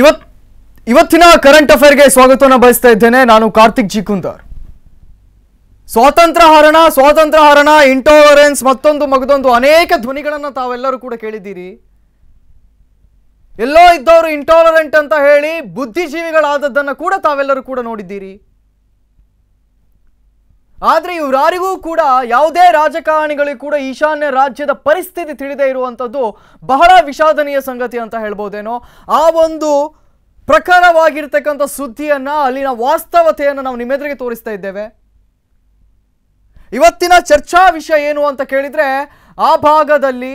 ಇವತ್ ಇವತ್ತಿನ ಕರೆಂಟ್ ಅಫೇರ್ಗೆ ಸ್ವಾಗತವನ್ನು ಬಯಸ್ತಾ ಇದ್ದೇನೆ ನಾನು ಕಾರ್ತಿಕ್ ಜಿಕುಂದರ್ ಸ್ವಾತಂತ್ರ್ಯ ಹರಣ ಸ್ವಾತಂತ್ರ್ಯ ಹರಣ ಇಂಟಾಲರೆನ್ಸ್ ಮತ್ತೊಂದು ಮಗದೊಂದು ಅನೇಕ ಧ್ವನಿಗಳನ್ನು ತಾವೆಲ್ಲರೂ ಕೂಡ ಕೇಳಿದ್ದೀರಿ ಎಲ್ಲೋ ಇದ್ದವರು ಇಂಟಾಲರೆಂಟ್ ಅಂತ ಹೇಳಿ ಬುದ್ಧಿಜೀವಿಗಳಾದದ್ದನ್ನು ಕೂಡ ತಾವೆಲ್ಲರೂ ಕೂಡ ನೋಡಿದ್ದೀರಿ ಆದರೆ ಇವರಾರಿಗೂ ಕೂಡ ಯಾವುದೇ ರಾಜಕಾರಣಿಗಳಿಗೂ ಕೂಡ ಈಶಾನ್ಯ ರಾಜ್ಯದ ಪರಿಸ್ಥಿತಿ ತಿಳಿದೇ ಇರುವಂಥದ್ದು ಬಹಳ ವಿಷಾದನೀಯ ಸಂಗತಿ ಅಂತ ಹೇಳ್ಬೋದೇನೋ ಆ ಒಂದು ಪ್ರಖರವಾಗಿರ್ತಕ್ಕಂಥ ಸುದ್ದಿಯನ್ನು ಅಲ್ಲಿನ ವಾಸ್ತವತೆಯನ್ನು ನಾವು ನಿಮ್ಮೆದುರಿಗೆ ತೋರಿಸ್ತಾ ಇದ್ದೇವೆ ಇವತ್ತಿನ ಚರ್ಚಾ ವಿಷಯ ಏನು ಅಂತ ಕೇಳಿದರೆ ಆ ಭಾಗದಲ್ಲಿ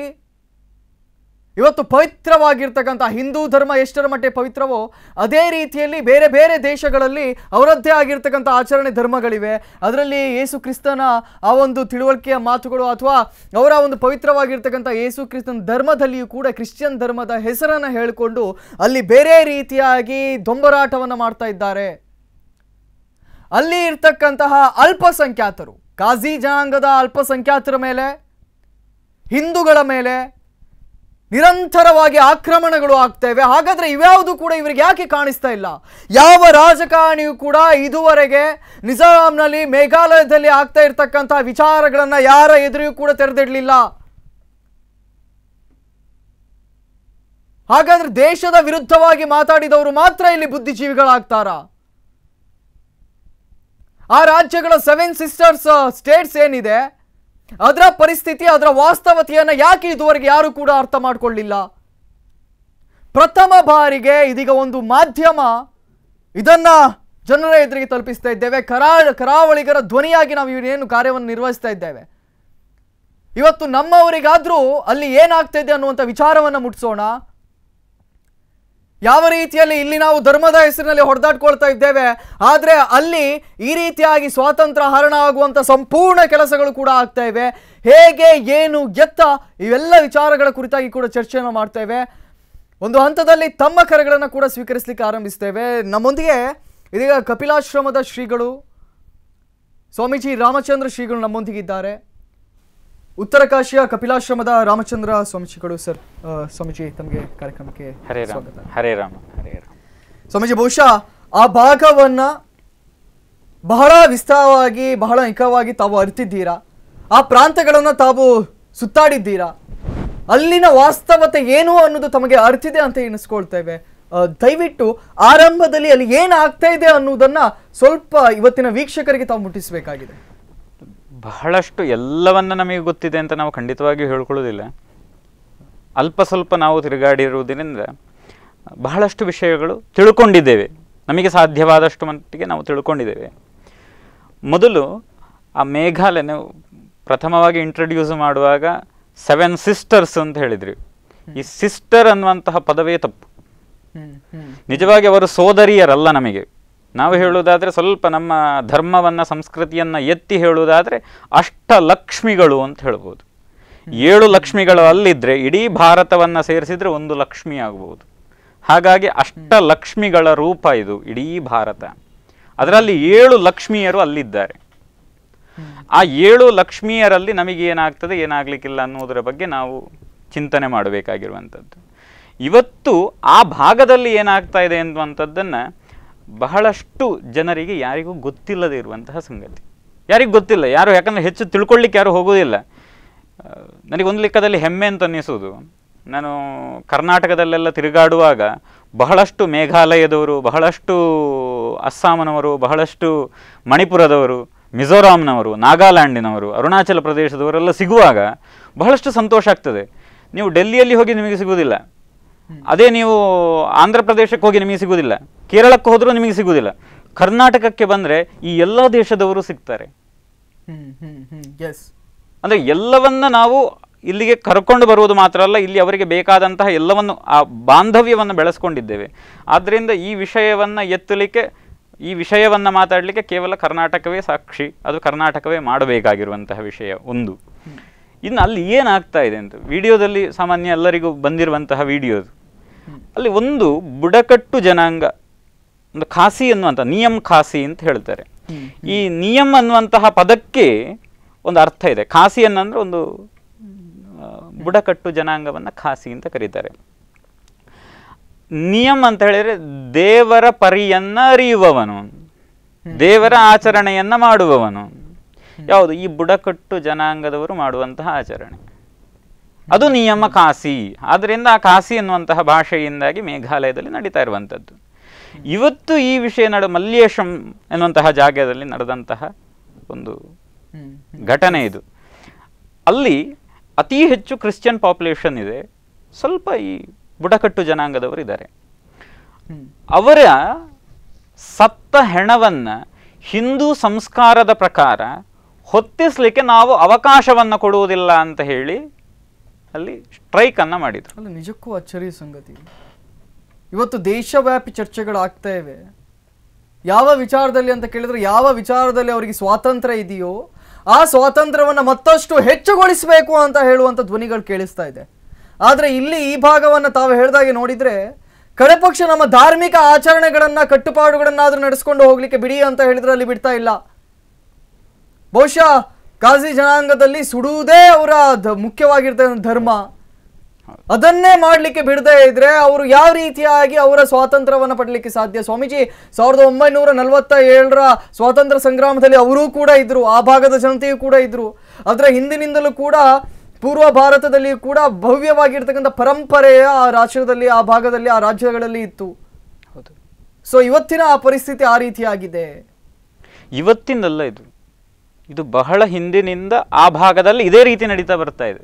ಇವತ್ತು ಪವಿತ್ರವಾಗಿರ್ತಕ್ಕಂಥ ಹಿಂದೂ ಧರ್ಮ ಎಷ್ಟರ ಮಟ್ಟಿಗೆ ಪವಿತ್ರವೋ ಅದೇ ರೀತಿಯಲ್ಲಿ ಬೇರೆ ಬೇರೆ ದೇಶಗಳಲ್ಲಿ ಅವರದ್ದೇ ಆಗಿರ್ತಕ್ಕಂಥ ಆಚರಣೆ ಧರ್ಮಗಳಿವೆ ಅದರಲ್ಲಿ ಯೇಸು ಕ್ರಿಸ್ತನ ಆ ಒಂದು ತಿಳುವಳಿಕೆಯ ಮಾತುಗಳು ಅಥವಾ ಅವರ ಒಂದು ಪವಿತ್ರವಾಗಿರ್ತಕ್ಕಂಥ ಯೇಸು ಕ್ರಿಸ್ತನ ಧರ್ಮದಲ್ಲಿಯೂ ಕೂಡ ಕ್ರಿಶ್ಚಿಯನ್ ಧರ್ಮದ ಹೆಸರನ್ನು ಹೇಳಿಕೊಂಡು ಅಲ್ಲಿ ಬೇರೆ ರೀತಿಯಾಗಿ ದೊಂಬರಾಟವನ್ನು ಮಾಡ್ತಾ ಇದ್ದಾರೆ ಅಲ್ಲಿ ಇರ್ತಕ್ಕಂತಹ ಅಲ್ಪಸಂಖ್ಯಾತರು ಕಾಜಿ ಜನಾಂಗದ ಅಲ್ಪಸಂಖ್ಯಾತರ ಮೇಲೆ ಹಿಂದೂಗಳ ಮೇಲೆ ನಿರಂತರವಾಗಿ ಆಕ್ರಮಣಗಳು ಆಗ್ತವೆ ಹಾಗಾದರೆ ಇವ್ಯಾವುದು ಕೂಡ ಇವರಿಗೆ ಯಾಕೆ ಕಾಣಿಸ್ತಾ ಇಲ್ಲ ಯಾವ ರಾಜಕಾರಣಿಯು ಕೂಡ ಇದುವರೆಗೆ ನಿಜಾಂನಲ್ಲಿ ಮೇಘಾಲಯದಲ್ಲಿ ಆಗ್ತಾ ಇರತಕ್ಕಂಥ ವಿಚಾರಗಳನ್ನು ಯಾರ ಎದುರಿಗೂ ಕೂಡ ತೆರೆದಿಡಲಿಲ್ಲ ಹಾಗಾದ್ರೆ ದೇಶದ ವಿರುದ್ಧವಾಗಿ ಮಾತಾಡಿದವರು ಮಾತ್ರ ಇಲ್ಲಿ ಬುದ್ಧಿಜೀವಿಗಳಾಗ್ತಾರಾ ಆ ರಾಜ್ಯಗಳ ಸೆವೆನ್ ಸಿಸ್ಟರ್ಸ್ ಸ್ಟೇಟ್ಸ್ ಏನಿದೆ ಅದರ ಪರಿಸ್ಥಿತಿ ಅದರ ವಾಸ್ತವತೆಯನ್ನು ಯಾಕೆ ಇದುವರೆಗೆ ಯಾರು ಕೂಡ ಅರ್ಥ ಮಾಡಿಕೊಳ್ಳಿಲ್ಲ ಪ್ರಥಮ ಬಾರಿಗೆ ಇದೀಗ ಒಂದು ಮಾಧ್ಯಮ ಇದನ್ನ ಜನರ ಎದುರಿಗೆ ತಲುಪಿಸ್ತಾ ಇದ್ದೇವೆ ಕರಾ ಕರಾವಳಿಗರ ಧ್ವನಿಯಾಗಿ ನಾವು ಇವನೇನು ಕಾರ್ಯವನ್ನು ನಿರ್ವಹಿಸ್ತಾ ಇದ್ದೇವೆ ಇವತ್ತು ನಮ್ಮವರಿಗಾದರೂ ಅಲ್ಲಿ ಏನಾಗ್ತಾ ಇದೆ ಅನ್ನುವಂಥ ವಿಚಾರವನ್ನು ಮುಟ್ಟಿಸೋಣ ಯಾವ ರೀತಿಯಲ್ಲಿ ಇಲ್ಲಿ ನಾವು ಧರ್ಮದ ಹೆಸರಿನಲ್ಲಿ ಹೊಡೆದಾಡ್ಕೊಳ್ತಾ ಇದ್ದೇವೆ ಆದರೆ ಅಲ್ಲಿ ಈ ರೀತಿಯಾಗಿ ಸ್ವಾತಂತ್ರ್ಯ ಹರಣ ಆಗುವಂಥ ಸಂಪೂರ್ಣ ಕೆಲಸಗಳು ಕೂಡ ಆಗ್ತಾ ಇವೆ ಹೇಗೆ ಏನು ಎತ್ತ ಇವೆಲ್ಲ ವಿಚಾರಗಳ ಕುರಿತಾಗಿ ಕೂಡ ಚರ್ಚೆಯನ್ನು ಮಾಡ್ತೇವೆ ಒಂದು ಹಂತದಲ್ಲಿ ತಮ್ಮ ಕರೆಗಳನ್ನು ಕೂಡ ಸ್ವೀಕರಿಸಲಿಕ್ಕೆ ಆರಂಭಿಸ್ತೇವೆ ನಮ್ಮೊಂದಿಗೆ ಇದೀಗ ಕಪಿಲಾಶ್ರಮದ ಶ್ರೀಗಳು ಸ್ವಾಮೀಜಿ ರಾಮಚಂದ್ರ ಶ್ರೀಗಳು ನಮ್ಮೊಂದಿಗಿದ್ದಾರೆ ಉತ್ತರ ಕಾಶಿಯ ಕಪಿಲಾಶ್ರಮದ ರಾಮಚಂದ್ರ ಸ್ವಾಮೀಜಿಗಳು ಸರ್ ಸ್ವಾಮೀಜಿ ತಮಗೆ ಕಾರ್ಯಕ್ರಮಕ್ಕೆ ಹರೇ ರಾಮ ಹರೇ ರಾಮ ಹರೇ ರಾಮ ಸ್ವಾಮೀಜಿ ಬಹುಶಃ ಆ ಭಾಗವನ್ನ ಬಹಳ ವಿಸ್ತಾರವಾಗಿ ಬಹಳ ನಿಖವಾಗಿ ತಾವು ಅರಿತಿದ್ದೀರಾ ಆ ಪ್ರಾಂತಗಳನ್ನ ತಾವು ಸುತ್ತಾಡಿದ್ದೀರಾ ಅಲ್ಲಿನ ವಾಸ್ತವತೆ ಏನು ಅನ್ನೋದು ತಮಗೆ ಅರ್ತಿದೆ ಅಂತ ಎನಿಸ್ಕೊಳ್ತೇವೆ ದಯವಿಟ್ಟು ಆರಂಭದಲ್ಲಿ ಅಲ್ಲಿ ಏನಾಗ್ತಾ ಇದೆ ಅನ್ನೋದನ್ನ ಸ್ವಲ್ಪ ಇವತ್ತಿನ ವೀಕ್ಷಕರಿಗೆ ತಾವು ಮುಟ್ಟಿಸಬೇಕಾಗಿದೆ ಬಹಳಷ್ಟು ಎಲ್ಲವನ್ನು ನಮಗೆ ಗೊತ್ತಿದೆ ಅಂತ ನಾವು ಖಂಡಿತವಾಗಿಯೂ ಹೇಳ್ಕೊಳ್ಳೋದಿಲ್ಲ ಅಲ್ಪ ಸ್ವಲ್ಪ ನಾವು ತಿರುಗಾಡಿರುವುದರಿಂದ ಬಹಳಷ್ಟು ವಿಷಯಗಳು ತಿಳ್ಕೊಂಡಿದ್ದೇವೆ ನಮಗೆ ಸಾಧ್ಯವಾದಷ್ಟು ಮಟ್ಟಿಗೆ ನಾವು ತಿಳ್ಕೊಂಡಿದ್ದೇವೆ ಮೊದಲು ಆ ಮೇಘಾಲಯನ ಪ್ರಥಮವಾಗಿ ಇಂಟ್ರಡ್ಯೂಸ್ ಮಾಡುವಾಗ ಸೆವೆನ್ ಸಿಸ್ಟರ್ಸ್ ಅಂತ ಹೇಳಿದ್ರಿ ಈ ಸಿಸ್ಟರ್ ಅನ್ನುವಂತಹ ಪದವೇ ತಪ್ಪು ನಿಜವಾಗಿ ಅವರು ಸೋದರಿಯರಲ್ಲ ನಮಗೆ ನಾವು ಹೇಳುವುದಾದರೆ ಸ್ವಲ್ಪ ನಮ್ಮ ಧರ್ಮವನ್ನು ಸಂಸ್ಕೃತಿಯನ್ನು ಎತ್ತಿ ಹೇಳುವುದಾದರೆ ಅಷ್ಟಲಕ್ಷ್ಮಿಗಳು ಅಂತ ಹೇಳ್ಬೋದು ಏಳು ಲಕ್ಷ್ಮಿಗಳು ಅಲ್ಲಿದ್ದರೆ ಇಡೀ ಭಾರತವನ್ನು ಸೇರಿಸಿದರೆ ಒಂದು ಲಕ್ಷ್ಮಿ ಆಗ್ಬೋದು ಹಾಗಾಗಿ ಅಷ್ಟಲಕ್ಷ್ಮಿಗಳ ರೂಪ ಇದು ಇಡೀ ಭಾರತ ಅದರಲ್ಲಿ ಏಳು ಲಕ್ಷ್ಮಿಯರು ಅಲ್ಲಿದ್ದಾರೆ ಆ ಏಳು ಲಕ್ಷ್ಮಿಯರಲ್ಲಿ ನಮಗೆ ಏನಾಗ್ತದೆ ಏನಾಗಲಿಕ್ಕಿಲ್ಲ ಅನ್ನೋದರ ಬಗ್ಗೆ ನಾವು ಚಿಂತನೆ ಮಾಡಬೇಕಾಗಿರುವಂಥದ್ದು ಇವತ್ತು ಆ ಭಾಗದಲ್ಲಿ ಏನಾಗ್ತಾ ಇದೆ ಎನ್ನುವಂಥದ್ದನ್ನು ಬಹಳಷ್ಟು ಜನರಿಗೆ ಯಾರಿಗೂ ಗೊತ್ತಿಲ್ಲದೇ ಇರುವಂತಹ ಸಂಗತಿ ಯಾರಿಗೂ ಗೊತ್ತಿಲ್ಲ ಯಾರು ಯಾಕಂದರೆ ಹೆಚ್ಚು ತಿಳ್ಕೊಳ್ಳಿಕ್ಕೆ ಯಾರು ಹೋಗೋದಿಲ್ಲ ನನಗೊಂದು ಲೆಕ್ಕದಲ್ಲಿ ಹೆಮ್ಮೆ ಅಂತ ಅನ್ನಿಸೋದು ನಾನು ಕರ್ನಾಟಕದಲ್ಲೆಲ್ಲ ತಿರುಗಾಡುವಾಗ ಬಹಳಷ್ಟು ಮೇಘಾಲಯದವರು ಬಹಳಷ್ಟು ಅಸ್ಸಾಂನವರು ಬಹಳಷ್ಟು ಮಣಿಪುರದವರು ಮಿಜೋರಾಂನವರು ನಾಗಾಲ್ಯಾಂಡಿನವರು ಅರುಣಾಚಲ ಪ್ರದೇಶದವರೆಲ್ಲ ಸಿಗುವಾಗ ಬಹಳಷ್ಟು ಸಂತೋಷ ಆಗ್ತದೆ ನೀವು ಡೆಲ್ಲಿಯಲ್ಲಿ ಹೋಗಿ ನಿಮಗೆ ಸಿಗುವುದಿಲ್ಲ ಅದೇ ನೀವು ಆಂಧ್ರ ಪ್ರದೇಶಕ್ಕೆ ಹೋಗಿ ನಿಮಗೆ ಸಿಗುವುದಿಲ್ಲ ಕೇರಳಕ್ಕೆ ಹೋದರೂ ನಿಮಗೆ ಸಿಗುವುದಿಲ್ಲ ಕರ್ನಾಟಕಕ್ಕೆ ಬಂದರೆ ಈ ಎಲ್ಲ ದೇಶದವರು ಸಿಗ್ತಾರೆ ಅಂದರೆ ಎಲ್ಲವನ್ನ ನಾವು ಇಲ್ಲಿಗೆ ಕರ್ಕೊಂಡು ಬರುವುದು ಮಾತ್ರ ಅಲ್ಲ ಇಲ್ಲಿ ಅವರಿಗೆ ಬೇಕಾದಂತಹ ಎಲ್ಲವನ್ನು ಆ ಬಾಂಧವ್ಯವನ್ನು ಬೆಳೆಸ್ಕೊಂಡಿದ್ದೇವೆ ಆದ್ದರಿಂದ ಈ ವಿಷಯವನ್ನು ಎತ್ತಲಿಕ್ಕೆ ಈ ವಿಷಯವನ್ನು ಮಾತಾಡಲಿಕ್ಕೆ ಕೇವಲ ಕರ್ನಾಟಕವೇ ಸಾಕ್ಷಿ ಅದು ಕರ್ನಾಟಕವೇ ಮಾಡಬೇಕಾಗಿರುವಂತಹ ವಿಷಯ ಒಂದು ಇನ್ನು ಅಲ್ಲಿ ಏನಾಗ್ತಾ ಇದೆ ಅಂತ ವಿಡಿಯೋದಲ್ಲಿ ಸಾಮಾನ್ಯ ಎಲ್ಲರಿಗೂ ಬಂದಿರುವಂತಹ ವಿಡಿಯೋ ಅಲ್ಲಿ ಒಂದು ಬುಡಕಟ್ಟು ಜನಾಂಗ ಒಂದು ಖಾಸಿ ಅನ್ನುವಂಥ ನಿಯಮ್ ಖಾಸಿ ಅಂತ ಹೇಳ್ತಾರೆ ಈ ನಿಯಮ್ ಅನ್ನುವಂತಹ ಪದಕ್ಕೆ ಒಂದು ಅರ್ಥ ಇದೆ ಖಾಸಿ ಅನ್ನಂದ್ರೆ ಒಂದು ಬುಡಕಟ್ಟು ಜನಾಂಗವನ್ನು ಖಾಸಿ ಅಂತ ಕರೀತಾರೆ ನಿಯಮ್ ಅಂತ ಹೇಳಿದರೆ ದೇವರ ಪರಿಯನ್ನ ಅರಿಯುವವನು ದೇವರ ಆಚರಣೆಯನ್ನು ಮಾಡುವವನು ಯಾವುದು ಈ ಬುಡಕಟ್ಟು ಜನಾಂಗದವರು ಮಾಡುವಂತಹ ಆಚರಣೆ ಅದು ನಿಯಮ ಖಾಸಿ ಆದ್ದರಿಂದ ಆ ಖಾಸಿ ಎನ್ನುವಂತಹ ಭಾಷೆಯಿಂದಾಗಿ ಮೇಘಾಲಯದಲ್ಲಿ ನಡೀತಾ ಇರುವಂಥದ್ದು ಇವತ್ತು ಈ ವಿಷಯ ನಡ ಮಲ್ಲೇಶಂ ಎನ್ನುವಂತಹ ಜಾಗದಲ್ಲಿ ನಡೆದಂತಹ ಒಂದು ಘಟನೆ ಇದು ಅಲ್ಲಿ ಅತಿ ಹೆಚ್ಚು ಕ್ರಿಶ್ಚಿಯನ್ ಪಾಪ್ಯುಲೇಷನ್ ಇದೆ ಸ್ವಲ್ಪ ಈ ಬುಡಕಟ್ಟು ಜನಾಂಗದವರು ಇದ್ದಾರೆ ಅವರ ಸತ್ತ ಹೆಣವನ್ನು ಹಿಂದೂ ಸಂಸ್ಕಾರದ ಪ್ರಕಾರ ಹೊತ್ತಿಸ್ಲಿಕ್ಕೆ ನಾವು ಅವಕಾಶವನ್ನು ಕೊಡುವುದಿಲ್ಲ ಅಂತ ಹೇಳಿ ಅಲ್ಲಿ ಸ್ಟ್ರೈಕನ್ನು ಮಾಡಿದರು ನಿಜಕ್ಕೂ ಅಚ್ಚರಿಯ ಸಂಗತಿ ಇವತ್ತು ದೇಶವ್ಯಾಪಿ ಚರ್ಚೆಗಳಾಗ್ತಾ ಇವೆ ಯಾವ ವಿಚಾರದಲ್ಲಿ ಅಂತ ಕೇಳಿದ್ರೆ ಯಾವ ವಿಚಾರದಲ್ಲಿ ಅವರಿಗೆ ಸ್ವಾತಂತ್ರ್ಯ ಇದೆಯೋ ಆ ಸ್ವಾತಂತ್ರ್ಯವನ್ನು ಮತ್ತಷ್ಟು ಹೆಚ್ಚುಗೊಳಿಸಬೇಕು ಅಂತ ಹೇಳುವಂಥ ಧ್ವನಿಗಳು ಕೇಳಿಸ್ತಾ ಇದೆ ಆದರೆ ಇಲ್ಲಿ ಈ ಭಾಗವನ್ನು ತಾವು ಹೇಳಿದಾಗೆ ನೋಡಿದರೆ ಕಡಪಕ್ಷ ನಮ್ಮ ಧಾರ್ಮಿಕ ಆಚರಣೆಗಳನ್ನು ಕಟ್ಟುಪಾಡುಗಳನ್ನಾದರೂ ನಡೆಸ್ಕೊಂಡು ಹೋಗಲಿಕ್ಕೆ ಬಿಡಿ ಅಂತ ಹೇಳಿದ್ರೆ ಅಲ್ಲಿ ಬಿಡ್ತಾ ಇಲ್ಲ ಬಹುಶಃ ಖಾಸಿ ಜನಾಂಗದಲ್ಲಿ ಸುಡುವುದೇ ಅವರ ಮುಖ್ಯವಾಗಿರ್ತಕ್ಕಂಥ ಧರ್ಮ ಅದನ್ನೇ ಮಾಡಲಿಕ್ಕೆ ಬಿಡದೇ ಇದ್ರೆ ಅವರು ಯಾವ ರೀತಿಯಾಗಿ ಅವರ ಸ್ವಾತಂತ್ರ್ಯವನ್ನು ಪಡಲಿಕ್ಕೆ ಸಾಧ್ಯ ಸ್ವಾಮೀಜಿ ಸಾವಿರದ ಒಂಬೈನೂರ ನಲವತ್ತ ಏಳರ ಸ್ವಾತಂತ್ರ್ಯ ಸಂಗ್ರಾಮದಲ್ಲಿ ಅವರೂ ಕೂಡ ಇದ್ರು ಆ ಭಾಗದ ಜನತೆಯೂ ಕೂಡ ಇದ್ರು ಅದರ ಹಿಂದಿನಿಂದಲೂ ಕೂಡ ಪೂರ್ವ ಭಾರತದಲ್ಲಿ ಕೂಡ ಭವ್ಯವಾಗಿರ್ತಕ್ಕಂಥ ಪರಂಪರೆಯ ಆ ರಾಷ್ಟ್ರದಲ್ಲಿ ಆ ಭಾಗದಲ್ಲಿ ಆ ರಾಜ್ಯಗಳಲ್ಲಿ ಇತ್ತು ಹೌದು ಸೊ ಇವತ್ತಿನ ಆ ಪರಿಸ್ಥಿತಿ ಆ ರೀತಿಯಾಗಿದೆ ಇವತ್ತಿನಲ್ಲ ಇದು ಇದು ಬಹಳ ಹಿಂದಿನಿಂದ ಆ ಭಾಗದಲ್ಲಿ ಇದೇ ರೀತಿ ನಡೀತಾ ಬರ್ತಾ ಇದೆ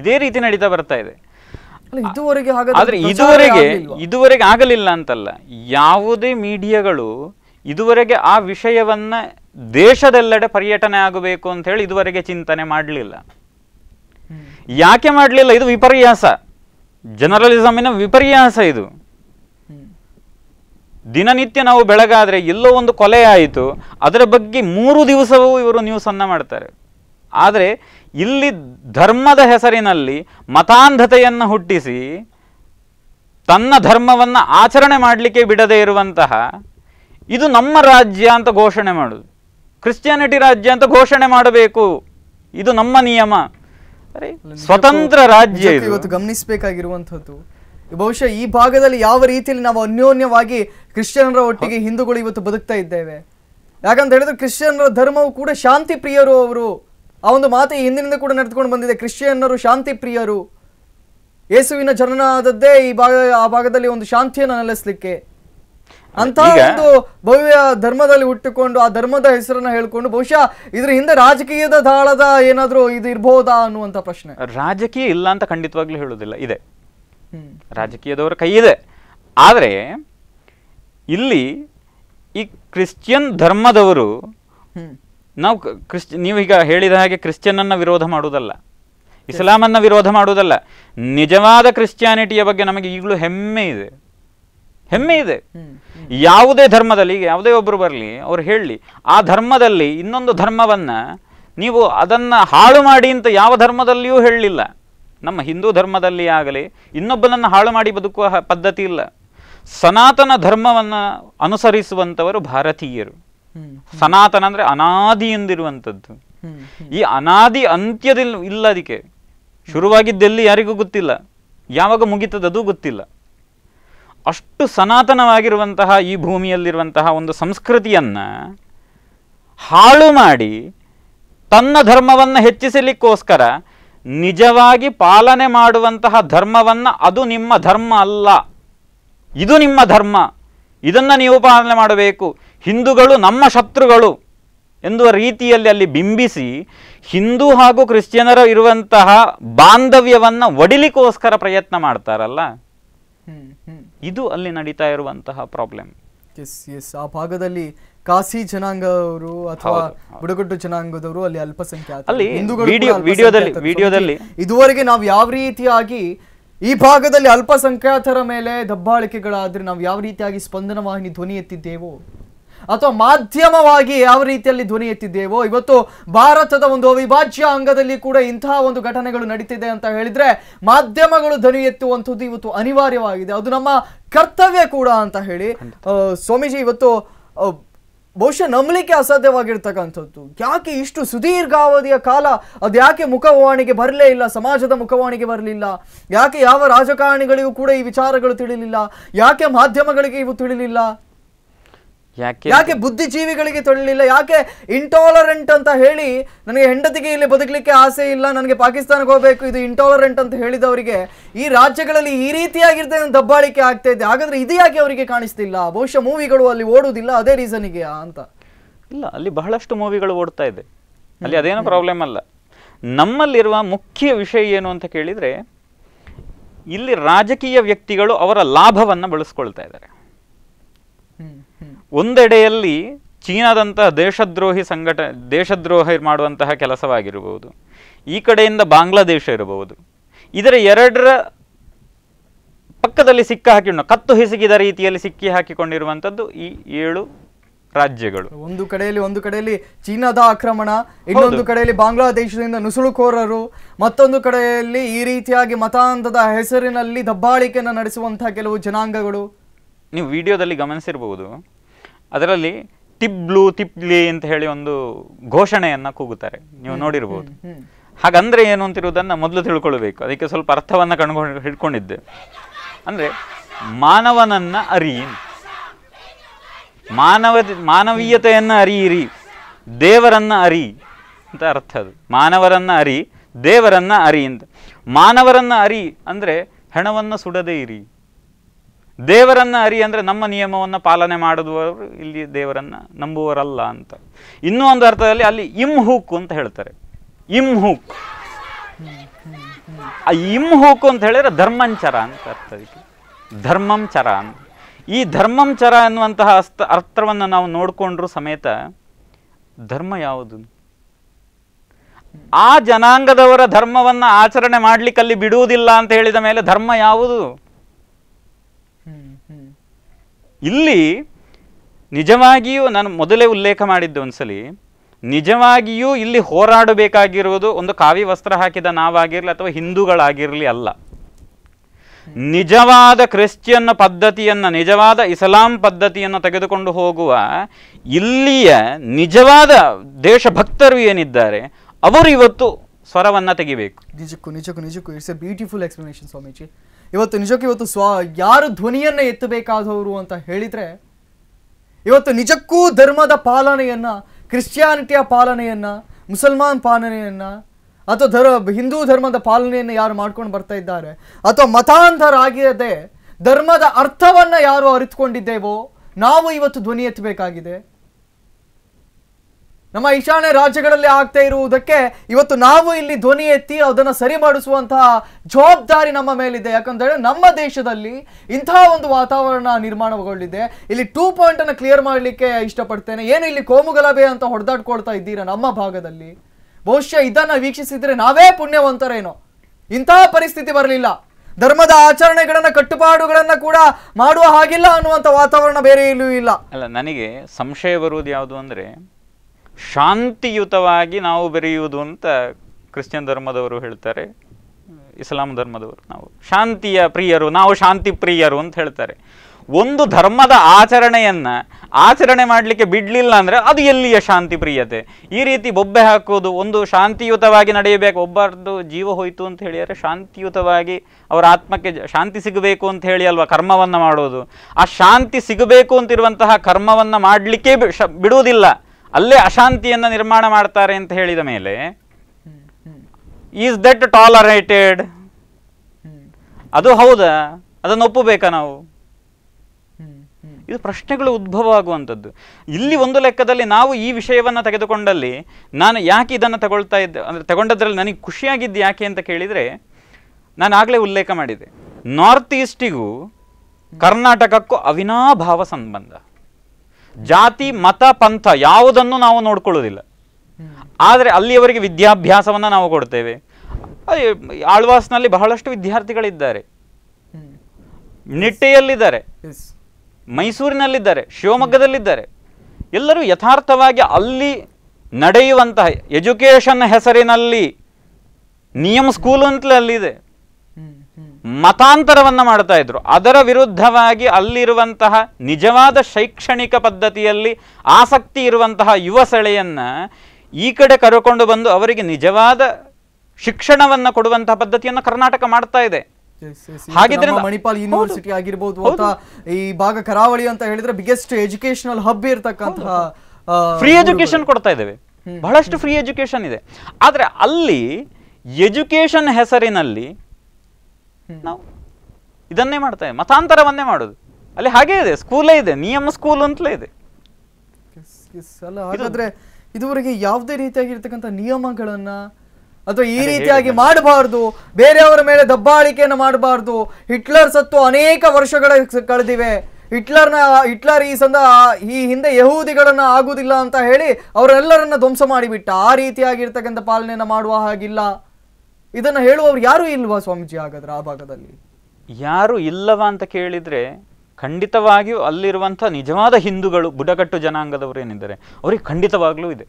ಇದೇ ರೀತಿ ನಡೀತಾ ಬರ್ತಾ ಇದೆ ಇದುವರೆಗೆ ಆದರೆ ಇದುವರೆಗೆ ಇದುವರೆಗೆ ಆಗಲಿಲ್ಲ ಅಂತಲ್ಲ ಯಾವುದೇ ಮೀಡಿಯಾಗಳು ಇದುವರೆಗೆ ಆ ವಿಷಯವನ್ನು ದೇಶದೆಲ್ಲೆಡೆ ಪರ್ಯಟನೆ ಆಗಬೇಕು ಅಂತ ಹೇಳಿ ಇದುವರೆಗೆ ಚಿಂತನೆ ಮಾಡಲಿಲ್ಲ ಯಾಕೆ ಮಾಡಲಿಲ್ಲ ಇದು ವಿಪರ್ಯಾಸ ಜರ್ನಲಿಸಮಿನ ವಿಪರ್ಯಾಸ ಇದು ದಿನನಿತ್ಯ ನಾವು ಬೆಳಗಾದರೆ ಎಲ್ಲೋ ಒಂದು ಕೊಲೆ ಆಯಿತು ಅದರ ಬಗ್ಗೆ ಮೂರು ದಿವಸವೂ ಇವರು ನ್ಯೂಸನ್ನು ಮಾಡ್ತಾರೆ ಆದರೆ ಇಲ್ಲಿ ಧರ್ಮದ ಹೆಸರಿನಲ್ಲಿ ಮತಾಂಧತೆಯನ್ನು ಹುಟ್ಟಿಸಿ ತನ್ನ ಧರ್ಮವನ್ನು ಆಚರಣೆ ಮಾಡಲಿಕ್ಕೆ ಬಿಡದೇ ಇರುವಂತಹ ಇದು ನಮ್ಮ ರಾಜ್ಯ ಅಂತ ಘೋಷಣೆ ಮಾಡೋದು ಕ್ರಿಶ್ಚಿಯಾನಿಟಿ ರಾಜ್ಯ ಅಂತ ಘೋಷಣೆ ಮಾಡಬೇಕು ಇದು ನಮ್ಮ ನಿಯಮ ಸ್ವತಂತ್ರ ರಾಜ್ಯ ಇವತ್ತು ಗಮನಿಸಬೇಕಾಗಿರುವಂಥದ್ದು ಬಹುಶಃ ಈ ಭಾಗದಲ್ಲಿ ಯಾವ ರೀತಿಯಲ್ಲಿ ನಾವು ಅನ್ಯೋನ್ಯವಾಗಿ ಕ್ರಿಶ್ಚಿಯನ್ರ ಒಟ್ಟಿಗೆ ಹಿಂದೂಗಳು ಇವತ್ತು ಬದುಕ್ತಾ ಇದ್ದೇವೆ ಯಾಕಂತ ಹೇಳಿದ್ರೆ ಕ್ರಿಶ್ಚಿಯನ್ರ ಧರ್ಮವು ಕೂಡ ಶಾಂತಿ ಪ್ರಿಯರು ಅವರು ಆ ಒಂದು ಮಾತು ಈ ಹಿಂದಿನಿಂದ ಕೂಡ ನಡೆದುಕೊಂಡು ಬಂದಿದೆ ಕ್ರಿಶ್ಚಿಯನ್ನರು ಶಾಂತಿ ಪ್ರಿಯರು ಯೇಸುವಿನ ಜನನ ಆದದ್ದೇ ಈ ಭಾಗ ಆ ಭಾಗದಲ್ಲಿ ಒಂದು ಶಾಂತಿಯನ್ನು ನೆಲೆಸಲಿಕ್ಕೆ ಅಂತ ಒಂದು ಭವ್ಯ ಧರ್ಮದಲ್ಲಿ ಹುಟ್ಟಿಕೊಂಡು ಆ ಧರ್ಮದ ಹೆಸರನ್ನ ಹೇಳ್ಕೊಂಡು ಬಹುಶಃ ಇದ್ರ ಹಿಂದೆ ರಾಜಕೀಯದ ದಾಳದ ಏನಾದ್ರೂ ಇದು ಇರ್ಬಹುದಾ ಅನ್ನುವಂತ ಪ್ರಶ್ನೆ ರಾಜಕೀಯ ಇಲ್ಲ ಅಂತ ಖಂಡಿತವಾಗ್ಲೂ ಹೇಳೋದಿಲ್ಲ ಇದೆ ರಾಜಕೀಯದವರ ಕೈ ಇದೆ ಆದರೆ ಇಲ್ಲಿ ಈ ಕ್ರಿಶ್ಚಿಯನ್ ಧರ್ಮದವರು ನಾವು ನೀವು ನೀವೀಗ ಹೇಳಿದ ಹಾಗೆ ಕ್ರಿಶ್ಚಿಯನನ್ನು ವಿರೋಧ ಮಾಡುವುದಲ್ಲ ಇಸ್ಲಾಮನ್ನು ವಿರೋಧ ಮಾಡುವುದಲ್ಲ ನಿಜವಾದ ಕ್ರಿಶ್ಚಿಯಾನಿಟಿಯ ಬಗ್ಗೆ ನಮಗೆ ಈಗಲೂ ಹೆಮ್ಮೆ ಇದೆ ಹೆಮ್ಮೆ ಇದೆ ಯಾವುದೇ ಧರ್ಮದಲ್ಲಿ ಯಾವುದೇ ಒಬ್ಬರು ಬರಲಿ ಅವ್ರು ಹೇಳಲಿ ಆ ಧರ್ಮದಲ್ಲಿ ಇನ್ನೊಂದು ಧರ್ಮವನ್ನು ನೀವು ಅದನ್ನು ಹಾಳು ಮಾಡಿ ಅಂತ ಯಾವ ಧರ್ಮದಲ್ಲಿಯೂ ಹೇಳಲಿಲ್ಲ ನಮ್ಮ ಹಿಂದೂ ಧರ್ಮದಲ್ಲಿ ಆಗಲಿ ಇನ್ನೊಬ್ಬನನ್ನು ಹಾಳು ಮಾಡಿ ಬದುಕುವ ಪದ್ಧತಿ ಇಲ್ಲ ಸನಾತನ ಧರ್ಮವನ್ನು ಅನುಸರಿಸುವಂಥವರು ಭಾರತೀಯರು ಸನಾತನ ಅಂದ್ರೆ ಎಂದಿರುವಂಥದ್ದು ಈ ಅನಾದಿ ಅಂತ್ಯದಿಲ್ ಇಲ್ಲ ಅದಕ್ಕೆ ಶುರುವಾಗಿದ್ದೆಲ್ಲಿ ಯಾರಿಗೂ ಗೊತ್ತಿಲ್ಲ ಯಾವಾಗ ಅದು ಗೊತ್ತಿಲ್ಲ ಅಷ್ಟು ಸನಾತನವಾಗಿರುವಂತಹ ಈ ಭೂಮಿಯಲ್ಲಿರುವಂತಹ ಒಂದು ಸಂಸ್ಕೃತಿಯನ್ನ ಹಾಳು ಮಾಡಿ ತನ್ನ ಧರ್ಮವನ್ನು ಹೆಚ್ಚಿಸಲಿಕ್ಕೋಸ್ಕರ ನಿಜವಾಗಿ ಪಾಲನೆ ಮಾಡುವಂತಹ ಧರ್ಮವನ್ನು ಅದು ನಿಮ್ಮ ಧರ್ಮ ಅಲ್ಲ ಇದು ನಿಮ್ಮ ಧರ್ಮ ಇದನ್ನು ನೀವು ಪಾಲನೆ ಮಾಡಬೇಕು ಹಿಂದೂಗಳು ನಮ್ಮ ಶತ್ರುಗಳು ಎಂದು ರೀತಿಯಲ್ಲಿ ಅಲ್ಲಿ ಬಿಂಬಿಸಿ ಹಿಂದೂ ಹಾಗೂ ಕ್ರಿಶ್ಚಿಯನರು ಇರುವಂತಹ ಬಾಂಧವ್ಯವನ್ನು ಒಡಿಲಿಕ್ಕೋಸ್ಕರ ಪ್ರಯತ್ನ ಮಾಡ್ತಾರಲ್ಲ ಇದು ಅಲ್ಲಿ ನಡೀತಾ ಇರುವಂತಹ ಪ್ರಾಬ್ಲಮ್ ಎಸ್ ಎಸ್ ಆ ಭಾಗದಲ್ಲಿ ಕಾಸಿ ಜನಾಂಗವರು ಅಥವಾ ಬುಡಕಟ್ಟು ಜನಾಂಗದವರು ಅಲ್ಲಿ ಅಲ್ಪಸಂಖ್ಯಾತ ಅಲ್ಲಿ ವಿಡಿಯೋದಲ್ಲಿ ವಿಡಿಯೋದಲ್ಲಿ ಇದುವರೆಗೆ ನಾವು ಯಾವ ರೀತಿಯಾಗಿ ಈ ಭಾಗದಲ್ಲಿ ಅಲ್ಪಸಂಖ್ಯಾತರ ಮೇಲೆ ದಬ್ಬಾಳಿಕೆಗಳಾದ್ರೆ ನಾವು ಯಾವ ರೀತಿಯಾಗಿ ಸ್ಪಂದನ ವಾಹಿನಿ ಧ್ವನಿ ಎತ್ತಿದ್ದೇವೋ ಅಥವಾ ಮಾಧ್ಯಮವಾಗಿ ಯಾವ ರೀತಿಯಲ್ಲಿ ಧ್ವನಿ ಎತ್ತಿದ್ದೇವೋ ಇವತ್ತು ಭಾರತದ ಒಂದು ಅವಿಭಾಜ್ಯ ಅಂಗದಲ್ಲಿ ಕೂಡ ಇಂತಹ ಒಂದು ಘಟನೆಗಳು ನಡೀತಿದೆ ಅಂತ ಹೇಳಿದ್ರೆ ಮಾಧ್ಯಮಗಳು ಧ್ವನಿ ಎತ್ತುವಂಥದ್ದು ಇವತ್ತು ಅನಿವಾರ್ಯವಾಗಿದೆ ಅದು ನಮ್ಮ ಕರ್ತವ್ಯ ಕೂಡ ಅಂತ ಹೇಳಿ ಸ್ವಾಮೀಜಿ ಇವತ್ತು ಬಹುಶಃ ನಂಬಲಿಕ್ಕೆ ಅಸಾಧ್ಯವಾಗಿರ್ತಕ್ಕಂಥದ್ದು ಯಾಕೆ ಇಷ್ಟು ಸುದೀರ್ಘಾವಧಿಯ ಕಾಲ ಅದು ಯಾಕೆ ಮುಖವಾಣಿಗೆ ಬರಲೇ ಇಲ್ಲ ಸಮಾಜದ ಮುಖವಾಣಿಗೆ ಬರಲಿಲ್ಲ ಯಾಕೆ ಯಾವ ರಾಜಕಾರಣಿಗಳಿಗೂ ಕೂಡ ಈ ವಿಚಾರಗಳು ತಿಳಿಲಿಲ್ಲ ಯಾಕೆ ಮಾಧ್ಯಮಗಳಿಗೆ ಇವು ತಿಳಿಲಿಲ್ಲ ಯಾಕೆ ಯಾಕೆ ಬುದ್ಧಿಜೀವಿಗಳಿಗೆ ತೊಳಲಿಲ್ಲ ಯಾಕೆ ಇಂಟಾಲರೆಂಟ್ ಅಂತ ಹೇಳಿ ನನಗೆ ಹೆಂಡತಿಗೆ ಇಲ್ಲಿ ಬದುಕಲಿಕ್ಕೆ ಆಸೆ ಇಲ್ಲ ನನಗೆ ಪಾಕಿಸ್ತಾನಕ್ಕೆ ಹೋಗಬೇಕು ಇದು ಇಂಟಾಲರೆಂಟ್ ಅಂತ ಹೇಳಿದವರಿಗೆ ಈ ರಾಜ್ಯಗಳಲ್ಲಿ ಈ ರೀತಿಯಾಗಿರ್ತದೆ ದಬ್ಬಾಳಿಕೆ ಆಗ್ತಾ ಇದೆ ಹಾಗಾದ್ರೆ ಇದು ಯಾಕೆ ಅವರಿಗೆ ಕಾಣಿಸ್ತಿಲ್ಲ ಬಹುಶಃ ಮೂವಿಗಳು ಅಲ್ಲಿ ಓಡುವುದಿಲ್ಲ ಅದೇ ರೀಸನಿಗೆ ಅಂತ ಇಲ್ಲ ಅಲ್ಲಿ ಬಹಳಷ್ಟು ಮೂವಿಗಳು ಓಡ್ತಾ ಇದೆ ಅಲ್ಲಿ ಅದೇನೋ ಪ್ರಾಬ್ಲಮ್ ಅಲ್ಲ ನಮ್ಮಲ್ಲಿರುವ ಮುಖ್ಯ ವಿಷಯ ಏನು ಅಂತ ಕೇಳಿದ್ರೆ ಇಲ್ಲಿ ರಾಜಕೀಯ ವ್ಯಕ್ತಿಗಳು ಅವರ ಲಾಭವನ್ನು ಬಳಸ್ಕೊಳ್ತಾ ಇದ್ದಾರೆ ಒಂದೆಡೆಯಲ್ಲಿ ಚೀನಾದಂತಹ ದೇಶದ್ರೋಹಿ ಸಂಘಟ ದೇಶದ್ರೋಹ ಮಾಡುವಂತಹ ಕೆಲಸವಾಗಿರಬಹುದು ಈ ಕಡೆಯಿಂದ ಬಾಂಗ್ಲಾದೇಶ ಇರಬಹುದು ಇದರ ಎರಡರ ಪಕ್ಕದಲ್ಲಿ ಸಿಕ್ಕ ಹಾಕಿಕೊಂಡು ಕತ್ತು ಹಿಸುಗಿದ ರೀತಿಯಲ್ಲಿ ಸಿಕ್ಕಿ ಹಾಕಿಕೊಂಡಿರುವಂಥದ್ದು ಈ ಏಳು ರಾಜ್ಯಗಳು ಒಂದು ಕಡೆಯಲ್ಲಿ ಒಂದು ಕಡೆಯಲ್ಲಿ ಚೀನಾದ ಆಕ್ರಮಣ ಇನ್ನೊಂದು ಕಡೆಯಲ್ಲಿ ಬಾಂಗ್ಲಾದೇಶದಿಂದ ನುಸುಳುಕೋರರು ಮತ್ತೊಂದು ಕಡೆಯಲ್ಲಿ ಈ ರೀತಿಯಾಗಿ ಮತಾಂತದ ಹೆಸರಿನಲ್ಲಿ ದಬ್ಬಾಳಿಕೆಯನ್ನು ನಡೆಸುವಂತಹ ಕೆಲವು ಜನಾಂಗಗಳು ನೀವು ವಿಡಿಯೋದಲ್ಲಿ ಗಮನಿಸಿರಬಹುದು ಅದರಲ್ಲಿ ತಿಬ್ಲು ತಿಪ್ಲಿ ಅಂತ ಹೇಳಿ ಒಂದು ಘೋಷಣೆಯನ್ನು ಕೂಗುತ್ತಾರೆ ನೀವು ನೋಡಿರ್ಬೋದು ಹಾಗಂದ್ರೆ ಏನು ಅಂತಿರುವುದನ್ನು ಮೊದಲು ತಿಳ್ಕೊಳ್ಬೇಕು ಅದಕ್ಕೆ ಸ್ವಲ್ಪ ಅರ್ಥವನ್ನು ಕಂಡು ಹಿಡ್ಕೊಂಡಿದ್ದೆ ಅಂದರೆ ಮಾನವನನ್ನು ಅರಿ ಮಾನವ ಮಾನವೀಯತೆಯನ್ನು ಅರಿಯಿರಿ ದೇವರನ್ನು ಅರಿ ಅಂತ ಅರ್ಥ ಅದು ಮಾನವರನ್ನು ಅರಿ ದೇವರನ್ನು ಅರಿ ಅಂತ ಮಾನವರನ್ನು ಅರಿ ಅಂದರೆ ಹೆಣವನ್ನು ಸುಡದೇ ಇರಿ ದೇವರನ್ನು ಅರಿ ಅಂದರೆ ನಮ್ಮ ನಿಯಮವನ್ನು ಪಾಲನೆ ಮಾಡುವವರು ಇಲ್ಲಿ ದೇವರನ್ನು ನಂಬುವರಲ್ಲ ಅಂತ ಇನ್ನೂ ಒಂದು ಅರ್ಥದಲ್ಲಿ ಅಲ್ಲಿ ಇಮ್ಹುಕ್ ಅಂತ ಹೇಳ್ತಾರೆ ಇಮ್ಹುಕ್ ಆ ಇಮ್ಹುಕ್ ಅಂತ ಹೇಳಿದ್ರೆ ಧರ್ಮಂಚರ ಅಂತ ಅರ್ಥ ಧರ್ಮಂ ಧರ್ಮಂಚರ ಅಂತ ಈ ಧರ್ಮಂಚರ ಅನ್ನುವಂತಹ ಅಸ್ತ ಅರ್ಥವನ್ನು ನಾವು ನೋಡಿಕೊಂಡ್ರು ಸಮೇತ ಧರ್ಮ ಯಾವುದು ಆ ಜನಾಂಗದವರ ಧರ್ಮವನ್ನು ಆಚರಣೆ ಅಲ್ಲಿ ಬಿಡುವುದಿಲ್ಲ ಅಂತ ಹೇಳಿದ ಮೇಲೆ ಧರ್ಮ ಯಾವುದು ಇಲ್ಲಿ ನಿಜವಾಗಿಯೂ ನಾನು ಮೊದಲೇ ಉಲ್ಲೇಖ ಮಾಡಿದ್ದು ಒಂದ್ಸಲಿ ನಿಜವಾಗಿಯೂ ಇಲ್ಲಿ ಹೋರಾಡಬೇಕಾಗಿರುವುದು ಒಂದು ಕಾವಿ ವಸ್ತ್ರ ಹಾಕಿದ ನಾವಾಗಿರಲಿ ಅಥವಾ ಹಿಂದೂಗಳಾಗಿರಲಿ ಅಲ್ಲ ನಿಜವಾದ ಕ್ರಿಶ್ಚಿಯನ್ ಪದ್ಧತಿಯನ್ನು ನಿಜವಾದ ಇಸ್ಲಾಂ ಪದ್ಧತಿಯನ್ನು ತೆಗೆದುಕೊಂಡು ಹೋಗುವ ಇಲ್ಲಿಯ ನಿಜವಾದ ದೇಶಭಕ್ತರು ಏನಿದ್ದಾರೆ ಅವರು ಇವತ್ತು ಸ್ವರವನ್ನು ತೆಗಿಬೇಕು ನಿಜಕ್ಕೂ ನಿಜಕ್ಕೂ ನಿಜಕ್ಕೂ it's a beautiful explanation Swamiji ಇವತ್ತು ನಿಜಕ್ಕೂ ಇವತ್ತು ಸ್ವ ಯಾರು ಧ್ವನಿಯನ್ನು ಎತ್ತಬೇಕಾದವರು ಅಂತ ಹೇಳಿದರೆ ಇವತ್ತು ನಿಜಕ್ಕೂ ಧರ್ಮದ ಪಾಲನೆಯನ್ನು ಕ್ರಿಶ್ಚಿಯಾನಿಟಿಯ ಪಾಲನೆಯನ್ನು ಮುಸಲ್ಮಾನ್ ಪಾಲನೆಯನ್ನು ಅಥವಾ ಧರ್ ಹಿಂದೂ ಧರ್ಮದ ಪಾಲನೆಯನ್ನು ಯಾರು ಮಾಡ್ಕೊಂಡು ಬರ್ತಾ ಇದ್ದಾರೆ ಅಥವಾ ಮತಾಂತರ ಆಗಿರದೆ ಧರ್ಮದ ಅರ್ಥವನ್ನು ಯಾರು ಅರಿತುಕೊಂಡಿದ್ದೇವೋ ನಾವು ಇವತ್ತು ಧ್ವನಿ ಎತ್ತಬೇಕಾಗಿದೆ ನಮ್ಮ ಈಶಾನ್ಯ ರಾಜ್ಯಗಳಲ್ಲಿ ಆಗ್ತಾ ಇರುವುದಕ್ಕೆ ಇವತ್ತು ನಾವು ಇಲ್ಲಿ ಧ್ವನಿ ಎತ್ತಿ ಅದನ್ನು ಸರಿ ಮಾಡಿಸುವಂತಹ ಜವಾಬ್ದಾರಿ ನಮ್ಮ ಮೇಲಿದೆ ಯಾಕಂತೇಳಿ ನಮ್ಮ ದೇಶದಲ್ಲಿ ಇಂತಹ ಒಂದು ವಾತಾವರಣ ನಿರ್ಮಾಣಗೊಂಡಿದೆ ಇಲ್ಲಿ ಟೂ ಪಾಯಿಂಟನ್ನು ಕ್ಲಿಯರ್ ಮಾಡಲಿಕ್ಕೆ ಇಷ್ಟಪಡ್ತೇನೆ ಏನು ಇಲ್ಲಿ ಕೋಮುಗಲಭೆ ಅಂತ ಹೊಡೆದಾಡ್ಕೊಳ್ತಾ ಇದ್ದೀರಾ ನಮ್ಮ ಭಾಗದಲ್ಲಿ ಬಹುಶಃ ಇದನ್ನು ವೀಕ್ಷಿಸಿದರೆ ನಾವೇ ಪುಣ್ಯವಂತರೇನೋ ಇಂತಹ ಪರಿಸ್ಥಿತಿ ಬರಲಿಲ್ಲ ಧರ್ಮದ ಆಚರಣೆಗಳನ್ನ ಕಟ್ಟುಪಾಡುಗಳನ್ನ ಕೂಡ ಮಾಡುವ ಹಾಗಿಲ್ಲ ಅನ್ನುವಂಥ ವಾತಾವರಣ ಬೇರೆ ಇಲ್ಲೂ ಇಲ್ಲ ಅಲ್ಲ ನನಗೆ ಸಂಶಯ ಬರುವುದು ಯಾವುದು ಅಂದ್ರೆ ಶಾಂತಿಯುತವಾಗಿ ನಾವು ಬೆರೆಯುವುದು ಅಂತ ಕ್ರಿಶ್ಚಿಯನ್ ಧರ್ಮದವರು ಹೇಳ್ತಾರೆ ಇಸ್ಲಾಂ ಧರ್ಮದವರು ನಾವು ಶಾಂತಿಯ ಪ್ರಿಯರು ನಾವು ಶಾಂತಿ ಪ್ರಿಯರು ಅಂತ ಹೇಳ್ತಾರೆ ಒಂದು ಧರ್ಮದ ಆಚರಣೆಯನ್ನು ಆಚರಣೆ ಮಾಡಲಿಕ್ಕೆ ಬಿಡಲಿಲ್ಲ ಅಂದರೆ ಅದು ಎಲ್ಲಿಯ ಶಾಂತಿ ಪ್ರಿಯತೆ ಈ ರೀತಿ ಬೊಬ್ಬೆ ಹಾಕೋದು ಒಂದು ಶಾಂತಿಯುತವಾಗಿ ನಡೆಯಬೇಕು ಒಬ್ಬರದ್ದು ಜೀವ ಹೋಯಿತು ಅಂತ ಹೇಳಿದರೆ ಶಾಂತಿಯುತವಾಗಿ ಅವರ ಆತ್ಮಕ್ಕೆ ಶಾಂತಿ ಸಿಗಬೇಕು ಅಂತ ಹೇಳಿ ಅಲ್ವಾ ಕರ್ಮವನ್ನು ಮಾಡೋದು ಆ ಶಾಂತಿ ಸಿಗಬೇಕು ಅಂತಿರುವಂತಹ ಕರ್ಮವನ್ನು ಮಾಡಲಿಕ್ಕೆ ಬಿಡುವುದಿಲ್ಲ ಅಲ್ಲೇ ಅಶಾಂತಿಯನ್ನು ನಿರ್ಮಾಣ ಮಾಡ್ತಾರೆ ಅಂತ ಹೇಳಿದ ಮೇಲೆ ಈಸ್ ದಟ್ ಟಾಲರೇಟೆಡ್ ಅದು ಹೌದಾ ಅದನ್ನು ಒಪ್ಪಬೇಕಾ ನಾವು ಇದು ಪ್ರಶ್ನೆಗಳು ಉದ್ಭವ ಆಗುವಂಥದ್ದು ಇಲ್ಲಿ ಒಂದು ಲೆಕ್ಕದಲ್ಲಿ ನಾವು ಈ ವಿಷಯವನ್ನು ತೆಗೆದುಕೊಂಡಲ್ಲಿ ನಾನು ಯಾಕೆ ಇದನ್ನು ತಗೊಳ್ತಾ ಇದ್ದೆ ಅಂದರೆ ತಗೊಂಡದ್ರಲ್ಲಿ ನನಗೆ ಖುಷಿಯಾಗಿದ್ದು ಯಾಕೆ ಅಂತ ಕೇಳಿದರೆ ನಾನು ಆಗಲೇ ಉಲ್ಲೇಖ ಮಾಡಿದೆ ನಾರ್ತ್ ಈಸ್ಟಿಗೂ ಕರ್ನಾಟಕಕ್ಕೂ ಅವಿನಾಭಾವ ಸಂಬಂಧ ಜಾತಿ ಮತ ಪಂಥ ಯಾವುದನ್ನು ನಾವು ನೋಡ್ಕೊಳ್ಳೋದಿಲ್ಲ ಆದರೆ ಅಲ್ಲಿವರಿಗೆ ವಿದ್ಯಾಭ್ಯಾಸವನ್ನು ನಾವು ಕೊಡ್ತೇವೆ ಆಳ್ವಾಸ್ನಲ್ಲಿ ಬಹಳಷ್ಟು ವಿದ್ಯಾರ್ಥಿಗಳಿದ್ದಾರೆ ನಿಟ್ಟೆಯಲ್ಲಿದ್ದಾರೆ ಮೈಸೂರಿನಲ್ಲಿದ್ದಾರೆ ಶಿವಮೊಗ್ಗದಲ್ಲಿದ್ದಾರೆ ಎಲ್ಲರೂ ಯಥಾರ್ಥವಾಗಿ ಅಲ್ಲಿ ನಡೆಯುವಂತಹ ಎಜುಕೇಷನ್ ಹೆಸರಿನಲ್ಲಿ ನಿಯಮ ಸ್ಕೂಲ್ ಅಂತಲೇ ಅಲ್ಲಿದೆ ಮತಾಂತರವನ್ನು ಮಾಡ್ತಾ ಇದ್ರು ಅದರ ವಿರುದ್ಧವಾಗಿ ಅಲ್ಲಿರುವಂತಹ ನಿಜವಾದ ಶೈಕ್ಷಣಿಕ ಪದ್ಧತಿಯಲ್ಲಿ ಆಸಕ್ತಿ ಇರುವಂತಹ ಯುವ ಸೆಳೆಯನ್ನ ಈ ಕಡೆ ಕರೆಕೊಂಡು ಬಂದು ಅವರಿಗೆ ನಿಜವಾದ ಶಿಕ್ಷಣವನ್ನು ಕೊಡುವಂತಹ ಪದ್ಧತಿಯನ್ನು ಕರ್ನಾಟಕ ಮಾಡ್ತಾ ಇದೆ ಹಾಗಿದ್ರೆ ಮಣಿಪಾಲ್ ಯೂನಿವರ್ಸಿಟಿ ಆಗಿರ್ಬೋದು ಈ ಭಾಗ ಕರಾವಳಿ ಅಂತ ಹೇಳಿದ್ರೆ ಬಿಗ್ಗೆಸ್ಟ್ ಎಜುಕೇಶನಲ್ ಹಬ್ ಇರತಕ್ಕಂತಹ ಫ್ರೀ ಎಜುಕೇಶನ್ ಕೊಡ್ತಾ ಇದ್ದೇವೆ ಬಹಳಷ್ಟು ಫ್ರೀ ಎಜುಕೇಶನ್ ಇದೆ ಆದರೆ ಅಲ್ಲಿ ಎಜುಕೇಶನ್ ಹೆಸರಿನಲ್ಲಿ ನಾವು ಇದನ್ನೇ ಮಾಡ್ತೇವೆ ಮತಾಂತರವನ್ನೇ ಮಾಡೋದು ಅಲ್ಲಿ ಹಾಗೇ ಇದೆ ಸ್ಕೂಲೇ ಇದೆ ನಿಯಮ ಸ್ಕೂಲ್ ಅಂತಲೇ ಇದೆ ಹಾಗಾದ್ರೆ ಇದುವರೆಗೆ ಯಾವುದೇ ರೀತಿಯಾಗಿರ್ತಕ್ಕಂಥ ನಿಯಮಗಳನ್ನ ಅಥವಾ ಈ ರೀತಿಯಾಗಿ ಮಾಡಬಾರ್ದು ಬೇರೆಯವರ ಮೇಲೆ ದಬ್ಬಾಳಿಕೆಯನ್ನು ಮಾಡಬಾರ್ದು ಹಿಟ್ಲರ್ ಸತ್ತು ಅನೇಕ ವರ್ಷಗಳ ಕಳೆದಿವೆ ಹಿಟ್ಲರ್ನ ಹಿಟ್ಲರ್ ಈ ಸಂದ ಈ ಹಿಂದೆ ಯಹೂದಿಗಳನ್ನ ಆಗುದಿಲ್ಲ ಅಂತ ಹೇಳಿ ಅವರೆಲ್ಲರನ್ನ ಧ್ವಂಸ ಮಾಡಿಬಿಟ್ಟ ಆ ರೀತಿಯಾಗಿರ್ತಕ್ಕಂಥ ಪಾಲನೆಯನ್ನ ಮಾಡುವ ಹಾಗಿಲ್ಲ ಇದನ್ನು ಹೇಳುವವರು ಯಾರು ಇಲ್ವಾ ಸ್ವಾಮೀಜಿ ಹಾಗಾದ್ರೆ ಆ ಭಾಗದಲ್ಲಿ ಯಾರು ಇಲ್ಲವಾ ಅಂತ ಕೇಳಿದ್ರೆ ಖಂಡಿತವಾಗಿಯೂ ಅಲ್ಲಿರುವಂತಹ ನಿಜವಾದ ಹಿಂದೂಗಳು ಬುಡಕಟ್ಟು ಜನಾಂಗದವರು ಏನಿದ್ದಾರೆ ಅವ್ರಿಗೆ ಖಂಡಿತವಾಗ್ಲೂ ಇದೆ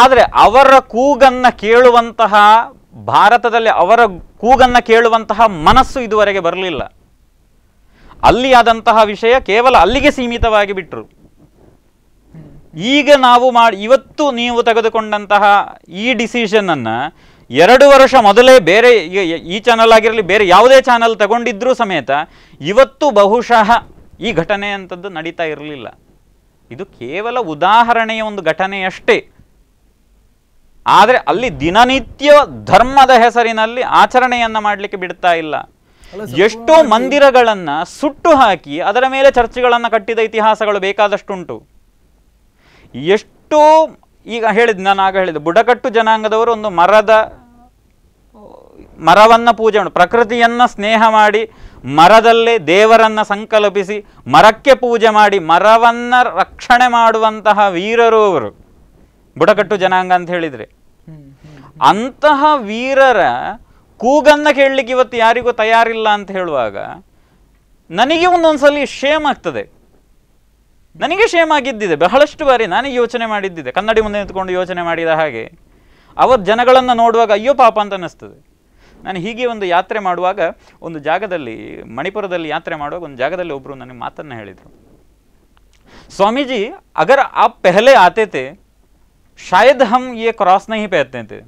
ಆದರೆ ಅವರ ಕೂಗನ್ನ ಕೇಳುವಂತಹ ಭಾರತದಲ್ಲಿ ಅವರ ಕೂಗನ್ನ ಕೇಳುವಂತಹ ಮನಸ್ಸು ಇದುವರೆಗೆ ಬರಲಿಲ್ಲ ಅಲ್ಲಿ ಆದಂತಹ ವಿಷಯ ಕೇವಲ ಅಲ್ಲಿಗೆ ಸೀಮಿತವಾಗಿ ಬಿಟ್ಟರು ಈಗ ನಾವು ಮಾಡಿ ಇವತ್ತು ನೀವು ತೆಗೆದುಕೊಂಡಂತಹ ಈ ಡಿಸಿಷನ್ ಅನ್ನ ಎರಡು ವರ್ಷ ಮೊದಲೇ ಬೇರೆ ಈ ಚಾನಲ್ ಆಗಿರಲಿ ಬೇರೆ ಯಾವುದೇ ಚಾನಲ್ ತಗೊಂಡಿದ್ರೂ ಸಮೇತ ಇವತ್ತು ಬಹುಶಃ ಈ ಘಟನೆ ಅಂಥದ್ದು ನಡೀತಾ ಇರಲಿಲ್ಲ ಇದು ಕೇವಲ ಉದಾಹರಣೆಯ ಒಂದು ಘಟನೆಯಷ್ಟೇ ಆದರೆ ಅಲ್ಲಿ ದಿನನಿತ್ಯ ಧರ್ಮದ ಹೆಸರಿನಲ್ಲಿ ಆಚರಣೆಯನ್ನು ಮಾಡಲಿಕ್ಕೆ ಬಿಡ್ತಾ ಇಲ್ಲ ಎಷ್ಟೋ ಮಂದಿರಗಳನ್ನು ಸುಟ್ಟು ಹಾಕಿ ಅದರ ಮೇಲೆ ಚರ್ಚೆಗಳನ್ನು ಕಟ್ಟಿದ ಇತಿಹಾಸಗಳು ಬೇಕಾದಷ್ಟುಂಟು ಎಷ್ಟೋ ಈಗ ಹೇಳಿದ್ದು ನಾನು ಆಗ ಹೇಳಿದ್ದು ಬುಡಕಟ್ಟು ಜನಾಂಗದವರು ಒಂದು ಮರದ ಮರವನ್ನು ಪೂಜೆ ಮಾಡಿ ಪ್ರಕೃತಿಯನ್ನು ಸ್ನೇಹ ಮಾಡಿ ಮರದಲ್ಲೇ ದೇವರನ್ನು ಸಂಕಲ್ಪಿಸಿ ಮರಕ್ಕೆ ಪೂಜೆ ಮಾಡಿ ಮರವನ್ನು ರಕ್ಷಣೆ ಮಾಡುವಂತಹ ವೀರರು ಅವರು ಬುಡಕಟ್ಟು ಜನಾಂಗ ಅಂತ ಹೇಳಿದರೆ ಅಂತಹ ವೀರರ ಕೂಗನ್ನು ಕೇಳಲಿಕ್ಕೆ ಇವತ್ತು ಯಾರಿಗೂ ತಯಾರಿಲ್ಲ ಅಂತ ಹೇಳುವಾಗ ನನಗೆ ಒಂದೊಂದು ಸಲ ಶೇಮ್ ಆಗ್ತದೆ ನನಗೆ ಶೇಮ್ ಆಗಿದ್ದಿದೆ ಬಹಳಷ್ಟು ಬಾರಿ ನಾನೇ ಯೋಚನೆ ಮಾಡಿದ್ದಿದೆ ಕನ್ನಡಿ ಮುಂದೆ ನಿಂತ್ಕೊಂಡು ಯೋಚನೆ ಮಾಡಿದ ಹಾಗೆ ಅವರ ಜನಗಳನ್ನು ನೋಡುವಾಗ ಅಯ್ಯೋ ಪಾಪ ಅಂತ ಅನ್ನಿಸ್ತದೆ ನಾನು ಹೀಗೆ ಒಂದು ಯಾತ್ರೆ ಮಾಡುವಾಗ ಒಂದು ಜಾಗದಲ್ಲಿ ಮಣಿಪುರದಲ್ಲಿ ಯಾತ್ರೆ ಮಾಡುವಾಗ ಒಂದು ಜಾಗದಲ್ಲಿ ಒಬ್ಬರು ನನಗೆ ಮಾತನ್ನು ಹೇಳಿದರು ಸ್ವಾಮೀಜಿ ಅಗರ್ ಆ ಪೆಹಲೆ ಆತೆ ಶಾಯದ್ ಹಮ್ ಈ ಕ್ರಾಸ್ನ ಹಿ ಪೇತೇತೆ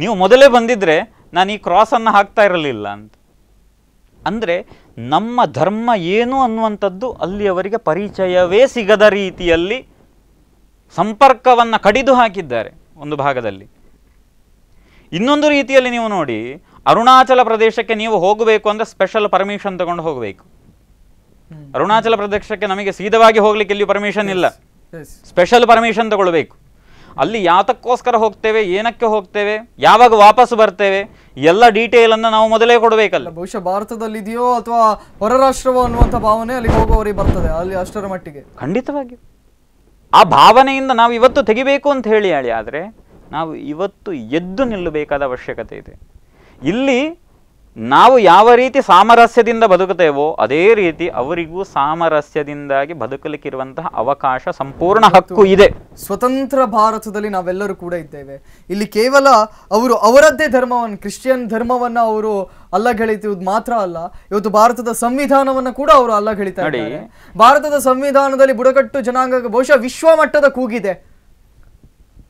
ನೀವು ಮೊದಲೇ ಬಂದಿದ್ರೆ ನಾನು ಈ ಕ್ರಾಸನ್ನು ಹಾಕ್ತಾ ಇರಲಿಲ್ಲ ಅಂತ ಅಂದರೆ ನಮ್ಮ ಧರ್ಮ ಏನು ಅನ್ನುವಂಥದ್ದು ಅಲ್ಲಿಯವರಿಗೆ ಪರಿಚಯವೇ ಸಿಗದ ರೀತಿಯಲ್ಲಿ ಸಂಪರ್ಕವನ್ನು ಕಡಿದು ಹಾಕಿದ್ದಾರೆ ಒಂದು ಭಾಗದಲ್ಲಿ ಇನ್ನೊಂದು ರೀತಿಯಲ್ಲಿ ನೀವು ನೋಡಿ ಅರುಣಾಚಲ ಪ್ರದೇಶಕ್ಕೆ ನೀವು ಹೋಗಬೇಕು ಅಂದರೆ ಸ್ಪೆಷಲ್ ಪರ್ಮಿಷನ್ ತಗೊಂಡು ಹೋಗಬೇಕು ಅರುಣಾಚಲ ಪ್ರದೇಶಕ್ಕೆ ನಮಗೆ ಸೀದವಾಗಿ ಹೋಗ್ಲಿಕ್ಕೆ ಇಲ್ಲಿ ಪರ್ಮಿಷನ್ ಇಲ್ಲ ಸ್ಪೆಷಲ್ ಪರ್ಮಿಷನ್ ತಗೊಳ್ಬೇಕು ಅಲ್ಲಿ ಯಾತಕ್ಕೋಸ್ಕರ ಹೋಗ್ತೇವೆ ಏನಕ್ಕೆ ಹೋಗ್ತೇವೆ ಯಾವಾಗ ವಾಪಸ್ ಬರ್ತೇವೆ ಎಲ್ಲ ಡೀಟೇಲ್ ಅನ್ನ ನಾವು ಮೊದಲೇ ಕೊಡಬೇಕಲ್ಲ ಬಹುಶಃ ಭಾರತದಲ್ಲಿ ಇದೆಯೋ ಅಥವಾ ಹೊರ ರಾಷ್ಟ್ರವೋ ಅನ್ನುವಂಥ ಭಾವನೆ ಅಲ್ಲಿಗೆ ಹೋಗುವವರಿಗೆ ಬರ್ತದೆ ಅಲ್ಲಿ ಅಷ್ಟರ ಮಟ್ಟಿಗೆ ಖಂಡಿತವಾಗಿಯೂ ಆ ಭಾವನೆಯಿಂದ ನಾವು ಇವತ್ತು ತೆಗಿಬೇಕು ಅಂತ ಹೇಳಿ ಹೇಳಿ ಆದರೆ ನಾವು ಇವತ್ತು ಎದ್ದು ನಿಲ್ಲಬೇಕಾದ ಅವಶ್ಯಕತೆ ಇದೆ ಇಲ್ಲಿ ನಾವು ಯಾವ ರೀತಿ ಸಾಮರಸ್ಯದಿಂದ ಬದುಕುತ್ತೇವೋ ಅದೇ ರೀತಿ ಅವರಿಗೂ ಸಾಮರಸ್ಯದಿಂದಾಗಿ ಬದುಕಲಿಕ್ಕಿರುವಂತಹ ಅವಕಾಶ ಸಂಪೂರ್ಣ ಹಕ್ಕು ಇದೆ ಸ್ವತಂತ್ರ ಭಾರತದಲ್ಲಿ ನಾವೆಲ್ಲರೂ ಕೂಡ ಇದ್ದೇವೆ ಇಲ್ಲಿ ಕೇವಲ ಅವರು ಅವರದ್ದೇ ಧರ್ಮವನ್ನು ಕ್ರಿಶ್ಚಿಯನ್ ಧರ್ಮವನ್ನು ಅವರು ಅಲ್ಲಗಳಿತಿದ್ ಮಾತ್ರ ಅಲ್ಲ ಇವತ್ತು ಭಾರತದ ಸಂವಿಧಾನವನ್ನು ಕೂಡ ಅವರು ಅಲ್ಲಗಳಿತಾರೆ ಭಾರತದ ಸಂವಿಧಾನದಲ್ಲಿ ಬುಡಕಟ್ಟು ಜನಾಂಗ ಬಹುಶಃ ವಿಶ್ವಮಟ್ಟದ ಕೂಗಿದೆ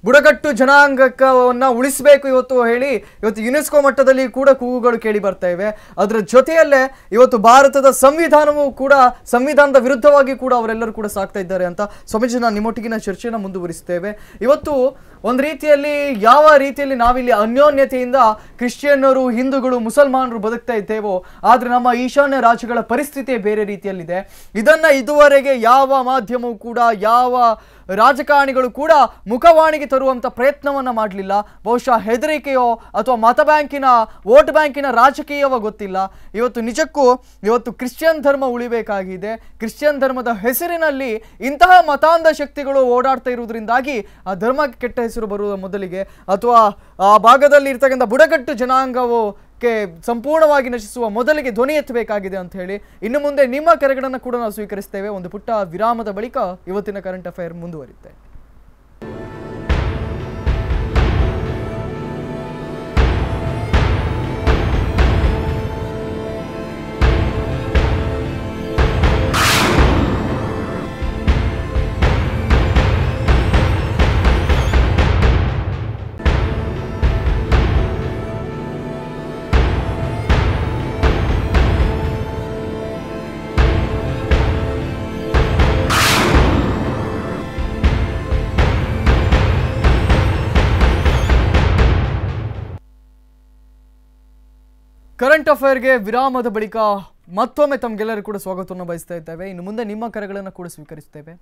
ಬುಡಕಟ್ಟು ಜನಾಂಗವನ್ನು ಉಳಿಸಬೇಕು ಇವತ್ತು ಹೇಳಿ ಇವತ್ತು ಯುನೆಸ್ಕೋ ಮಟ್ಟದಲ್ಲಿ ಕೂಡ ಕೂಗುಗಳು ಕೇಳಿ ಬರ್ತಾ ಇವೆ ಅದರ ಜೊತೆಯಲ್ಲೇ ಇವತ್ತು ಭಾರತದ ಸಂವಿಧಾನವೂ ಕೂಡ ಸಂವಿಧಾನದ ವಿರುದ್ಧವಾಗಿ ಕೂಡ ಅವರೆಲ್ಲರೂ ಕೂಡ ಸಾಕ್ತಾ ಇದ್ದಾರೆ ಅಂತ ಸ್ವಾಮೀಜಿ ನಾನು ನಿಮ್ಮೊಟ್ಟಿಗಿನ ಚರ್ಚೆಯನ್ನು ಮುಂದುವರಿಸ್ತೇವೆ ಇವತ್ತು ಒಂದು ರೀತಿಯಲ್ಲಿ ಯಾವ ರೀತಿಯಲ್ಲಿ ನಾವಿಲ್ಲಿ ಅನ್ಯೋನ್ಯತೆಯಿಂದ ಕ್ರಿಶ್ಚಿಯನ್ನರು ಹಿಂದೂಗಳು ಮುಸಲ್ಮಾನರು ಬದುಕ್ತಾ ಇದ್ದೇವೋ ಆದರೆ ನಮ್ಮ ಈಶಾನ್ಯ ರಾಜ್ಯಗಳ ಪರಿಸ್ಥಿತಿ ಬೇರೆ ರೀತಿಯಲ್ಲಿದೆ ಇದನ್ನು ಇದುವರೆಗೆ ಯಾವ ಮಾಧ್ಯಮವೂ ಕೂಡ ಯಾವ ರಾಜಕಾರಣಿಗಳು ಕೂಡ ಮುಖವಾಣಿಗೆ ತರುವಂಥ ಪ್ರಯತ್ನವನ್ನು ಮಾಡಲಿಲ್ಲ ಬಹುಶಃ ಹೆದರಿಕೆಯೋ ಅಥವಾ ಮತ ಬ್ಯಾಂಕಿನ ವೋಟ್ ಬ್ಯಾಂಕಿನ ರಾಜಕೀಯವೋ ಗೊತ್ತಿಲ್ಲ ಇವತ್ತು ನಿಜಕ್ಕೂ ಇವತ್ತು ಕ್ರಿಶ್ಚಿಯನ್ ಧರ್ಮ ಉಳಿಬೇಕಾಗಿದೆ ಕ್ರಿಶ್ಚಿಯನ್ ಧರ್ಮದ ಹೆಸರಿನಲ್ಲಿ ಇಂತಹ ಮತಾಂಧ ಶಕ್ತಿಗಳು ಓಡಾಡ್ತಾ ಇರುವುದರಿಂದಾಗಿ ಆ ಧರ್ಮಕ್ಕೆ ಕೆಟ್ಟ ಹೆಸರು ಬರುವ ಮೊದಲಿಗೆ ಅಥವಾ ಆ ಭಾಗದಲ್ಲಿ ಇರ್ತಕ್ಕಂಥ ಬುಡಕಟ್ಟು ಜನಾಂಗವು ಕ್ಕೆ ಸಂಪೂರ್ಣವಾಗಿ ನಶಿಸುವ ಮೊದಲಿಗೆ ಧ್ವನಿ ಎತ್ತಬೇಕಾಗಿದೆ ಅಂತ ಹೇಳಿ ಇನ್ನು ಮುಂದೆ ನಿಮ್ಮ ಕರೆಗಳನ್ನು ಕೂಡ ನಾವು ಸ್ವೀಕರಿಸ್ತೇವೆ ಒಂದು ಪುಟ್ಟ ವಿರಾಮದ ಬಳಿಕ ಇವತ್ತಿನ ಕರೆಂಟ್ ಅಫೇರ್ ಮುಂದುವರಿಯುತ್ತೆ ಕರೆಂಟ್ ಅಫೇರ್ಗೆ ವಿರಾಮದ ಬಳಿಕ ಮತ್ತೊಮ್ಮೆ ತಮಗೆಲ್ಲರೂ ಕೂಡ ಸ್ವಾಗತವನ್ನು ಬಯಸ್ತಾ ಇದ್ದೇವೆ ಇನ್ನು ಮುಂದೆ ನಿಮ್ಮ ಕರೆಗಳನ್ನು ಕೂಡ ಸ್ವೀಕರಿಸ್ತೇವೆ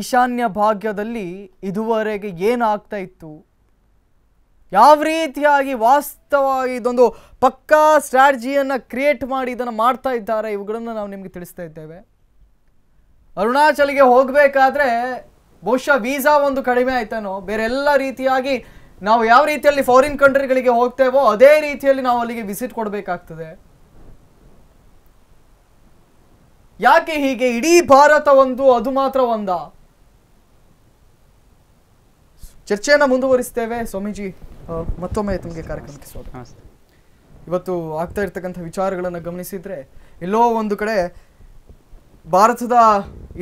ಈಶಾನ್ಯ ಭಾಗ್ಯದಲ್ಲಿ ಇದುವರೆಗೆ ಏನಾಗ್ತಾ ಇತ್ತು ಯಾವ ರೀತಿಯಾಗಿ ವಾಸ್ತವವಾಗಿ ಇದೊಂದು ಪಕ್ಕಾ ಸ್ಟ್ರಾಟಜಿಯನ್ನು ಕ್ರಿಯೇಟ್ ಮಾಡಿ ಇದನ್ನು ಮಾಡ್ತಾ ಇದ್ದಾರೆ ಇವುಗಳನ್ನು ನಾವು ನಿಮಗೆ ತಿಳಿಸ್ತಾ ಇದ್ದೇವೆ ಅರುಣಾಚಲಿಗೆ ಹೋಗಬೇಕಾದ್ರೆ ಬಹುಶಃ ವೀಸಾ ಒಂದು ಕಡಿಮೆ ಆಯ್ತಾನೋ ಬೇರೆಲ್ಲ ರೀತಿಯಾಗಿ ನಾವು ಯಾವ ರೀತಿಯಲ್ಲಿ ಫಾರಿನ್ ಕಂಟ್ರಿಗಳಿಗೆ ಹೋಗ್ತೇವೋ ಅದೇ ರೀತಿಯಲ್ಲಿ ನಾವು ಅಲ್ಲಿಗೆ ವಿಸಿಟ್ ಕೊಡಬೇಕಾಗ್ತದೆ ಯಾಕೆ ಹೀಗೆ ಇಡೀ ಭಾರತ ಒಂದು ಅದು ಮಾತ್ರ ಒಂದ ಚರ್ಚೆಯನ್ನು ಮುಂದುವರಿಸ್ತೇವೆ ಸ್ವಾಮೀಜಿ ಮತ್ತೊಮ್ಮೆ ತಮಗೆ ಕಾರ್ಯಕ್ರಮಕ್ಕೆ ಸ್ವಾಗತ ಇವತ್ತು ಆಗ್ತಾ ಇರ್ತಕ್ಕಂಥ ವಿಚಾರಗಳನ್ನು ಗಮನಿಸಿದ್ರೆ ಎಲ್ಲೋ ಒಂದು ಕಡೆ ಭಾರತದ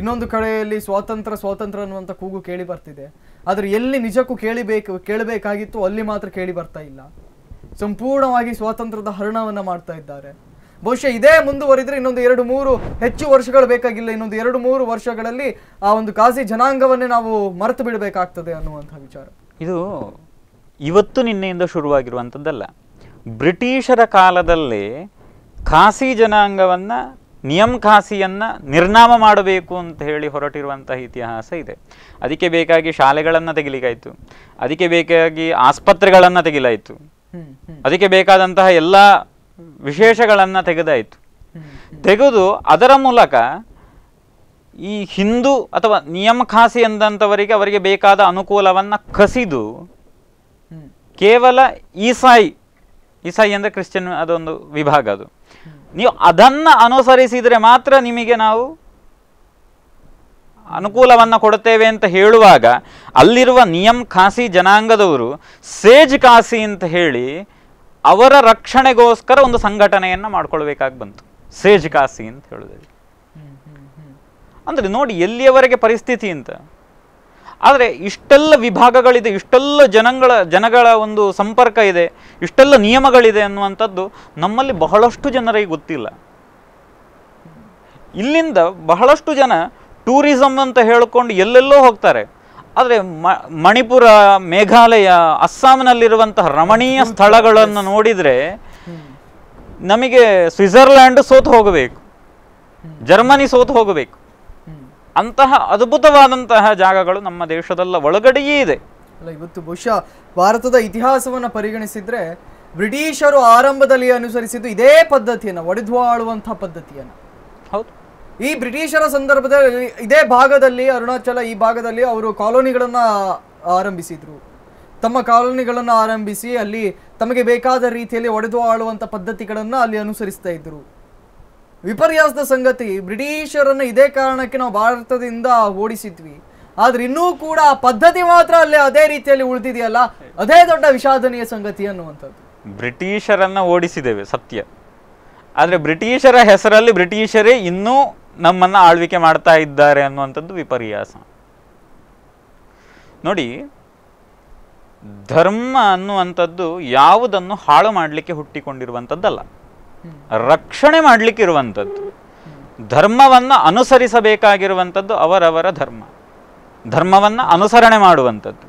ಇನ್ನೊಂದು ಕಡೆಯಲ್ಲಿ ಸ್ವಾತಂತ್ರ್ಯ ಸ್ವಾತಂತ್ರ್ಯ ಅನ್ನುವಂಥ ಕೂಗು ಕೇಳಿ ಬರ್ತಿದೆ ಆದರೆ ಎಲ್ಲಿ ನಿಜಕ್ಕೂ ಕೇಳಿಬೇಕು ಕೇಳಬೇಕಾಗಿತ್ತು ಅಲ್ಲಿ ಮಾತ್ರ ಕೇಳಿ ಬರ್ತಾ ಇಲ್ಲ ಸಂಪೂರ್ಣವಾಗಿ ಸ್ವಾತಂತ್ರ್ಯದ ಹರಣವನ್ನು ಮಾಡ್ತಾ ಇದ್ದಾರೆ ಬಹುಶಃ ಇದೇ ಮುಂದುವರಿದ್ರೆ ಇನ್ನೊಂದು ಎರಡು ಮೂರು ಹೆಚ್ಚು ವರ್ಷಗಳು ಬೇಕಾಗಿಲ್ಲ ಇನ್ನೊಂದು ಎರಡು ಮೂರು ವರ್ಷಗಳಲ್ಲಿ ಆ ಒಂದು ಖಾಸಿ ಜನಾಂಗವನ್ನೇ ನಾವು ಮರೆತು ಬಿಡಬೇಕಾಗ್ತದೆ ಅನ್ನುವಂಥ ವಿಚಾರ ಇದು ಇವತ್ತು ನಿನ್ನೆಯಿಂದ ಶುರುವಾಗಿರುವಂಥದ್ದಲ್ಲ ಬ್ರಿಟಿಷರ ಕಾಲದಲ್ಲಿ ಖಾಸಿ ಜನಾಂಗವನ್ನು ನಿಯಮ್ ಖಾಸಿಯನ್ನು ನಿರ್ನಾಮ ಮಾಡಬೇಕು ಅಂತ ಹೇಳಿ ಹೊರಟಿರುವಂತಹ ಇತಿಹಾಸ ಇದೆ ಅದಕ್ಕೆ ಬೇಕಾಗಿ ಶಾಲೆಗಳನ್ನು ತೆಗಿಲಿಕ್ಕಾಯಿತು ಅದಕ್ಕೆ ಬೇಕಾಗಿ ಆಸ್ಪತ್ರೆಗಳನ್ನು ತೆಗಿಲಾಯಿತು ಅದಕ್ಕೆ ಬೇಕಾದಂತಹ ಎಲ್ಲ ವಿಶೇಷಗಳನ್ನು ತೆಗೆದಾಯಿತು ತೆಗೆದು ಅದರ ಮೂಲಕ ಈ ಹಿಂದೂ ಅಥವಾ ನಿಯಮ ಖಾಸಿ ಎಂದಂಥವರಿಗೆ ಅವರಿಗೆ ಬೇಕಾದ ಅನುಕೂಲವನ್ನು ಕಸಿದು ಕೇವಲ ಈಸಾಯಿ ಈಸಾಯಿ ಅಂದರೆ ಕ್ರಿಶ್ಚಿಯನ್ ಅದೊಂದು ವಿಭಾಗ ಅದು ನೀವು ಅದನ್ನು ಅನುಸರಿಸಿದರೆ ಮಾತ್ರ ನಿಮಗೆ ನಾವು ಅನುಕೂಲವನ್ನು ಕೊಡುತ್ತೇವೆ ಅಂತ ಹೇಳುವಾಗ ಅಲ್ಲಿರುವ ನಿಯಮ್ ಖಾಸಿ ಜನಾಂಗದವರು ಸೇಜ್ ಖಾಸಿ ಅಂತ ಹೇಳಿ ಅವರ ರಕ್ಷಣೆಗೋಸ್ಕರ ಒಂದು ಸಂಘಟನೆಯನ್ನು ಮಾಡ್ಕೊಳ್ಬೇಕಾಗಿ ಬಂತು ಸೇಜ್ ಖಾಸಿ ಅಂತ ಹೇಳಿದ್ರೆ ಅಂದರೆ ನೋಡಿ ಎಲ್ಲಿಯವರೆಗೆ ಪರಿಸ್ಥಿತಿ ಅಂತ ಆದರೆ ಇಷ್ಟೆಲ್ಲ ವಿಭಾಗಗಳಿದೆ ಇಷ್ಟೆಲ್ಲ ಜನಗಳ ಜನಗಳ ಒಂದು ಸಂಪರ್ಕ ಇದೆ ಇಷ್ಟೆಲ್ಲ ನಿಯಮಗಳಿದೆ ಅನ್ನುವಂಥದ್ದು ನಮ್ಮಲ್ಲಿ ಬಹಳಷ್ಟು ಜನರಿಗೆ ಗೊತ್ತಿಲ್ಲ ಇಲ್ಲಿಂದ ಬಹಳಷ್ಟು ಜನ ಟೂರಿಸಮ್ ಅಂತ ಹೇಳಿಕೊಂಡು ಎಲ್ಲೆಲ್ಲೋ ಹೋಗ್ತಾರೆ ಆದರೆ ಮ ಮಣಿಪುರ ಮೇಘಾಲಯ ಅಸ್ಸಾಂನಲ್ಲಿರುವಂತಹ ರಮಣೀಯ ಸ್ಥಳಗಳನ್ನು ನೋಡಿದರೆ ನಮಗೆ ಸ್ವಿಟ್ಜರ್ಲ್ಯಾಂಡ್ ಸೋತು ಹೋಗಬೇಕು ಜರ್ಮನಿ ಸೋತು ಹೋಗಬೇಕು ಅಂತಹ ಅದ್ಭುತವಾದಂತಹ ಜಾಗಗಳು ನಮ್ಮ ದೇಶದಲ್ಲ ಒಳಗಡೆಯೇ ಇದೆ ಅಲ್ಲ ಇವತ್ತು ಬಹುಶಃ ಭಾರತದ ಇತಿಹಾಸವನ್ನು ಪರಿಗಣಿಸಿದ್ರೆ ಬ್ರಿಟಿಷರು ಆರಂಭದಲ್ಲಿ ಅನುಸರಿಸಿದ್ದು ಇದೇ ಪದ್ಧತಿಯನ್ನು ಒಡೆದು ಆಳುವಂತಹ ಪದ್ಧತಿಯನ್ನು ಹೌದು ಈ ಬ್ರಿಟಿಷರ ಸಂದರ್ಭದಲ್ಲಿ ಇದೇ ಭಾಗದಲ್ಲಿ ಅರುಣಾಚಲ ಈ ಭಾಗದಲ್ಲಿ ಅವರು ಕಾಲೋನಿಗಳನ್ನು ಆರಂಭಿಸಿದ್ರು ತಮ್ಮ ಕಾಲೋನಿಗಳನ್ನು ಆರಂಭಿಸಿ ಅಲ್ಲಿ ತಮಗೆ ಬೇಕಾದ ರೀತಿಯಲ್ಲಿ ಒಡೆದು ಆಳುವಂಥ ಪದ್ಧತಿಗಳನ್ನು ಅಲ್ಲಿ ಅನುಸರಿಸ್ತಾ ಇದ್ದರು ವಿಪರ್ಯಾಸದ ಸಂಗತಿ ಬ್ರಿಟಿಷರನ್ನು ಇದೇ ಕಾರಣಕ್ಕೆ ನಾವು ಭಾರತದಿಂದ ಓಡಿಸಿದ್ವಿ ಆದ್ರೆ ಇನ್ನೂ ಕೂಡ ಆ ಪದ್ಧತಿ ಮಾತ್ರ ಅಲ್ಲೇ ಅದೇ ರೀತಿಯಲ್ಲಿ ಉಳಿದಿದೆಯಲ್ಲ ಅದೇ ದೊಡ್ಡ ವಿಷಾದನೀಯ ಸಂಗತಿ ಅನ್ನುವಂಥದ್ದು ಬ್ರಿಟಿಷರನ್ನ ಓಡಿಸಿದ್ದೇವೆ ಸತ್ಯ ಆದ್ರೆ ಬ್ರಿಟಿಷರ ಹೆಸರಲ್ಲಿ ಬ್ರಿಟಿಷರೇ ಇನ್ನೂ ನಮ್ಮನ್ನ ಆಳ್ವಿಕೆ ಮಾಡ್ತಾ ಇದ್ದಾರೆ ಅನ್ನುವಂಥದ್ದು ವಿಪರ್ಯಾಸ ನೋಡಿ ಧರ್ಮ ಅನ್ನುವಂಥದ್ದು ಯಾವುದನ್ನು ಹಾಳು ಮಾಡಲಿಕ್ಕೆ ಹುಟ್ಟಿಕೊಂಡಿರುವಂಥದ್ದಲ್ಲ ರಕ್ಷಣೆ ಮಾಡಲಿಕ್ಕಿರುವಂಥದ್ದು ಧರ್ಮವನ್ನು ಅನುಸರಿಸಬೇಕಾಗಿರುವಂಥದ್ದು ಅವರವರ ಧರ್ಮ ಧರ್ಮವನ್ನು ಅನುಸರಣೆ ಮಾಡುವಂಥದ್ದು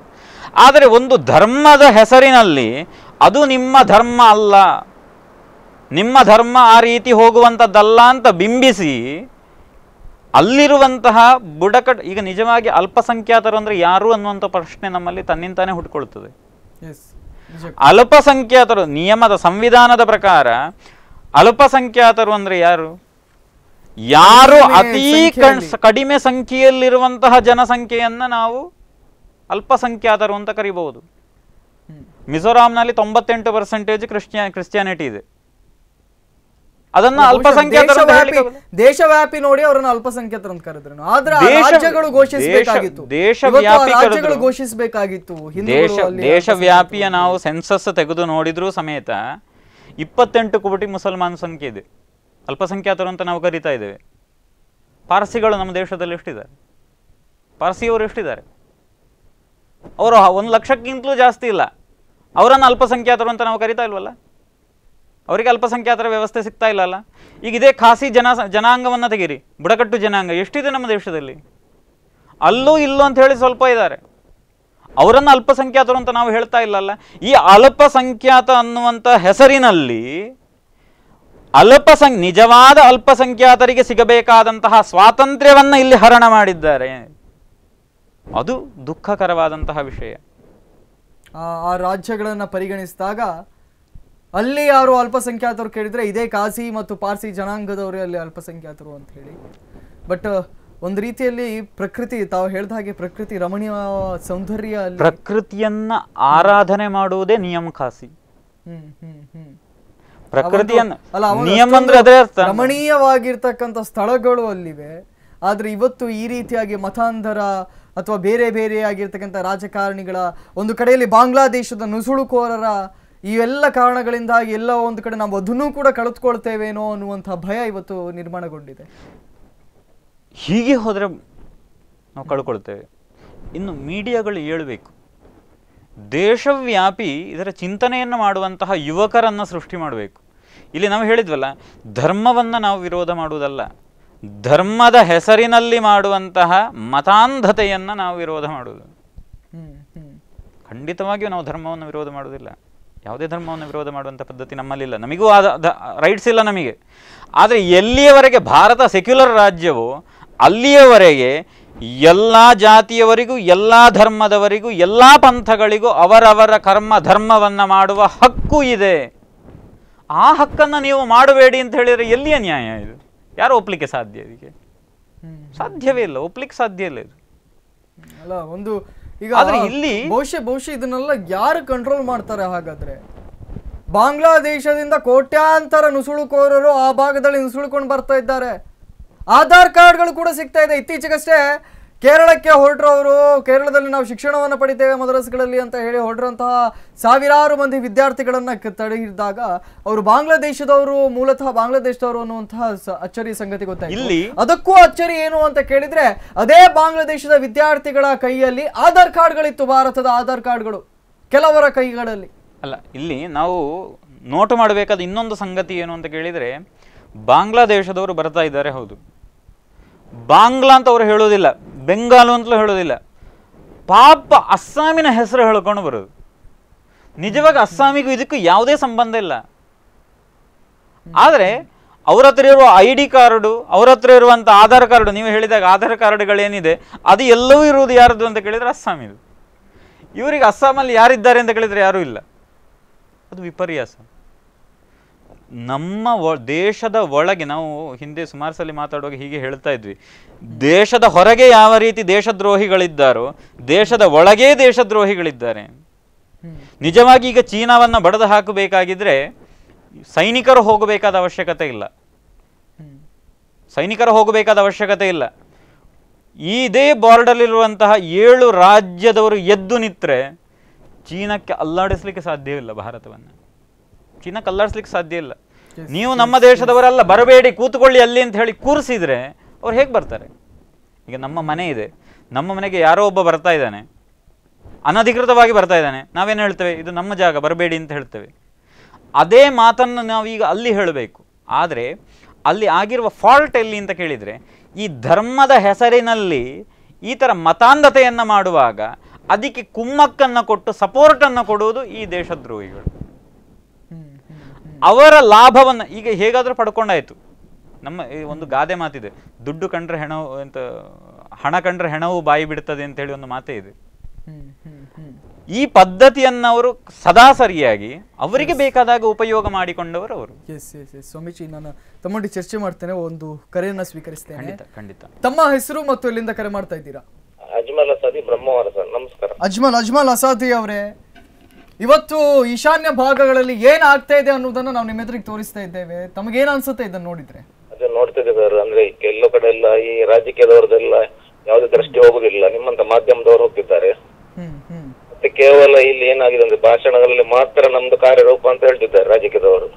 ಆದರೆ ಒಂದು ಧರ್ಮದ ಹೆಸರಿನಲ್ಲಿ ಅದು ನಿಮ್ಮ ಧರ್ಮ ಅಲ್ಲ ನಿಮ್ಮ ಧರ್ಮ ಆ ರೀತಿ ಹೋಗುವಂಥದ್ದಲ್ಲ ಅಂತ ಬಿಂಬಿಸಿ ಅಲ್ಲಿರುವಂತಹ ಬುಡಕಟ್ಟು ಈಗ ನಿಜವಾಗಿ ಅಲ್ಪಸಂಖ್ಯಾತರು ಅಂದರೆ ಯಾರು ಅನ್ನುವಂಥ ಪ್ರಶ್ನೆ ನಮ್ಮಲ್ಲಿ ತನ್ನಿಂತಾನೇ ಹುಟ್ಕೊಳ್ತದೆ ಅಲ್ಪಸಂಖ್ಯಾತರು ನಿಯಮದ ಸಂವಿಧಾನದ ಪ್ರಕಾರ ಅಲ್ಪಸಂಖ್ಯಾತರು ಅಂದ್ರೆ ಯಾರು ಯಾರು ಅತಿ ಕಡಿಮೆ ಸಂಖ್ಯೆಯಲ್ಲಿರುವಂತಹ ಜನಸಂಖ್ಯೆಯನ್ನ ನಾವು ಅಲ್ಪಸಂಖ್ಯಾತರು ಅಂತ ಕರಿಬಹುದು ಮಿಜೋರಾಂನಲ್ಲಿ ತೊಂಬತ್ತೆಂಟು ಪರ್ಸೆಂಟೇಜ್ ಕ್ರಿಶ್ಚಿಯಾ ಕ್ರಿಶ್ಚಿಯಾನಿಟಿ ಇದೆ ಅದನ್ನ ಅಲ್ಪಸಂಖ್ಯಾತರು ದೇಶವ್ಯಾಪಿ ನೋಡಿ ಅವರನ್ನು ಅಲ್ಪಸಂಖ್ಯಾತರು ಅಂತ ಕರೆದ್ರು ಘೋಷಿಸಬೇಕಾಗಿತ್ತು ದೇಶವ್ಯಾಪಿ ದೇಶವ್ಯಾಪಿಯ ನಾವು ಸೆನ್ಸಸ್ ತೆಗೆದು ನೋಡಿದ್ರು ಸಮೇತ ಇಪ್ಪತ್ತೆಂಟು ಕೋಟಿ ಮುಸಲ್ಮಾನ ಸಂಖ್ಯೆ ಇದೆ ಅಲ್ಪಸಂಖ್ಯಾತರು ಅಂತ ನಾವು ಕರಿತಾ ಇದ್ದೇವೆ ಪಾರ್ಸಿಗಳು ನಮ್ಮ ದೇಶದಲ್ಲಿ ಎಷ್ಟಿದ್ದಾರೆ ಪಾರ್ಸಿಯವರು ಎಷ್ಟಿದ್ದಾರೆ ಅವರು ಒಂದು ಲಕ್ಷಕ್ಕಿಂತಲೂ ಜಾಸ್ತಿ ಇಲ್ಲ ಅವರನ್ನು ಅಲ್ಪಸಂಖ್ಯಾತರು ಅಂತ ನಾವು ಕರಿತಾ ಇಲ್ವಲ್ಲ ಅವರಿಗೆ ಅಲ್ಪಸಂಖ್ಯಾತರ ವ್ಯವಸ್ಥೆ ಸಿಗ್ತಾ ಇಲ್ಲ ಅಲ್ಲ ಈಗ ಇದೇ ಖಾಸಿ ಜನ ಜನಾಂಗವನ್ನು ತೆಗೀರಿ ಬುಡಕಟ್ಟು ಜನಾಂಗ ಎಷ್ಟಿದೆ ನಮ್ಮ ದೇಶದಲ್ಲಿ ಅಲ್ಲೂ ಇಲ್ಲೋ ಅಂತ ಹೇಳಿ ಸ್ವಲ್ಪ ಇದ್ದಾರೆ ಅವರನ್ನು ಅಲ್ಪಸಂಖ್ಯಾತರು ಅಂತ ನಾವು ಹೇಳ್ತಾ ಇಲ್ಲಲ್ಲ ಈ ಅಲ್ಪಸಂಖ್ಯಾತ ಅನ್ನುವಂಥ ಹೆಸರಿನಲ್ಲಿ ಅಲ್ಪಸಂಖ್ಯಾ ನಿಜವಾದ ಅಲ್ಪಸಂಖ್ಯಾತರಿಗೆ ಸಿಗಬೇಕಾದಂತಹ ಸ್ವಾತಂತ್ರ್ಯವನ್ನು ಇಲ್ಲಿ ಹರಣ ಮಾಡಿದ್ದಾರೆ ಅದು ದುಃಖಕರವಾದಂತಹ ವಿಷಯ ಆ ರಾಜ್ಯಗಳನ್ನು ಪರಿಗಣಿಸಿದಾಗ ಅಲ್ಲಿ ಯಾರು ಅಲ್ಪಸಂಖ್ಯಾತರು ಕೇಳಿದರೆ ಇದೇ ಕಾಸಿ ಮತ್ತು ಪಾರ್ಸಿ ಜನಾಂಗದವರೇ ಅಲ್ಲಿ ಅಲ್ಪಸಂಖ್ಯಾತರು ಅಂತ ಹೇಳಿ ಬಟ್ ಒಂದು ರೀತಿಯಲ್ಲಿ ಪ್ರಕೃತಿ ತಾವು ಹೇಳಿದ ಹಾಗೆ ಪ್ರಕೃತಿ ರಮಣೀಯ ಸೌಂದರ್ಯ ಪ್ರಕೃತಿಯನ್ನ ಆರಾಧನೆ ಮಾಡುವುದೇ ನಿಯಮ ಖಾಸಿ ಪ್ರಕೃತಿಯನ್ನ ನಿಯಮ ಅಂದ್ರೆ ರಮಣೀಯವಾಗಿರ್ತಕ್ಕಂಥ ಸ್ಥಳಗಳು ಅಲ್ಲಿವೆ ಆದ್ರೆ ಇವತ್ತು ಈ ರೀತಿಯಾಗಿ ಮತಾಂಧರ ಅಥವಾ ಬೇರೆ ಬೇರೆ ಆಗಿರ್ತಕ್ಕಂಥ ರಾಜಕಾರಣಿಗಳ ಒಂದು ಕಡೆಯಲ್ಲಿ ಬಾಂಗ್ಲಾದೇಶದ ನುಸುಳುಕೋರರ ಇವೆಲ್ಲ ಕಾರಣಗಳಿಂದಾಗಿ ಎಲ್ಲ ಒಂದು ಕಡೆ ನಾವು ಅದನ್ನೂ ಕೂಡ ಕಳೆದುಕೊಳ್ತೇವೇನೋ ಅನ್ನುವಂಥ ಭಯ ಇವತ್ತು ನಿರ್ಮಾಣಗೊಂಡಿದೆ ಹೀಗೆ ಹೋದರೆ ನಾವು ಕಳ್ಕೊಳ್ತೇವೆ ಇನ್ನು ಮೀಡಿಯಾಗಳು ಹೇಳಬೇಕು ದೇಶವ್ಯಾಪಿ ಇದರ ಚಿಂತನೆಯನ್ನು ಮಾಡುವಂತಹ ಯುವಕರನ್ನು ಸೃಷ್ಟಿ ಮಾಡಬೇಕು ಇಲ್ಲಿ ನಾವು ಹೇಳಿದ್ವಲ್ಲ ಧರ್ಮವನ್ನು ನಾವು ವಿರೋಧ ಮಾಡುವುದಲ್ಲ ಧರ್ಮದ ಹೆಸರಿನಲ್ಲಿ ಮಾಡುವಂತಹ ಮತಾಂಧತೆಯನ್ನು ನಾವು ವಿರೋಧ ಮಾಡುವುದು ಖಂಡಿತವಾಗಿಯೂ ನಾವು ಧರ್ಮವನ್ನು ವಿರೋಧ ಮಾಡುವುದಿಲ್ಲ ಯಾವುದೇ ಧರ್ಮವನ್ನು ವಿರೋಧ ಮಾಡುವಂಥ ಪದ್ಧತಿ ನಮ್ಮಲ್ಲಿಲ್ಲ ನಮಗೂ ಆದ ರೈಟ್ಸ್ ಇಲ್ಲ ನಮಗೆ ಆದರೆ ಎಲ್ಲಿಯವರೆಗೆ ಭಾರತ ಸೆಕ್ಯುಲರ್ ರಾಜ್ಯವು ಅಲ್ಲಿಯವರೆಗೆ ಎಲ್ಲ ಜಾತಿಯವರಿಗೂ ಎಲ್ಲ ಧರ್ಮದವರಿಗೂ ಎಲ್ಲ ಪಂಥಗಳಿಗೂ ಅವರವರ ಕರ್ಮ ಧರ್ಮವನ್ನು ಮಾಡುವ ಹಕ್ಕು ಇದೆ ಆ ಹಕ್ಕನ್ನು ನೀವು ಮಾಡಬೇಡಿ ಅಂತ ಹೇಳಿದರೆ ಎಲ್ಲಿಯ ನ್ಯಾಯ ಇದು ಯಾರು ಒಪ್ಲಿಕ್ಕೆ ಸಾಧ್ಯ ಇದಕ್ಕೆ ಸಾಧ್ಯವೇ ಇಲ್ಲ ಒಪ್ಲಿಕ್ಕೆ ಸಾಧ್ಯ ಇಲ್ಲ ಇದು ಅಲ್ಲ ಒಂದು ಈಗ ಆದ್ರೆ ಇಲ್ಲಿ ಬಹುಶಃ ಬಹುಶಃ ಇದನ್ನೆಲ್ಲ ಯಾರು ಕಂಟ್ರೋಲ್ ಮಾಡ್ತಾರೆ ಹಾಗಾದ್ರೆ ಬಾಂಗ್ಲಾದೇಶದಿಂದ ಕೋಟ್ಯಾಂತರ ನುಸುಳುಕೋರರು ಆ ಭಾಗದಲ್ಲಿ ನುಸುಳುಕೊಂಡು ಬರ್ತಾ ಇದ್ದಾರೆ ಆಧಾರ್ ಕಾರ್ಡ್ಗಳು ಕೂಡ ಸಿಗ್ತಾ ಇದೆ ಇತ್ತೀಚೆಗಷ್ಟೇ ಕೇರಳಕ್ಕೆ ಹೊರಟರು ಅವರು ಕೇರಳದಲ್ಲಿ ನಾವು ಶಿಕ್ಷಣವನ್ನು ಪಡಿತೇವೆ ಮದ್ರಾಸ್ಗಳಲ್ಲಿ ಅಂತ ಹೇಳಿ ಹೊರಡ್ರಂತಹ ಸಾವಿರಾರು ಮಂದಿ ವಿದ್ಯಾರ್ಥಿಗಳನ್ನು ತಡೆ ಅವರು ಬಾಂಗ್ಲಾದೇಶದವರು ಮೂಲತಃ ಬಾಂಗ್ಲಾದೇಶದವರು ಅನ್ನುವಂತಹ ಅಚ್ಚರಿ ಸಂಗತಿ ಗೊತ್ತಾಯ್ತು ಅದಕ್ಕೂ ಅಚ್ಚರಿ ಏನು ಅಂತ ಕೇಳಿದ್ರೆ ಅದೇ ಬಾಂಗ್ಲಾದೇಶದ ವಿದ್ಯಾರ್ಥಿಗಳ ಕೈಯಲ್ಲಿ ಆಧಾರ್ ಕಾರ್ಡ್ಗಳಿತ್ತು ಭಾರತದ ಆಧಾರ್ ಕಾರ್ಡ್ಗಳು ಕೆಲವರ ಕೈಗಳಲ್ಲಿ ಅಲ್ಲ ಇಲ್ಲಿ ನಾವು ನೋಟು ಮಾಡಬೇಕಾದ ಇನ್ನೊಂದು ಸಂಗತಿ ಏನು ಅಂತ ಕೇಳಿದ್ರೆ ಬಾಂಗ್ಲಾದೇಶದವರು ಬರ್ತಾ ಇದ್ದಾರೆ ಹೌದು ಬಾಂಗ್ಲಾ ಅಂತ ಅವ್ರು ಹೇಳೋದಿಲ್ಲ ಬೆಂಗಾಲು ಅಂತಲೂ ಹೇಳೋದಿಲ್ಲ ಪಾಪ ಅಸ್ಸಾಮಿನ ಹೆಸರು ಹೇಳ್ಕೊಂಡು ಬರೋದು ನಿಜವಾಗಿ ಅಸ್ಸಾಮಿಗೂ ಇದಕ್ಕೂ ಯಾವುದೇ ಸಂಬಂಧ ಇಲ್ಲ ಆದರೆ ಅವ್ರ ಹತ್ರ ಇರುವ ಐ ಡಿ ಕಾರ್ಡು ಅವರ ಹತ್ರ ಇರುವಂಥ ಆಧಾರ್ ಕಾರ್ಡು ನೀವು ಹೇಳಿದಾಗ ಆಧಾರ್ ಕಾರ್ಡ್ಗಳೇನಿದೆ ಅದು ಎಲ್ಲವೂ ಇರುವುದು ಯಾರದ್ದು ಅಂತ ಕೇಳಿದರೆ ಅಸ್ಸಾಮಿದು ಇವರಿಗೆ ಅಸ್ಸಾಮಲ್ಲಿ ಯಾರಿದ್ದಾರೆ ಅಂತ ಕೇಳಿದರೆ ಯಾರೂ ಇಲ್ಲ ಅದು ವಿಪರ್ಯಾಸ ನಮ್ಮ ದೇಶದ ಒಳಗೆ ನಾವು ಹಿಂದೆ ಸುಮಾರು ಸಲ ಮಾತಾಡುವಾಗ ಹೀಗೆ ಹೇಳ್ತಾ ಇದ್ವಿ ದೇಶದ ಹೊರಗೆ ಯಾವ ರೀತಿ ದೇಶದ್ರೋಹಿಗಳಿದ್ದಾರೋ ದೇಶದ ಒಳಗೇ ದೇಶದ್ರೋಹಿಗಳಿದ್ದಾರೆ ನಿಜವಾಗಿ ಈಗ ಚೀನಾವನ್ನು ಬಡದು ಹಾಕಬೇಕಾಗಿದ್ರೆ ಸೈನಿಕರು ಹೋಗಬೇಕಾದ ಅವಶ್ಯಕತೆ ಇಲ್ಲ ಸೈನಿಕರು ಹೋಗಬೇಕಾದ ಅವಶ್ಯಕತೆ ಇಲ್ಲ ಇದೇ ಬಾರ್ಡರ್ಲಿರುವಂತಹ ಏಳು ರಾಜ್ಯದವರು ಎದ್ದು ನಿಂತರೆ ಚೀನಾಕ್ಕೆ ಅಲ್ಲಾಡಿಸ್ಲಿಕ್ಕೆ ಸಾಧ್ಯವಿಲ್ಲ ಭಾರತವನ್ನು ಚೀನಾ ಕಲ್ಲಾಡಿಸ್ಲಿಕ್ಕೆ ಸಾಧ್ಯ ಇಲ್ಲ ನೀವು ನಮ್ಮ ದೇಶದವರೆಲ್ಲ ಬರಬೇಡಿ ಕೂತ್ಕೊಳ್ಳಿ ಅಲ್ಲಿ ಅಂತ ಹೇಳಿ ಕೂರಿಸಿದ್ರೆ ಅವ್ರು ಹೇಗೆ ಬರ್ತಾರೆ ಈಗ ನಮ್ಮ ಮನೆ ಇದೆ ನಮ್ಮ ಮನೆಗೆ ಯಾರೋ ಒಬ್ಬ ಬರ್ತಾ ಇದ್ದಾನೆ ಅನಧಿಕೃತವಾಗಿ ಬರ್ತಾ ಇದ್ದಾನೆ ನಾವೇನು ಹೇಳ್ತೇವೆ ಇದು ನಮ್ಮ ಜಾಗ ಬರಬೇಡಿ ಅಂತ ಹೇಳ್ತೇವೆ ಅದೇ ಮಾತನ್ನು ನಾವೀಗ ಅಲ್ಲಿ ಹೇಳಬೇಕು ಆದರೆ ಅಲ್ಲಿ ಆಗಿರುವ ಫಾಲ್ಟ್ ಎಲ್ಲಿ ಅಂತ ಕೇಳಿದರೆ ಈ ಧರ್ಮದ ಹೆಸರಿನಲ್ಲಿ ಈ ಥರ ಮತಾಂಧತೆಯನ್ನು ಮಾಡುವಾಗ ಅದಕ್ಕೆ ಕುಮ್ಮಕ್ಕನ್ನು ಕೊಟ್ಟು ಸಪೋರ್ಟನ್ನು ಕೊಡುವುದು ಈ ದೇಶದ್ರೋಹಿಗಳು ಅವರ ಲಾಭವನ್ನು ಈಗ ಹೇಗಾದರೂ ಪಡ್ಕೊಂಡಾಯಿತು ನಮ್ಮ ಈ ಒಂದು ಗಾದೆ ಮಾತಿದೆ ದುಡ್ಡು ಕಂಡ್ರೆ ಹೆಣವು ಅಂತ ಹಣ ಕಂಡ್ರೆ ಹೆಣವು ಬಾಯಿ ಬಿಡ್ತದೆ ಅಂತ ಹೇಳಿ ಒಂದು ಮಾತೇ ಇದೆ ಈ ಪದ್ಧತಿಯನ್ನು ಅವರು ಸದಾ ಸರಿಯಾಗಿ ಅವರಿಗೆ ಬೇಕಾದಾಗ ಉಪಯೋಗ ಮಾಡಿಕೊಂಡವರು ಅವರು ಎಸ್ ಎಸ್ ಎಸ್ ಸ್ವಾಮೀಜಿ ನಾನು ತಮ್ಮೊಂದಿಗೆ ಚರ್ಚೆ ಮಾಡ್ತೇನೆ ಒಂದು ಕರೆಯನ್ನ ಸ್ವೀಕರಿಸ್ತೇನೆ ಖಂಡಿತ ಖಂಡಿತ ತಮ್ಮ ಹೆಸರು ಮತ್ತು ಎಲ್ಲಿಂದ ಕರೆ ಮಾಡ್ತಾ ಇದ್ದೀರಾ ಅಜ್ಮಲ್ ಅಸಾದಿ ಬ್ರಹ್ಮವಾರ ಸರ್ ನಮಸ್ಕಾರ ಅಜ್ಮಲ್ ಅಜ್ಮಲ್ ಅಸಾದಿ ಅವರೇ ಇವತ್ತು ಈಶಾನ್ಯ ಭಾಗಗಳಲ್ಲಿ ಏನ್ ಆಗ್ತಾ ಇದೆ ಅನ್ನೋದನ್ನ ನಾವು ನಿಮ್ಮ ಎದುರಿಗೆ ತೋರಿಸ್ತಾ ಇದ್ದೇವೆ ತಮಗೆ ಏನ್ ಅನ್ಸುತ್ತೆ ಇದನ್ನ ನೋಡಿದ್ರೆ ಅದನ್ನ ನೋಡ್ತಿದ್ದೆ ಸರ್ ಅಂದ್ರೆ ಎಲ್ಲ ಕಡೆ ಎಲ್ಲ ಈ ರಾಜಕೀಯದವ್ರದೆಲ್ಲ ಯಾವುದೇ ದೃಷ್ಟಿ ಹೋಗುದಿಲ್ಲ ನಿಮ್ಮಂತ ಮಾಧ್ಯಮದವರು ಹೋಗ್ತಿದ್ದಾರೆ ಮತ್ತೆ ಕೇವಲ ಇಲ್ಲಿ ಏನಾಗಿದೆ ಅಂದ್ರೆ ಭಾಷಣಗಳಲ್ಲಿ ಮಾತ್ರ ನಮ್ದು ಕಾರ್ಯರೂಪ ಅಂತ ಹೇಳ್ತಿದ್ದಾರೆ ರಾಜಕೀಯದವರು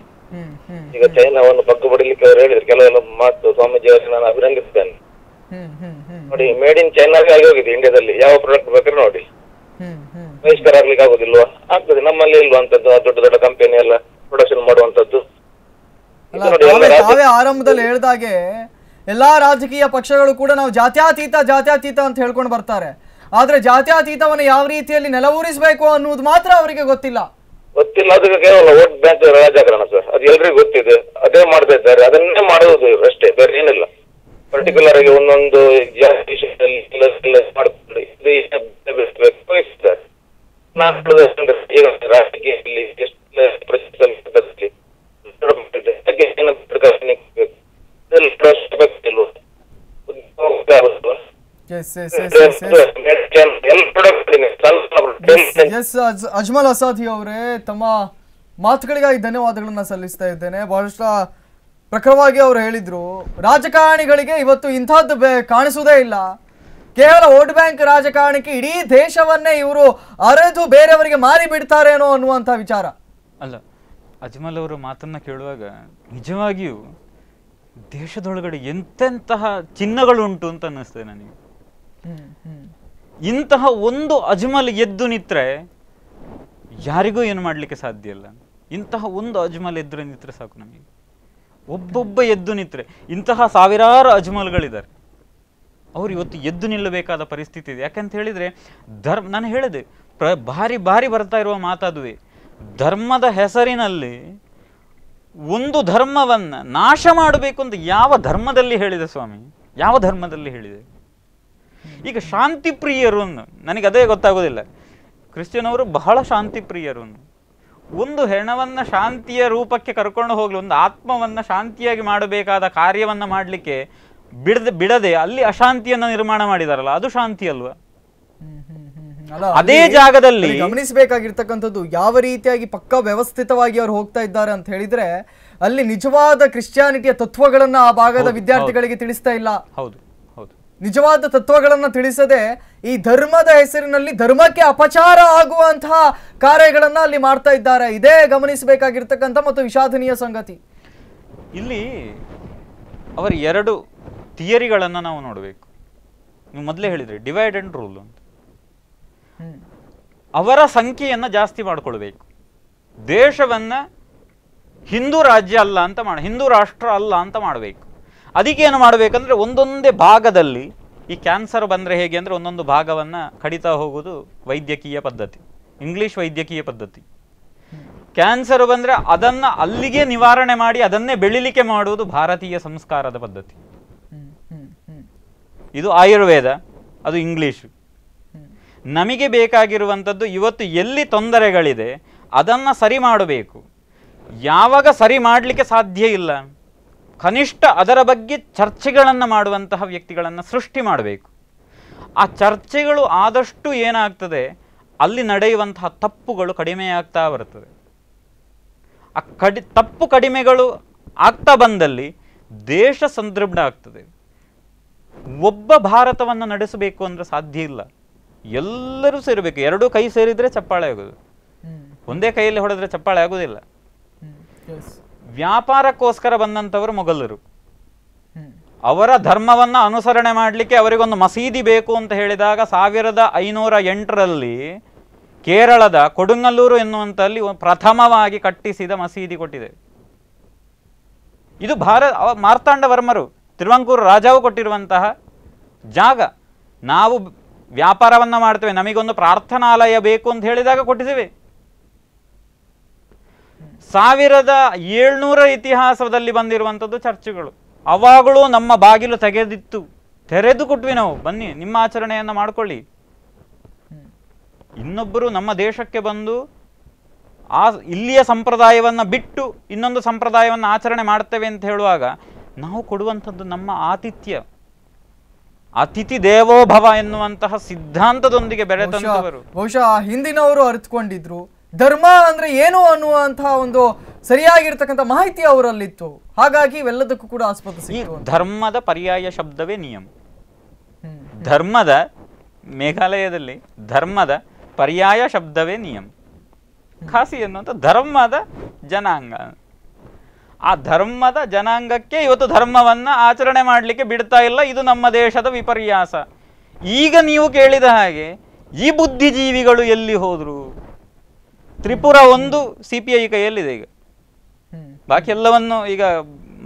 ಈಗ ಚೈನಾವನ್ನು ಪಕ್ಕ ಬಿಡಲಿಕ್ಕೆ ಅವರು ಹೇಳಿದ್ರು ಕೆಲವೆಲ್ಲ ಮಾತು ಸ್ವಾಮೀಜಿ ಅವರಿಗೆ ನಾನು ಅಭಿನಂದಿಸ್ತೇನೆ ನೋಡಿ ಮೇಡ್ ಇನ್ ಚೈನಾಗೆ ಆಗಿ ಹೋಗಿದೆ ಇಂಡಿಯಾದಲ್ಲಿ ಯಾವ ಪ್ರಾಡಕ್ಟ್ ಬೇಕಾದ್ರೆ ನೋಡಿ ಬಹಿಷ್ಕಾರ ಆಗ್ಲಿಕ್ಕೆ ಆಗುದಿಲ್ವಾ ಆಗ್ತದೆ ನಮ್ಮಲ್ಲಿ ಇಲ್ವಂತದ್ದು ದೊಡ್ಡ ದೊಡ್ಡ ಕಂಪನಿ ಎಲ್ಲ ಪ್ರೊಡಕ್ಷನ್ ಮಾಡುವಂತದ್ದು ಆರಂಭದಲ್ಲಿ ಹೇಳ್ದಾಗೆ ಎಲ್ಲಾ ರಾಜಕೀಯ ಪಕ್ಷಗಳು ಕೂಡ ನಾವು ಜಾತ್ಯಾತೀತ ಜಾತ್ಯಾತೀತ ಅಂತ ಹೇಳ್ಕೊಂಡು ಬರ್ತಾರೆ ಆದ್ರೆ ಜಾತ್ಯಾತೀತವನ್ನು ಯಾವ ರೀತಿಯಲ್ಲಿ ನೆಲವೂರಿಸಬೇಕು ಅನ್ನುವುದು ಮಾತ್ರ ಅವರಿಗೆ ಗೊತ್ತಿಲ್ಲ ಗೊತ್ತಿಲ್ಲ ಅದಕ್ಕೆ ಕೇವಲ ವೋಟ್ ಬ್ಯಾಂಕ್ ರಾಜಕಾರಣ ಸರ್ ಅದು ಎಲ್ರಿಗೂ ಗೊತ್ತಿದೆ ಅದೇ ಮಾಡ್ತಾ ಇದ್ದಾರೆ ಅದನ್ನೇ ಮಾಡುವುದು ಅಷ್ಟೇ ಬೇರೆ ಏನಿಲ್ಲ ಪರ್ಟಿಕ್ಯುಲರ್ ಆಗಿ ಒಂದೊಂದು ವಿಷಯದಲ್ಲಿ ಮಾಡ್ಕೊಂಡು ಅಜ್ಮಲ್ ಅಸಾದಿ ಅವರೇ ತಮ್ಮ ಮಾತುಗಳಿಗಾಗಿ ಧನ್ಯವಾದಗಳನ್ನ ಸಲ್ಲಿಸ್ತಾ ಇದ್ದೇನೆ ಬಹಳಷ್ಟು ಪ್ರಖರವಾಗಿ ಅವ್ರು ಹೇಳಿದ್ರು ರಾಜಕಾರಣಿಗಳಿಗೆ ಇವತ್ತು ಇಂಥದ್ದು ಕಾಣಿಸುವುದೇ ಇಲ್ಲ ಕೇವಲ ವೋಟ್ ಬ್ಯಾಂಕ್ ರಾಜಕಾರಣಕ್ಕೆ ಇಡೀ ದೇಶವನ್ನೇ ಇವರು ಅರೆದು ಬೇರೆಯವರಿಗೆ ಮಾರಿ ಬಿಡ್ತಾರೇನೋ ಅನ್ನುವಂಥ ವಿಚಾರ ಅಲ್ಲ ಅಜ್ಮಲ್ ಅವರ ಮಾತನ್ನ ಕೇಳುವಾಗ ನಿಜವಾಗಿಯೂ ದೇಶದೊಳಗಡೆ ಎಂತೆಂತಹ ಉಂಟು ಅಂತ ಅನ್ನಿಸ್ತದೆ ನನಗೆ ಇಂತಹ ಒಂದು ಅಜ್ಮಲ್ ಎದ್ದು ನಿತ್ರೆ ಯಾರಿಗೂ ಏನು ಮಾಡಲಿಕ್ಕೆ ಸಾಧ್ಯ ಇಲ್ಲ ಇಂತಹ ಒಂದು ಅಜ್ಮಲ್ ಎದ್ರೆ ನಿತ್ರೆ ಸಾಕು ನಮಗೆ ಒಬ್ಬೊಬ್ಬ ಎದ್ದು ನಿತ್ರೆ ಇಂತಹ ಸಾವಿರಾರು ಅಜ್ಮಲ್ಗಳಿದ್ದಾರೆ ಅವ್ರು ಇವತ್ತು ಎದ್ದು ನಿಲ್ಲಬೇಕಾದ ಪರಿಸ್ಥಿತಿ ಇದೆ ಯಾಕಂತ ಹೇಳಿದರೆ ಧರ್ಮ ನಾನು ಹೇಳಿದೆ ಪ್ರ ಭಾರಿ ಭಾರಿ ಬರ್ತಾ ಇರುವ ಮಾತಾದುವೆ ಧರ್ಮದ ಹೆಸರಿನಲ್ಲಿ ಒಂದು ಧರ್ಮವನ್ನು ನಾಶ ಮಾಡಬೇಕು ಅಂತ ಯಾವ ಧರ್ಮದಲ್ಲಿ ಹೇಳಿದೆ ಸ್ವಾಮಿ ಯಾವ ಧರ್ಮದಲ್ಲಿ ಹೇಳಿದೆ ಈಗ ಶಾಂತಿ ಪ್ರಿಯರು ನನಗೆ ಅದೇ ಗೊತ್ತಾಗೋದಿಲ್ಲ ಕ್ರಿಶ್ಚಿಯನ್ ಅವರು ಬಹಳ ಶಾಂತಿ ಪ್ರಿಯರು ಒಂದು ಹೆಣವನ್ನು ಶಾಂತಿಯ ರೂಪಕ್ಕೆ ಕರ್ಕೊಂಡು ಹೋಗಲು ಒಂದು ಆತ್ಮವನ್ನು ಶಾಂತಿಯಾಗಿ ಮಾಡಬೇಕಾದ ಕಾರ್ಯವನ್ನು ಮಾಡಲಿಕ್ಕೆ ಬಿಡದೆ ಬಿಡದೆ ಅಲ್ಲಿ ಅಶಾಂತಿಯನ್ನು ನಿರ್ಮಾಣ ಮಾಡಿದಾರಲ್ಲ ಅದು ಶಾಂತಿ ಅಲ್ವಾ ಅದೇ ಜಾಗದಲ್ಲಿ ಗಮನಿಸಬೇಕಾಗಿರ್ತಕ್ಕಂಥದ್ದು ಯಾವ ರೀತಿಯಾಗಿ ಪಕ್ಕ ವ್ಯವಸ್ಥಿತವಾಗಿ ಅವ್ರು ಹೋಗ್ತಾ ಇದ್ದಾರೆ ಅಂತ ಹೇಳಿದ್ರೆ ಅಲ್ಲಿ ನಿಜವಾದ ಕ್ರಿಶ್ಚಿಯಾನಿಟಿಯ ತತ್ವಗಳನ್ನ ಆ ಭಾಗದ ವಿದ್ಯಾರ್ಥಿಗಳಿಗೆ ತಿಳಿಸ್ತಾ ಇಲ್ಲ ಹೌದು ಹೌದು ನಿಜವಾದ ತತ್ವಗಳನ್ನ ತಿಳಿಸದೆ ಈ ಧರ್ಮದ ಹೆಸರಿನಲ್ಲಿ ಧರ್ಮಕ್ಕೆ ಅಪಚಾರ ಆಗುವಂತಹ ಕಾರ್ಯಗಳನ್ನ ಅಲ್ಲಿ ಮಾಡ್ತಾ ಇದ್ದಾರೆ ಇದೇ ಗಮನಿಸಬೇಕಾಗಿರ್ತಕ್ಕಂಥ ಮತ್ತು ವಿಷಾದನೀಯ ಸಂಗತಿ ಇಲ್ಲಿ ಅವರು ಎರಡು ಥಿಯರಿಗಳನ್ನು ನಾವು ನೋಡಬೇಕು ನೀವು ಮೊದಲೇ ಹೇಳಿದ್ರಿ ಡಿವೈಡ್ ಅಂಡ್ ರೂಲ್ ಅಂತ ಅವರ ಸಂಖ್ಯೆಯನ್ನು ಜಾಸ್ತಿ ಮಾಡಿಕೊಳ್ಬೇಕು ದೇಶವನ್ನು ಹಿಂದೂ ರಾಜ್ಯ ಅಲ್ಲ ಅಂತ ಮಾಡ ಹಿಂದೂ ರಾಷ್ಟ್ರ ಅಲ್ಲ ಅಂತ ಮಾಡಬೇಕು ಅದಕ್ಕೇನು ಮಾಡಬೇಕಂದ್ರೆ ಒಂದೊಂದೇ ಭಾಗದಲ್ಲಿ ಈ ಕ್ಯಾನ್ಸರ್ ಬಂದರೆ ಹೇಗೆ ಅಂದರೆ ಒಂದೊಂದು ಭಾಗವನ್ನು ಕಡಿತಾ ಹೋಗುವುದು ವೈದ್ಯಕೀಯ ಪದ್ಧತಿ ಇಂಗ್ಲೀಷ್ ವೈದ್ಯಕೀಯ ಪದ್ಧತಿ ಕ್ಯಾನ್ಸರ್ ಬಂದರೆ ಅದನ್ನು ಅಲ್ಲಿಗೆ ನಿವಾರಣೆ ಮಾಡಿ ಅದನ್ನೇ ಬೆಳಿಲಿಕ್ಕೆ ಮಾಡುವುದು ಭಾರತೀಯ ಸಂಸ್ಕಾರದ ಪದ್ಧತಿ ಇದು ಆಯುರ್ವೇದ ಅದು ಇಂಗ್ಲೀಷು ನಮಗೆ ಬೇಕಾಗಿರುವಂಥದ್ದು ಇವತ್ತು ಎಲ್ಲಿ ತೊಂದರೆಗಳಿದೆ ಅದನ್ನು ಸರಿ ಮಾಡಬೇಕು ಯಾವಾಗ ಸರಿ ಮಾಡಲಿಕ್ಕೆ ಸಾಧ್ಯ ಇಲ್ಲ ಕನಿಷ್ಠ ಅದರ ಬಗ್ಗೆ ಚರ್ಚೆಗಳನ್ನು ಮಾಡುವಂತಹ ವ್ಯಕ್ತಿಗಳನ್ನು ಸೃಷ್ಟಿ ಮಾಡಬೇಕು ಆ ಚರ್ಚೆಗಳು ಆದಷ್ಟು ಏನಾಗ್ತದೆ ಅಲ್ಲಿ ನಡೆಯುವಂತಹ ತಪ್ಪುಗಳು ಕಡಿಮೆಯಾಗ್ತಾ ಬರ್ತದೆ ಆ ಕಡಿ ತಪ್ಪು ಕಡಿಮೆಗಳು ಆಗ್ತಾ ಬಂದಲ್ಲಿ ದೇಶ ಸಂದೃಢ ಆಗ್ತದೆ ಒಬ್ಬ ಭಾರತವನ್ನು ನಡೆಸಬೇಕು ಅಂದ್ರೆ ಸಾಧ್ಯ ಇಲ್ಲ ಎಲ್ಲರೂ ಸೇರಬೇಕು ಎರಡೂ ಕೈ ಸೇರಿದ್ರೆ ಚಪ್ಪಾಳೆ ಆಗೋದು ಒಂದೇ ಕೈಯಲ್ಲಿ ಹೊಡೆದ್ರೆ ಚಪ್ಪಾಳೆ ಆಗೋದಿಲ್ಲ ವ್ಯಾಪಾರಕ್ಕೋಸ್ಕರ ಬಂದಂತವರು ಮೊಘಲರು ಅವರ ಧರ್ಮವನ್ನ ಅನುಸರಣೆ ಮಾಡಲಿಕ್ಕೆ ಅವರಿಗೊಂದು ಮಸೀದಿ ಬೇಕು ಅಂತ ಹೇಳಿದಾಗ ಸಾವಿರದ ಐನೂರ ಎಂಟರಲ್ಲಿ ಕೇರಳದ ಕೊಡುಂಗಲ್ಲೂರು ಎನ್ನುವಂತಲ್ಲಿ ಪ್ರಥಮವಾಗಿ ಕಟ್ಟಿಸಿದ ಮಸೀದಿ ಕೊಟ್ಟಿದೆ ಇದು ಭಾರತ ಮಾರ್ತಾಂಡ ವರ್ಮರು ತಿರುವಂಕೂರು ರಾಜಾವು ಕೊಟ್ಟಿರುವಂತಹ ಜಾಗ ನಾವು ವ್ಯಾಪಾರವನ್ನು ಮಾಡ್ತೇವೆ ನಮಗೊಂದು ಪ್ರಾರ್ಥನಾಲಯ ಬೇಕು ಅಂತ ಹೇಳಿದಾಗ ಕೊಟ್ಟಿದ್ದೇವೆ ಸಾವಿರದ ಏಳ್ನೂರ ಇತಿಹಾಸದಲ್ಲಿ ಬಂದಿರುವಂಥದ್ದು ಚರ್ಚೆಗಳು ಅವಾಗಲೂ ನಮ್ಮ ಬಾಗಿಲು ತೆಗೆದಿತ್ತು ತೆರೆದು ಕೊಟ್ವಿ ನಾವು ಬನ್ನಿ ನಿಮ್ಮ ಆಚರಣೆಯನ್ನು ಮಾಡಿಕೊಳ್ಳಿ ಇನ್ನೊಬ್ಬರು ನಮ್ಮ ದೇಶಕ್ಕೆ ಬಂದು ಆ ಇಲ್ಲಿಯ ಸಂಪ್ರದಾಯವನ್ನು ಬಿಟ್ಟು ಇನ್ನೊಂದು ಸಂಪ್ರದಾಯವನ್ನು ಆಚರಣೆ ಮಾಡ್ತೇವೆ ಅಂತ ಹೇಳುವಾಗ ನಾವು ಕೊಡುವಂಥದ್ದು ನಮ್ಮ ಆತಿಥ್ಯ ಅತಿಥಿ ದೇವೋಭವ ಎನ್ನುವಂತಹ ಸಿದ್ಧಾಂತದೊಂದಿಗೆ ಬೆಳೆದಂತವರು ಬಹುಶಃ ಹಿಂದಿನವರು ಅರಿತುಕೊಂಡಿದ್ರು ಧರ್ಮ ಅಂದ್ರೆ ಏನು ಅನ್ನುವಂತಹ ಒಂದು ಸರಿಯಾಗಿರ್ತಕ್ಕಂಥ ಮಾಹಿತಿ ಅವರಲ್ಲಿತ್ತು ಹಾಗಾಗಿ ಇವೆಲ್ಲದಕ್ಕೂ ಕೂಡ ಆಸ್ಪದಿಸಿ ಧರ್ಮದ ಪರ್ಯಾಯ ಶಬ್ದವೇ ನಿಯಮ ಧರ್ಮದ ಮೇಘಾಲಯದಲ್ಲಿ ಧರ್ಮದ ಪರ್ಯಾಯ ಶಬ್ದವೇ ನಿಯಮ ಖಾಸಿ ಎನ್ನುವಂಥ ಧರ್ಮದ ಜನಾಂಗ ಆ ಧರ್ಮದ ಜನಾಂಗಕ್ಕೆ ಇವತ್ತು ಧರ್ಮವನ್ನು ಆಚರಣೆ ಮಾಡಲಿಕ್ಕೆ ಬಿಡ್ತಾ ಇಲ್ಲ ಇದು ನಮ್ಮ ದೇಶದ ವಿಪರ್ಯಾಸ ಈಗ ನೀವು ಕೇಳಿದ ಹಾಗೆ ಈ ಬುದ್ಧಿಜೀವಿಗಳು ಎಲ್ಲಿ ಹೋದ್ರು ತ್ರಿಪುರ ಒಂದು ಸಿ ಪಿ ಐ ಕೈಯಲ್ಲಿದೆ ಈಗ ಬಾಕಿ ಎಲ್ಲವನ್ನು ಈಗ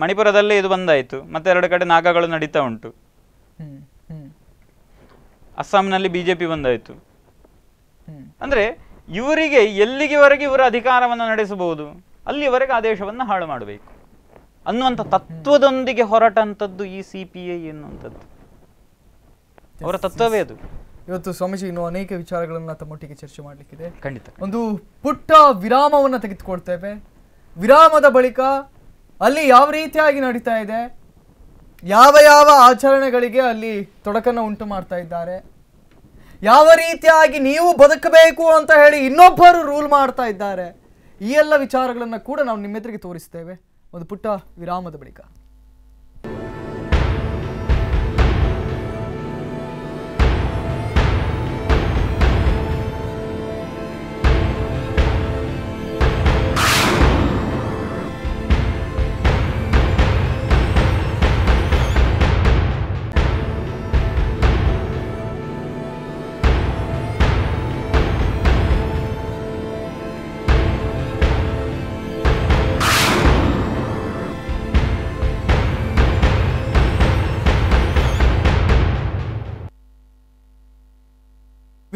ಮಣಿಪುರದಲ್ಲೇ ಇದು ಬಂದಾಯ್ತು ಮತ್ತೆ ಎರಡು ಕಡೆ ನಾಗಗಳು ನಡೀತಾ ಉಂಟು ಅಸ್ಸಾಂನಲ್ಲಿ ಬಿಜೆಪಿ ಜೆ ಪಿ ಇವರಿಗೆ ಎಲ್ಲಿಗೆವರೆಗೆ ಇವರ ಅಧಿಕಾರವನ್ನು ನಡೆಸಬಹುದು ಅಲ್ಲಿವರೆಗೆ ಆದೇಶವನ್ನು ಹಾಳು ಮಾಡಬೇಕು ಅನ್ನುವಂಥ ತತ್ವದೊಂದಿಗೆ ಹೊರಟಂಥದ್ದು ಈ ಸಿ ಪಿ ಐ ಎನ್ನುವಂಥದ್ದು ಅವರ ತತ್ವವೇ ಅದು ಇವತ್ತು ಸ್ವಾಮೀಜಿ ಇನ್ನು ಅನೇಕ ವಿಚಾರಗಳನ್ನು ತಮ್ಮೊಟ್ಟಿಗೆ ಚರ್ಚೆ ಮಾಡಲಿಕ್ಕಿದೆ ಖಂಡಿತ ಒಂದು ಪುಟ್ಟ ವಿರಾಮವನ್ನು ತೆಗೆದುಕೊಳ್ತೇವೆ ವಿರಾಮದ ಬಳಿಕ ಅಲ್ಲಿ ಯಾವ ರೀತಿಯಾಗಿ ನಡೀತಾ ಇದೆ ಯಾವ ಯಾವ ಆಚರಣೆಗಳಿಗೆ ಅಲ್ಲಿ ತೊಡಕನ್ನು ಉಂಟು ಮಾಡ್ತಾ ಇದ್ದಾರೆ ಯಾವ ರೀತಿಯಾಗಿ ನೀವು ಬದುಕಬೇಕು ಅಂತ ಹೇಳಿ ಇನ್ನೊಬ್ಬರು ರೂಲ್ ಮಾಡ್ತಾ ಇದ್ದಾರೆ ಈ ಎಲ್ಲ ವಿಚಾರಗಳನ್ನು ಕೂಡ ನಾವು ನಿಮ್ಮೆದುರಿಗೆ ತೋರಿಸ್ತೇವೆ ಒಂದು ಪುಟ್ಟ ವಿರಾಮದ ಬಳಿಕ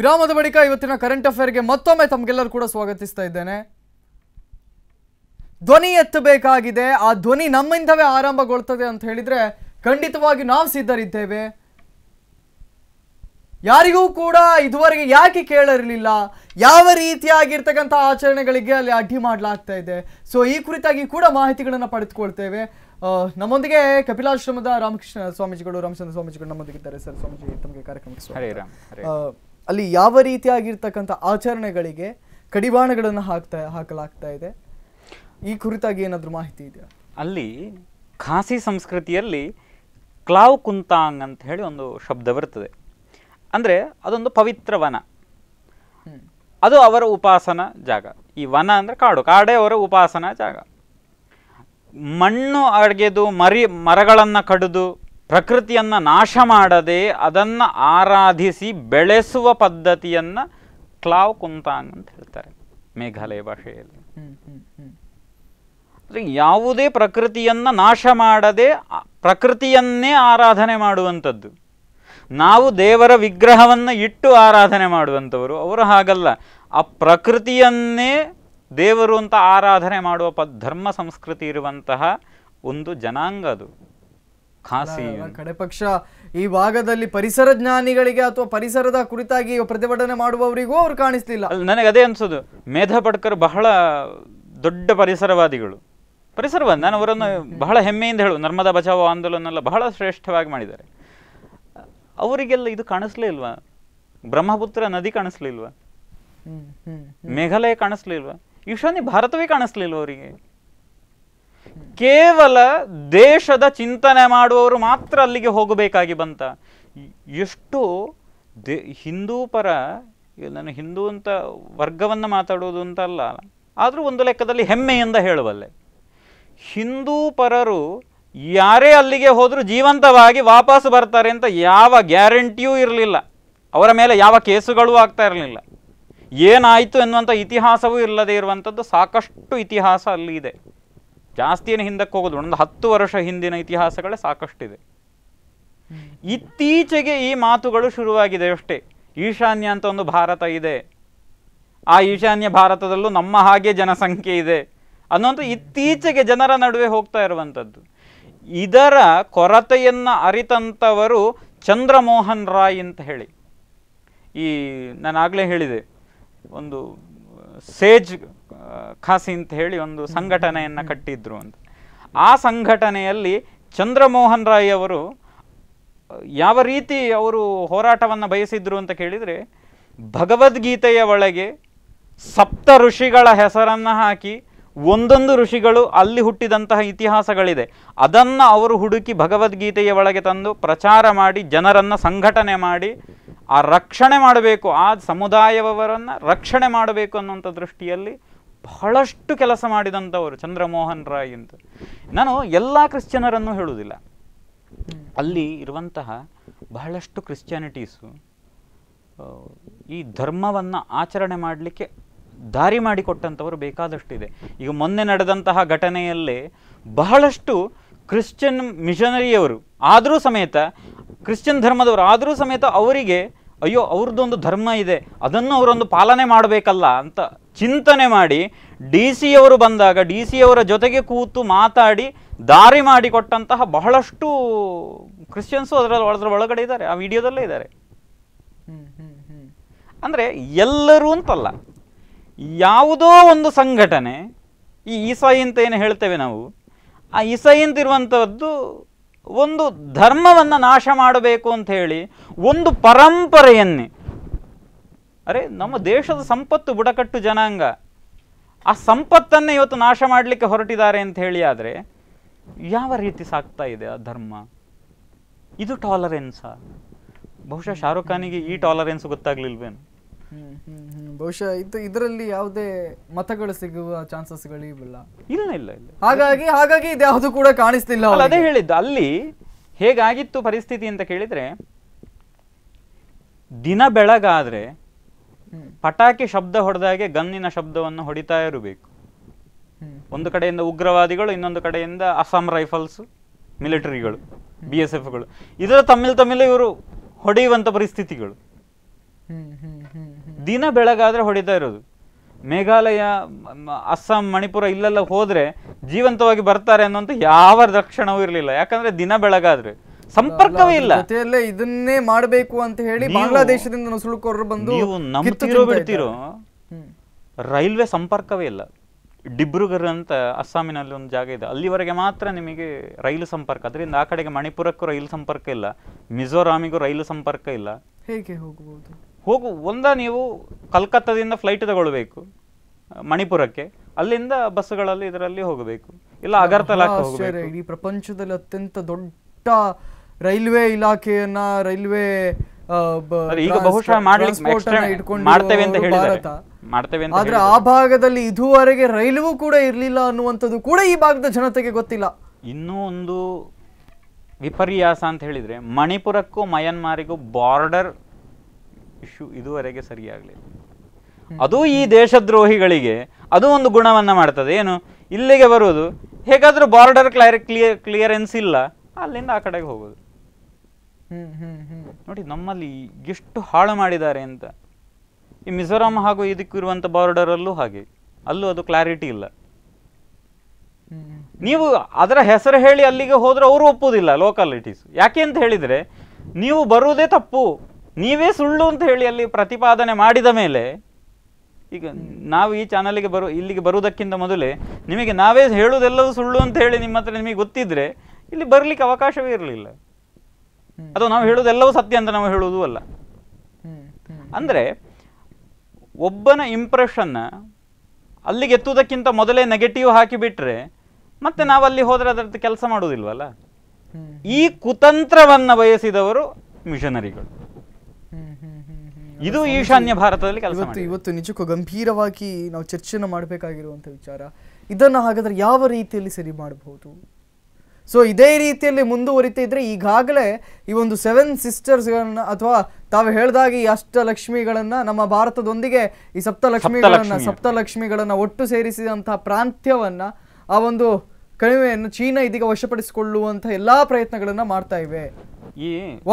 ವಿರಾಮದ ಬಳಿಕ ಇವತ್ತಿನ ಕರೆಂಟ್ ಅಫೇರ್ಗೆ ಮತ್ತೊಮ್ಮೆ ತಮಗೆಲ್ಲರೂ ಕೂಡ ಸ್ವಾಗತಿಸ್ತಾ ಇದ್ದೇನೆ ಧ್ವನಿ ಎತ್ತಬೇಕಾಗಿದೆ ಆ ಧ್ವನಿ ನಮ್ಮಿಂದವೇ ಆರಂಭಗೊಳ್ತದೆ ಅಂತ ಹೇಳಿದ್ರೆ ಖಂಡಿತವಾಗಿ ನಾವು ಸಿದ್ಧರಿದ್ದೇವೆ ಯಾರಿಗೂ ಕೂಡ ಇದುವರೆಗೆ ಯಾಕೆ ಕೇಳಿರಲಿಲ್ಲ ಯಾವ ರೀತಿಯಾಗಿರ್ತಕ್ಕಂಥ ಆಚರಣೆಗಳಿಗೆ ಅಲ್ಲಿ ಅಡ್ಡಿ ಮಾಡಲಾಗ್ತಾ ಇದೆ ಸೊ ಈ ಕುರಿತಾಗಿ ಕೂಡ ಮಾಹಿತಿಗಳನ್ನು ಪಡೆದುಕೊಳ್ತೇವೆ ನಮ್ಮೊಂದಿಗೆ ಕಪಿಲಾಶ್ರಮದ ರಾಮಕೃಷ್ಣ ಸ್ವಾಮೀಜಿಗಳು ರಾಮಚಂದ್ರ ಸ್ವಾಮೀಜಿಗಳು ನಮ್ಮೊಂದಿಗೆ ಸರ್ ಸ್ವಾಮೀಜಿ ತಮಗೆ ಕಾರ್ಯಕ್ರಮಕ್ಕೆ ಅಲ್ಲಿ ಯಾವ ರೀತಿಯಾಗಿರ್ತಕ್ಕಂಥ ಆಚರಣೆಗಳಿಗೆ ಕಡಿವಾಣಗಳನ್ನು ಹಾಕ್ತಾ ಹಾಕಲಾಗ್ತಾ ಇದೆ ಈ ಕುರಿತಾಗಿ ಏನಾದರೂ ಮಾಹಿತಿ ಇದೆಯಾ ಅಲ್ಲಿ ಖಾಸಿ ಸಂಸ್ಕೃತಿಯಲ್ಲಿ ಕ್ಲಾವ್ ಕುಂತಾಂಗ್ ಅಂತ ಹೇಳಿ ಒಂದು ಶಬ್ದ ಬರ್ತದೆ ಅಂದರೆ ಅದೊಂದು ಪವಿತ್ರ ವನ ಅದು ಅವರ ಉಪಾಸನಾ ಜಾಗ ಈ ವನ ಅಂದರೆ ಕಾಡು ಕಾಡೇ ಅವರ ಉಪಾಸನಾ ಜಾಗ ಮಣ್ಣು ಅಡಗೆದು ಮರಿ ಮರಗಳನ್ನು ಕಡಿದು ಪ್ರಕೃತಿಯನ್ನು ನಾಶ ಮಾಡದೆ ಅದನ್ನು ಆರಾಧಿಸಿ ಬೆಳೆಸುವ ಪದ್ಧತಿಯನ್ನು ಕ್ಲಾವ್ ಕುಂತಾಂಗ್ ಅಂತ ಹೇಳ್ತಾರೆ ಮೇಘಾಲಯ ಭಾಷೆಯಲ್ಲಿ ಯಾವುದೇ ಪ್ರಕೃತಿಯನ್ನು ನಾಶ ಮಾಡದೆ ಪ್ರಕೃತಿಯನ್ನೇ ಆರಾಧನೆ ಮಾಡುವಂಥದ್ದು ನಾವು ದೇವರ ವಿಗ್ರಹವನ್ನು ಇಟ್ಟು ಆರಾಧನೆ ಮಾಡುವಂಥವರು ಅವರು ಹಾಗಲ್ಲ ಆ ಪ್ರಕೃತಿಯನ್ನೇ ದೇವರು ಅಂತ ಆರಾಧನೆ ಮಾಡುವ ಪ ಧರ್ಮ ಸಂಸ್ಕೃತಿ ಇರುವಂತಹ ಒಂದು ಜನಾಂಗ ಅದು ಖಾಸಿ ಕಡೆ ಪಕ್ಷ ಈ ಭಾಗದಲ್ಲಿ ಪರಿಸರ ಜ್ಞಾನಿಗಳಿಗೆ ಅಥವಾ ಪರಿಸರದ ಕುರಿತಾಗಿ ಪ್ರತಿಭಟನೆ ಮಾಡುವವರಿಗೂ ಅವ್ರು ಕಾಣಿಸ್ತಿಲ್ಲ ನನಗೆ ಅದೇ ಅನ್ಸೋದು ಮೇಧಾಪಡ್ಕರ್ ಪಡ್ಕರ್ ಬಹಳ ದೊಡ್ಡ ಪರಿಸರವಾದಿಗಳು ಪರಿಸರವಾದಿ ನಾನು ಅವರನ್ನು ಬಹಳ ಹೆಮ್ಮೆಯಿಂದ ಹೇಳು ನರ್ಮದಾ ಬಚಾವೋ ಆಂದೋಲನ ಬಹಳ ಶ್ರೇಷ್ಠವಾಗಿ ಮಾಡಿದ್ದಾರೆ ಅವರಿಗೆಲ್ಲ ಇದು ಕಾಣಿಸ್ಲೇ ಇಲ್ವಾ ಬ್ರಹ್ಮಪುತ್ರ ನದಿ ಕಾಣಿಸ್ಲಿಲ್ವಾ ಮೇಘಾಲಯ ಕಾಣಿಸ್ಲಿಲ್ವಾ ಈಶಾನ್ಯ ಭಾರತವೇ ಕಾಣಿಸ್ಲಿಲ್ವ ಅವರಿಗೆ ಕೇವಲ ದೇಶದ ಚಿಂತನೆ ಮಾಡುವವರು ಮಾತ್ರ ಅಲ್ಲಿಗೆ ಹೋಗಬೇಕಾಗಿ ಬಂತ ಎಷ್ಟು ದೇ ಹಿಂದೂ ಪರ ನಾನು ಹಿಂದೂ ಅಂತ ವರ್ಗವನ್ನು ಮಾತಾಡೋದು ಅಂತ ಅಲ್ಲ ಆದರೂ ಒಂದು ಲೆಕ್ಕದಲ್ಲಿ ಹೆಮ್ಮೆಯಿಂದ ಹೇಳಬಲ್ಲೆ ಹಿಂದೂ ಪರರು ಯಾರೇ ಅಲ್ಲಿಗೆ ಹೋದರೂ ಜೀವಂತವಾಗಿ ವಾಪಸ್ ಬರ್ತಾರೆ ಅಂತ ಯಾವ ಗ್ಯಾರಂಟಿಯೂ ಇರಲಿಲ್ಲ ಅವರ ಮೇಲೆ ಯಾವ ಕೇಸುಗಳೂ ಆಗ್ತಾ ಇರಲಿಲ್ಲ ಏನಾಯಿತು ಎನ್ನುವಂಥ ಇತಿಹಾಸವೂ ಇಲ್ಲದೆ ಇರುವಂಥದ್ದು ಸಾಕಷ್ಟು ಇತಿಹಾಸ ಅಲ್ಲಿ ಇದೆ ಜಾಸ್ತಿ ಏನು ಹಿಂದಕ್ಕೆ ಹೋಗೋದು ಒಂದು ಹತ್ತು ವರ್ಷ ಹಿಂದಿನ ಇತಿಹಾಸಗಳೇ ಸಾಕಷ್ಟಿದೆ ಇತ್ತೀಚೆಗೆ ಈ ಮಾತುಗಳು ಶುರುವಾಗಿದೆ ಅಷ್ಟೇ ಈಶಾನ್ಯ ಅಂತ ಒಂದು ಭಾರತ ಇದೆ ಆ ಈಶಾನ್ಯ ಭಾರತದಲ್ಲೂ ನಮ್ಮ ಹಾಗೆ ಜನಸಂಖ್ಯೆ ಇದೆ ಅನ್ನೋಂಥ ಇತ್ತೀಚೆಗೆ ಜನರ ನಡುವೆ ಹೋಗ್ತಾ ಇರುವಂಥದ್ದು ಇದರ ಕೊರತೆಯನ್ನು ಅರಿತಂಥವರು ಚಂದ್ರಮೋಹನ್ ರಾಯ್ ಅಂತ ಹೇಳಿ ಈ ನಾನಾಗಲೇ ಹೇಳಿದೆ ಒಂದು ಸೇಜ್ ಖಾಸಿ ಅಂತ ಹೇಳಿ ಒಂದು ಸಂಘಟನೆಯನ್ನು ಕಟ್ಟಿದ್ರು ಅಂತ ಆ ಸಂಘಟನೆಯಲ್ಲಿ ಚಂದ್ರಮೋಹನ್ ರಾಯ್ ಅವರು ಯಾವ ರೀತಿ ಅವರು ಹೋರಾಟವನ್ನು ಬಯಸಿದ್ರು ಅಂತ ಕೇಳಿದರೆ ಭಗವದ್ಗೀತೆಯ ಒಳಗೆ ಸಪ್ತ ಋಷಿಗಳ ಹೆಸರನ್ನು ಹಾಕಿ ಒಂದೊಂದು ಋಷಿಗಳು ಅಲ್ಲಿ ಹುಟ್ಟಿದಂತಹ ಇತಿಹಾಸಗಳಿದೆ ಅದನ್ನು ಅವರು ಹುಡುಕಿ ಭಗವದ್ಗೀತೆಯ ಒಳಗೆ ತಂದು ಪ್ರಚಾರ ಮಾಡಿ ಜನರನ್ನು ಸಂಘಟನೆ ಮಾಡಿ ಆ ರಕ್ಷಣೆ ಮಾಡಬೇಕು ಆ ಸಮುದಾಯವರನ್ನು ರಕ್ಷಣೆ ಮಾಡಬೇಕು ಅನ್ನುವಂಥ ದೃಷ್ಟಿಯಲ್ಲಿ ಬಹಳಷ್ಟು ಕೆಲಸ ಮಾಡಿದಂಥವರು ಚಂದ್ರಮೋಹನ್ ರಾಯ್ ಅಂತ ನಾನು ಎಲ್ಲ ಕ್ರಿಶ್ಚಿಯನರನ್ನು ಹೇಳುವುದಿಲ್ಲ ಅಲ್ಲಿ ಇರುವಂತಹ ಬಹಳಷ್ಟು ಕ್ರಿಶ್ಚಿಯಾನಿಟೀಸು ಈ ಧರ್ಮವನ್ನು ಆಚರಣೆ ಮಾಡಲಿಕ್ಕೆ ದಾರಿ ಮಾಡಿಕೊಟ್ಟಂಥವರು ಬೇಕಾದಷ್ಟಿದೆ ಈಗ ಮೊನ್ನೆ ನಡೆದಂತಹ ಘಟನೆಯಲ್ಲೇ ಬಹಳಷ್ಟು ಕ್ರಿಶ್ಚಿಯನ್ ಮಿಷನರಿಯವರು ಆದರೂ ಸಮೇತ ಕ್ರಿಶ್ಚಿಯನ್ ಧರ್ಮದವರು ಆದರೂ ಸಮೇತ ಅವರಿಗೆ ಅಯ್ಯೋ ಅವ್ರದ್ದೊಂದು ಧರ್ಮ ಇದೆ ಅದನ್ನು ಅವರೊಂದು ಪಾಲನೆ ಮಾಡಬೇಕಲ್ಲ ಅಂತ ಚಿಂತನೆ ಮಾಡಿ ಡಿ ಸಿ ಅವರು ಬಂದಾಗ ಡಿ ಸಿ ಅವರ ಜೊತೆಗೆ ಕೂತು ಮಾತಾಡಿ ದಾರಿ ಮಾಡಿಕೊಟ್ಟಂತಹ ಬಹಳಷ್ಟು ಕ್ರಿಶ್ಚಿಯನ್ಸು ಅದರಲ್ಲಿ ಅದರ ಒಳಗಡೆ ಇದ್ದಾರೆ ಆ ವಿಡಿಯೋದಲ್ಲೇ ಇದ್ದಾರೆ ಅಂದರೆ ಎಲ್ಲರೂ ಅಂತಲ್ಲ ಯಾವುದೋ ಒಂದು ಸಂಘಟನೆ ಈ ಇಸಾಯಿ ಅಂತ ಏನು ಹೇಳ್ತೇವೆ ನಾವು ಆ ಇಸಾಯಿ ಅಂತಿರುವಂಥದ್ದು ಒಂದು ಧರ್ಮವನ್ನು ನಾಶ ಮಾಡಬೇಕು ಅಂತ ಹೇಳಿ ಒಂದು ಪರಂಪರೆಯನ್ನೇ ಅರೆ ನಮ್ಮ ದೇಶದ ಸಂಪತ್ತು ಬುಡಕಟ್ಟು ಜನಾಂಗ ಆ ಸಂಪತ್ತನ್ನೇ ಇವತ್ತು ನಾಶ ಮಾಡಲಿಕ್ಕೆ ಹೊರಟಿದ್ದಾರೆ ಅಂತ ಹೇಳಿ ಆದರೆ ಯಾವ ರೀತಿ ಸಾಕ್ತಾ ಇದೆ ಆ ಧರ್ಮ ಇದು ಟಾಲರೆನ್ಸಾ ಬಹುಶಃ ಶಾರುಖ್ ಖಾನಿಗೆ ಈ ಟಾಲರೆನ್ಸ್ ಗೊತ್ತಾಗ್ಲಿಲ್ವೇನು ಬಹುಶಃ ಇದು ಇದರಲ್ಲಿ ಯಾವುದೇ ಮತಗಳು ಸಿಗುವ ಚಾನ್ಸಸ್ಗಳು ಇಲ್ಲ ಇಲ್ಲ ಇಲ್ಲ ಹಾಗಾಗಿ ಹಾಗಾಗಿ ಇದು ಯಾವುದು ಕೂಡ ಕಾಣಿಸ್ತಿಲ್ಲ ಅದೇ ಹೇಳಿದ್ದು ಅಲ್ಲಿ ಹೇಗಾಗಿತ್ತು ಪರಿಸ್ಥಿತಿ ಅಂತ ಕೇಳಿದ್ರೆ ದಿನ ಬೆಳಗಾದ್ರೆ ಪಟಾಕಿ ಶಬ್ದ ಹೊಡೆದಾಗೆ ಗನ್ನಿನ ಶಬ್ದವನ್ನು ಹೊಡಿತಾ ಇರಬೇಕು ಒಂದು ಕಡೆಯಿಂದ ಉಗ್ರವಾದಿಗಳು ಇನ್ನೊಂದು ಕಡೆಯಿಂದ ಅಸ್ಸಾಂ ರೈಫಲ್ಸ್ ಮಿಲಿಟರಿಗಳು ಬಿ ಎಸ್ ಎಫ್ಗಳು ಇದರ ತಮ್ಮಿಲ್ ತಮಿಳು ಇವರು ಹೊಡೆಯುವಂತ ಪರಿಸ್ಥಿತಿಗಳು ದಿನ ಬೆಳಗಾದ್ರೆ ಹೊಡಿತಾ ಇರೋದು ಮೇಘಾಲಯ ಅಸ್ಸಾಂ ಮಣಿಪುರ ಇಲ್ಲೆಲ್ಲ ಹೋದ್ರೆ ಜೀವಂತವಾಗಿ ಬರ್ತಾರೆ ಅನ್ನೋಂಥ ಯಾವ ರಕ್ಷಣವೂ ಇರಲಿಲ್ಲ ಯಾಕಂದ್ರೆ ದಿನ ಬೆಳಗಾದ್ರೆ ಸಂಪರ್ಕವೇ ಇಲ್ಲ ಇದನ್ನೇ ಮಾಡಬೇಕು ಅಂತ ಹೇಳಿ ಬಾಂಗ್ಲಾದೇಶದಿಂದ ನುಸುಳುಕೋರರು ಬಂದು ನೀವು ನಂಬ್ತಿರೋ ಬಿಡ್ತಿರೋ ರೈಲ್ವೆ ಸಂಪರ್ಕವೇ ಇಲ್ಲ ಡಿಬ್ರುಗರ್ ಅಂತ ಅಸ್ಸಾಮಿನಲ್ಲಿ ಒಂದು ಜಾಗ ಇದೆ ಅಲ್ಲಿವರೆಗೆ ಮಾತ್ರ ನಿಮಗೆ ರೈಲು ಸಂಪರ್ಕ ಅದರಿಂದ ಆ ಕಡೆಗೆ ಮಣಿಪುರಕ್ಕೂ ರೈಲು ಸಂಪರ್ಕ ಇಲ್ಲ ಮಿಜೋರಾಮಿಗೂ ರೈಲು ಸಂಪರ್ಕ ಇಲ್ಲ ಹೇಗೆ ಹೋಗಬಹುದು ಹೋಗು ಒಂದ ನೀವು ಕಲ್ಕತ್ತಾದಿಂದ ಫ್ಲೈಟ್ ತಗೊಳ್ಬೇಕು ಮಣಿಪುರಕ್ಕೆ ಅಲ್ಲಿಂದ ಬಸ್ಗಳಲ್ಲಿ ಇದರಲ್ಲಿ ಹೋಗಬೇಕು ಇಲ್ಲ ಅಗರ್ತಲಾ ಇಡೀ ಪ್ರಪಂಚದಲ್ಲಿ ಅತ್ಯಂತ ದೊಡ್ಡ ರೈಲ್ವೆ ಇಲಾಖೆಯನ್ನ ರೈಲ್ವೆ ಈಗ ಬಹುಶಃ ಮಾಡ್ತೇವೆ ಆದ್ರೆ ಆ ಭಾಗದಲ್ಲಿ ಇದುವರೆಗೆ ರೈಲ್ವೆ ಕೂಡ ಇರಲಿಲ್ಲ ಅನ್ನುವಂಥದ್ದು ಕೂಡ ಈ ಭಾಗದ ಜನತೆಗೆ ಗೊತ್ತಿಲ್ಲ ಇನ್ನೂ ಒಂದು ವಿಪರ್ಯಾಸ ಅಂತ ಹೇಳಿದ್ರೆ ಮಣಿಪುರಕ್ಕೂ ಮಯನ್ಮಾರಿಗೂ ಬಾರ್ಡರ್ ಇಶ್ಯೂ ಇದುವರೆಗೆ ಸರಿಯಾಗಲಿಲ್ಲ ಅದು ಈ ದೇಶದ್ರೋಹಿಗಳಿಗೆ ಅದು ಒಂದು ಗುಣವನ್ನ ಮಾಡ್ತದೆ ಏನು ಇಲ್ಲಿಗೆ ಬರುವುದು ಹೇಗಾದರೂ ಬಾರ್ಡರ್ ಕ್ಲಿಯರ್ ಕ್ಲಿಯರೆನ್ಸ್ ಇಲ್ಲ ಅಲ್ಲಿಂದ ಆ ಕಡೆಗೆ ಹೋಗೋದು ನೋಡಿ ನಮ್ಮಲ್ಲಿ ಎಷ್ಟು ಹಾಳು ಮಾಡಿದ್ದಾರೆ ಅಂತ ಈ ಮಿಜೋರಾಂ ಹಾಗೂ ಇದಕ್ಕಿರುವಂಥ ಬಾರ್ಡರಲ್ಲೂ ಹಾಗೆ ಅಲ್ಲೂ ಅದು ಕ್ಲಾರಿಟಿ ಇಲ್ಲ ನೀವು ಅದರ ಹೆಸರು ಹೇಳಿ ಅಲ್ಲಿಗೆ ಹೋದರೆ ಅವರು ಒಪ್ಪುವುದಿಲ್ಲ ಲೋಕಾಲಿಟೀಸ್ ಯಾಕೆ ಅಂತ ಹೇಳಿದರೆ ನೀವು ಬರುವುದೇ ತಪ್ಪು ನೀವೇ ಸುಳ್ಳು ಅಂತ ಹೇಳಿ ಅಲ್ಲಿ ಪ್ರತಿಪಾದನೆ ಮಾಡಿದ ಮೇಲೆ ಈಗ ನಾವು ಈ ಚಾನಲ್ಗೆ ಬರು ಇಲ್ಲಿಗೆ ಬರುವುದಕ್ಕಿಂತ ಮೊದಲೇ ನಿಮಗೆ ನಾವೇ ಹೇಳುವುದೆಲ್ಲವೂ ಸುಳ್ಳು ಅಂತ ಹೇಳಿ ನಿಮ್ಮ ಹತ್ರ ನಿಮಗೆ ಗೊತ್ತಿದ್ರೆ ಇಲ್ಲಿ ಬರಲಿಕ್ಕೆ ಅವಕಾಶವೇ ಇರಲಿಲ್ಲ ಅದು ನಾವು ಎಲ್ಲವೂ ಸತ್ಯ ಅಂತ ನಾವು ಹೇಳುವುದು ಅಲ್ಲ ಅಂದ್ರೆ ಒಬ್ಬನ ಇಂಪ್ರೆಷನ್ ಅಲ್ಲಿಗೆ ಎತ್ತುವುದಕ್ಕಿಂತ ಮೊದಲೇ ನೆಗೆಟಿವ್ ಬಿಟ್ರೆ ಮತ್ತೆ ನಾವು ಅಲ್ಲಿ ಹೋದರೆ ಅದರದ್ದು ಕೆಲಸ ಮಾಡುವುದಿಲ್ವಲ್ಲ ಈ ಕುತಂತ್ರವನ್ನ ಬಯಸಿದವರು ಮಿಷನರಿಗಳು ಇದು ಈಶಾನ್ಯ ಭಾರತದಲ್ಲಿ ಕೆಲಸ ಇವತ್ತು ನಿಜಕ್ಕೂ ಗಂಭೀರವಾಗಿ ನಾವು ಚರ್ಚೆಯನ್ನು ಮಾಡಬೇಕಾಗಿರುವಂಥ ವಿಚಾರ ಇದನ್ನು ಹಾಗಾದ್ರೆ ಯಾವ ರೀತಿಯಲ್ಲಿ ಸರಿ ಮಾಡಬಹುದು ಸೊ ಇದೇ ರೀತಿಯಲ್ಲಿ ಇದ್ರೆ ಈಗಾಗಲೇ ಈ ಒಂದು ಸೆವೆನ್ ಸಿಸ್ಟರ್ಸ್ಗಳನ್ನು ಅಥವಾ ತಾವು ಹೇಳ್ದಾಗಿ ಈ ಅಷ್ಟಲಕ್ಷ್ಮಿಗಳನ್ನ ನಮ್ಮ ಭಾರತದೊಂದಿಗೆ ಈ ಸಪ್ತಲಕ್ಷ್ಮಿಗಳನ್ನ ಸಪ್ತಲಕ್ಷ್ಮಿಗಳನ್ನ ಒಟ್ಟು ಸೇರಿಸಿದಂತಹ ಪ್ರಾಂತ್ಯವನ್ನ ಆ ಒಂದು ಕಣಿವೆಯನ್ನು ಚೀನಾ ಇದೀಗ ವಶಪಡಿಸಿಕೊಳ್ಳುವಂತಹ ಎಲ್ಲಾ ಪ್ರಯತ್ನಗಳನ್ನ ಮಾಡ್ತಾ ಇವೆ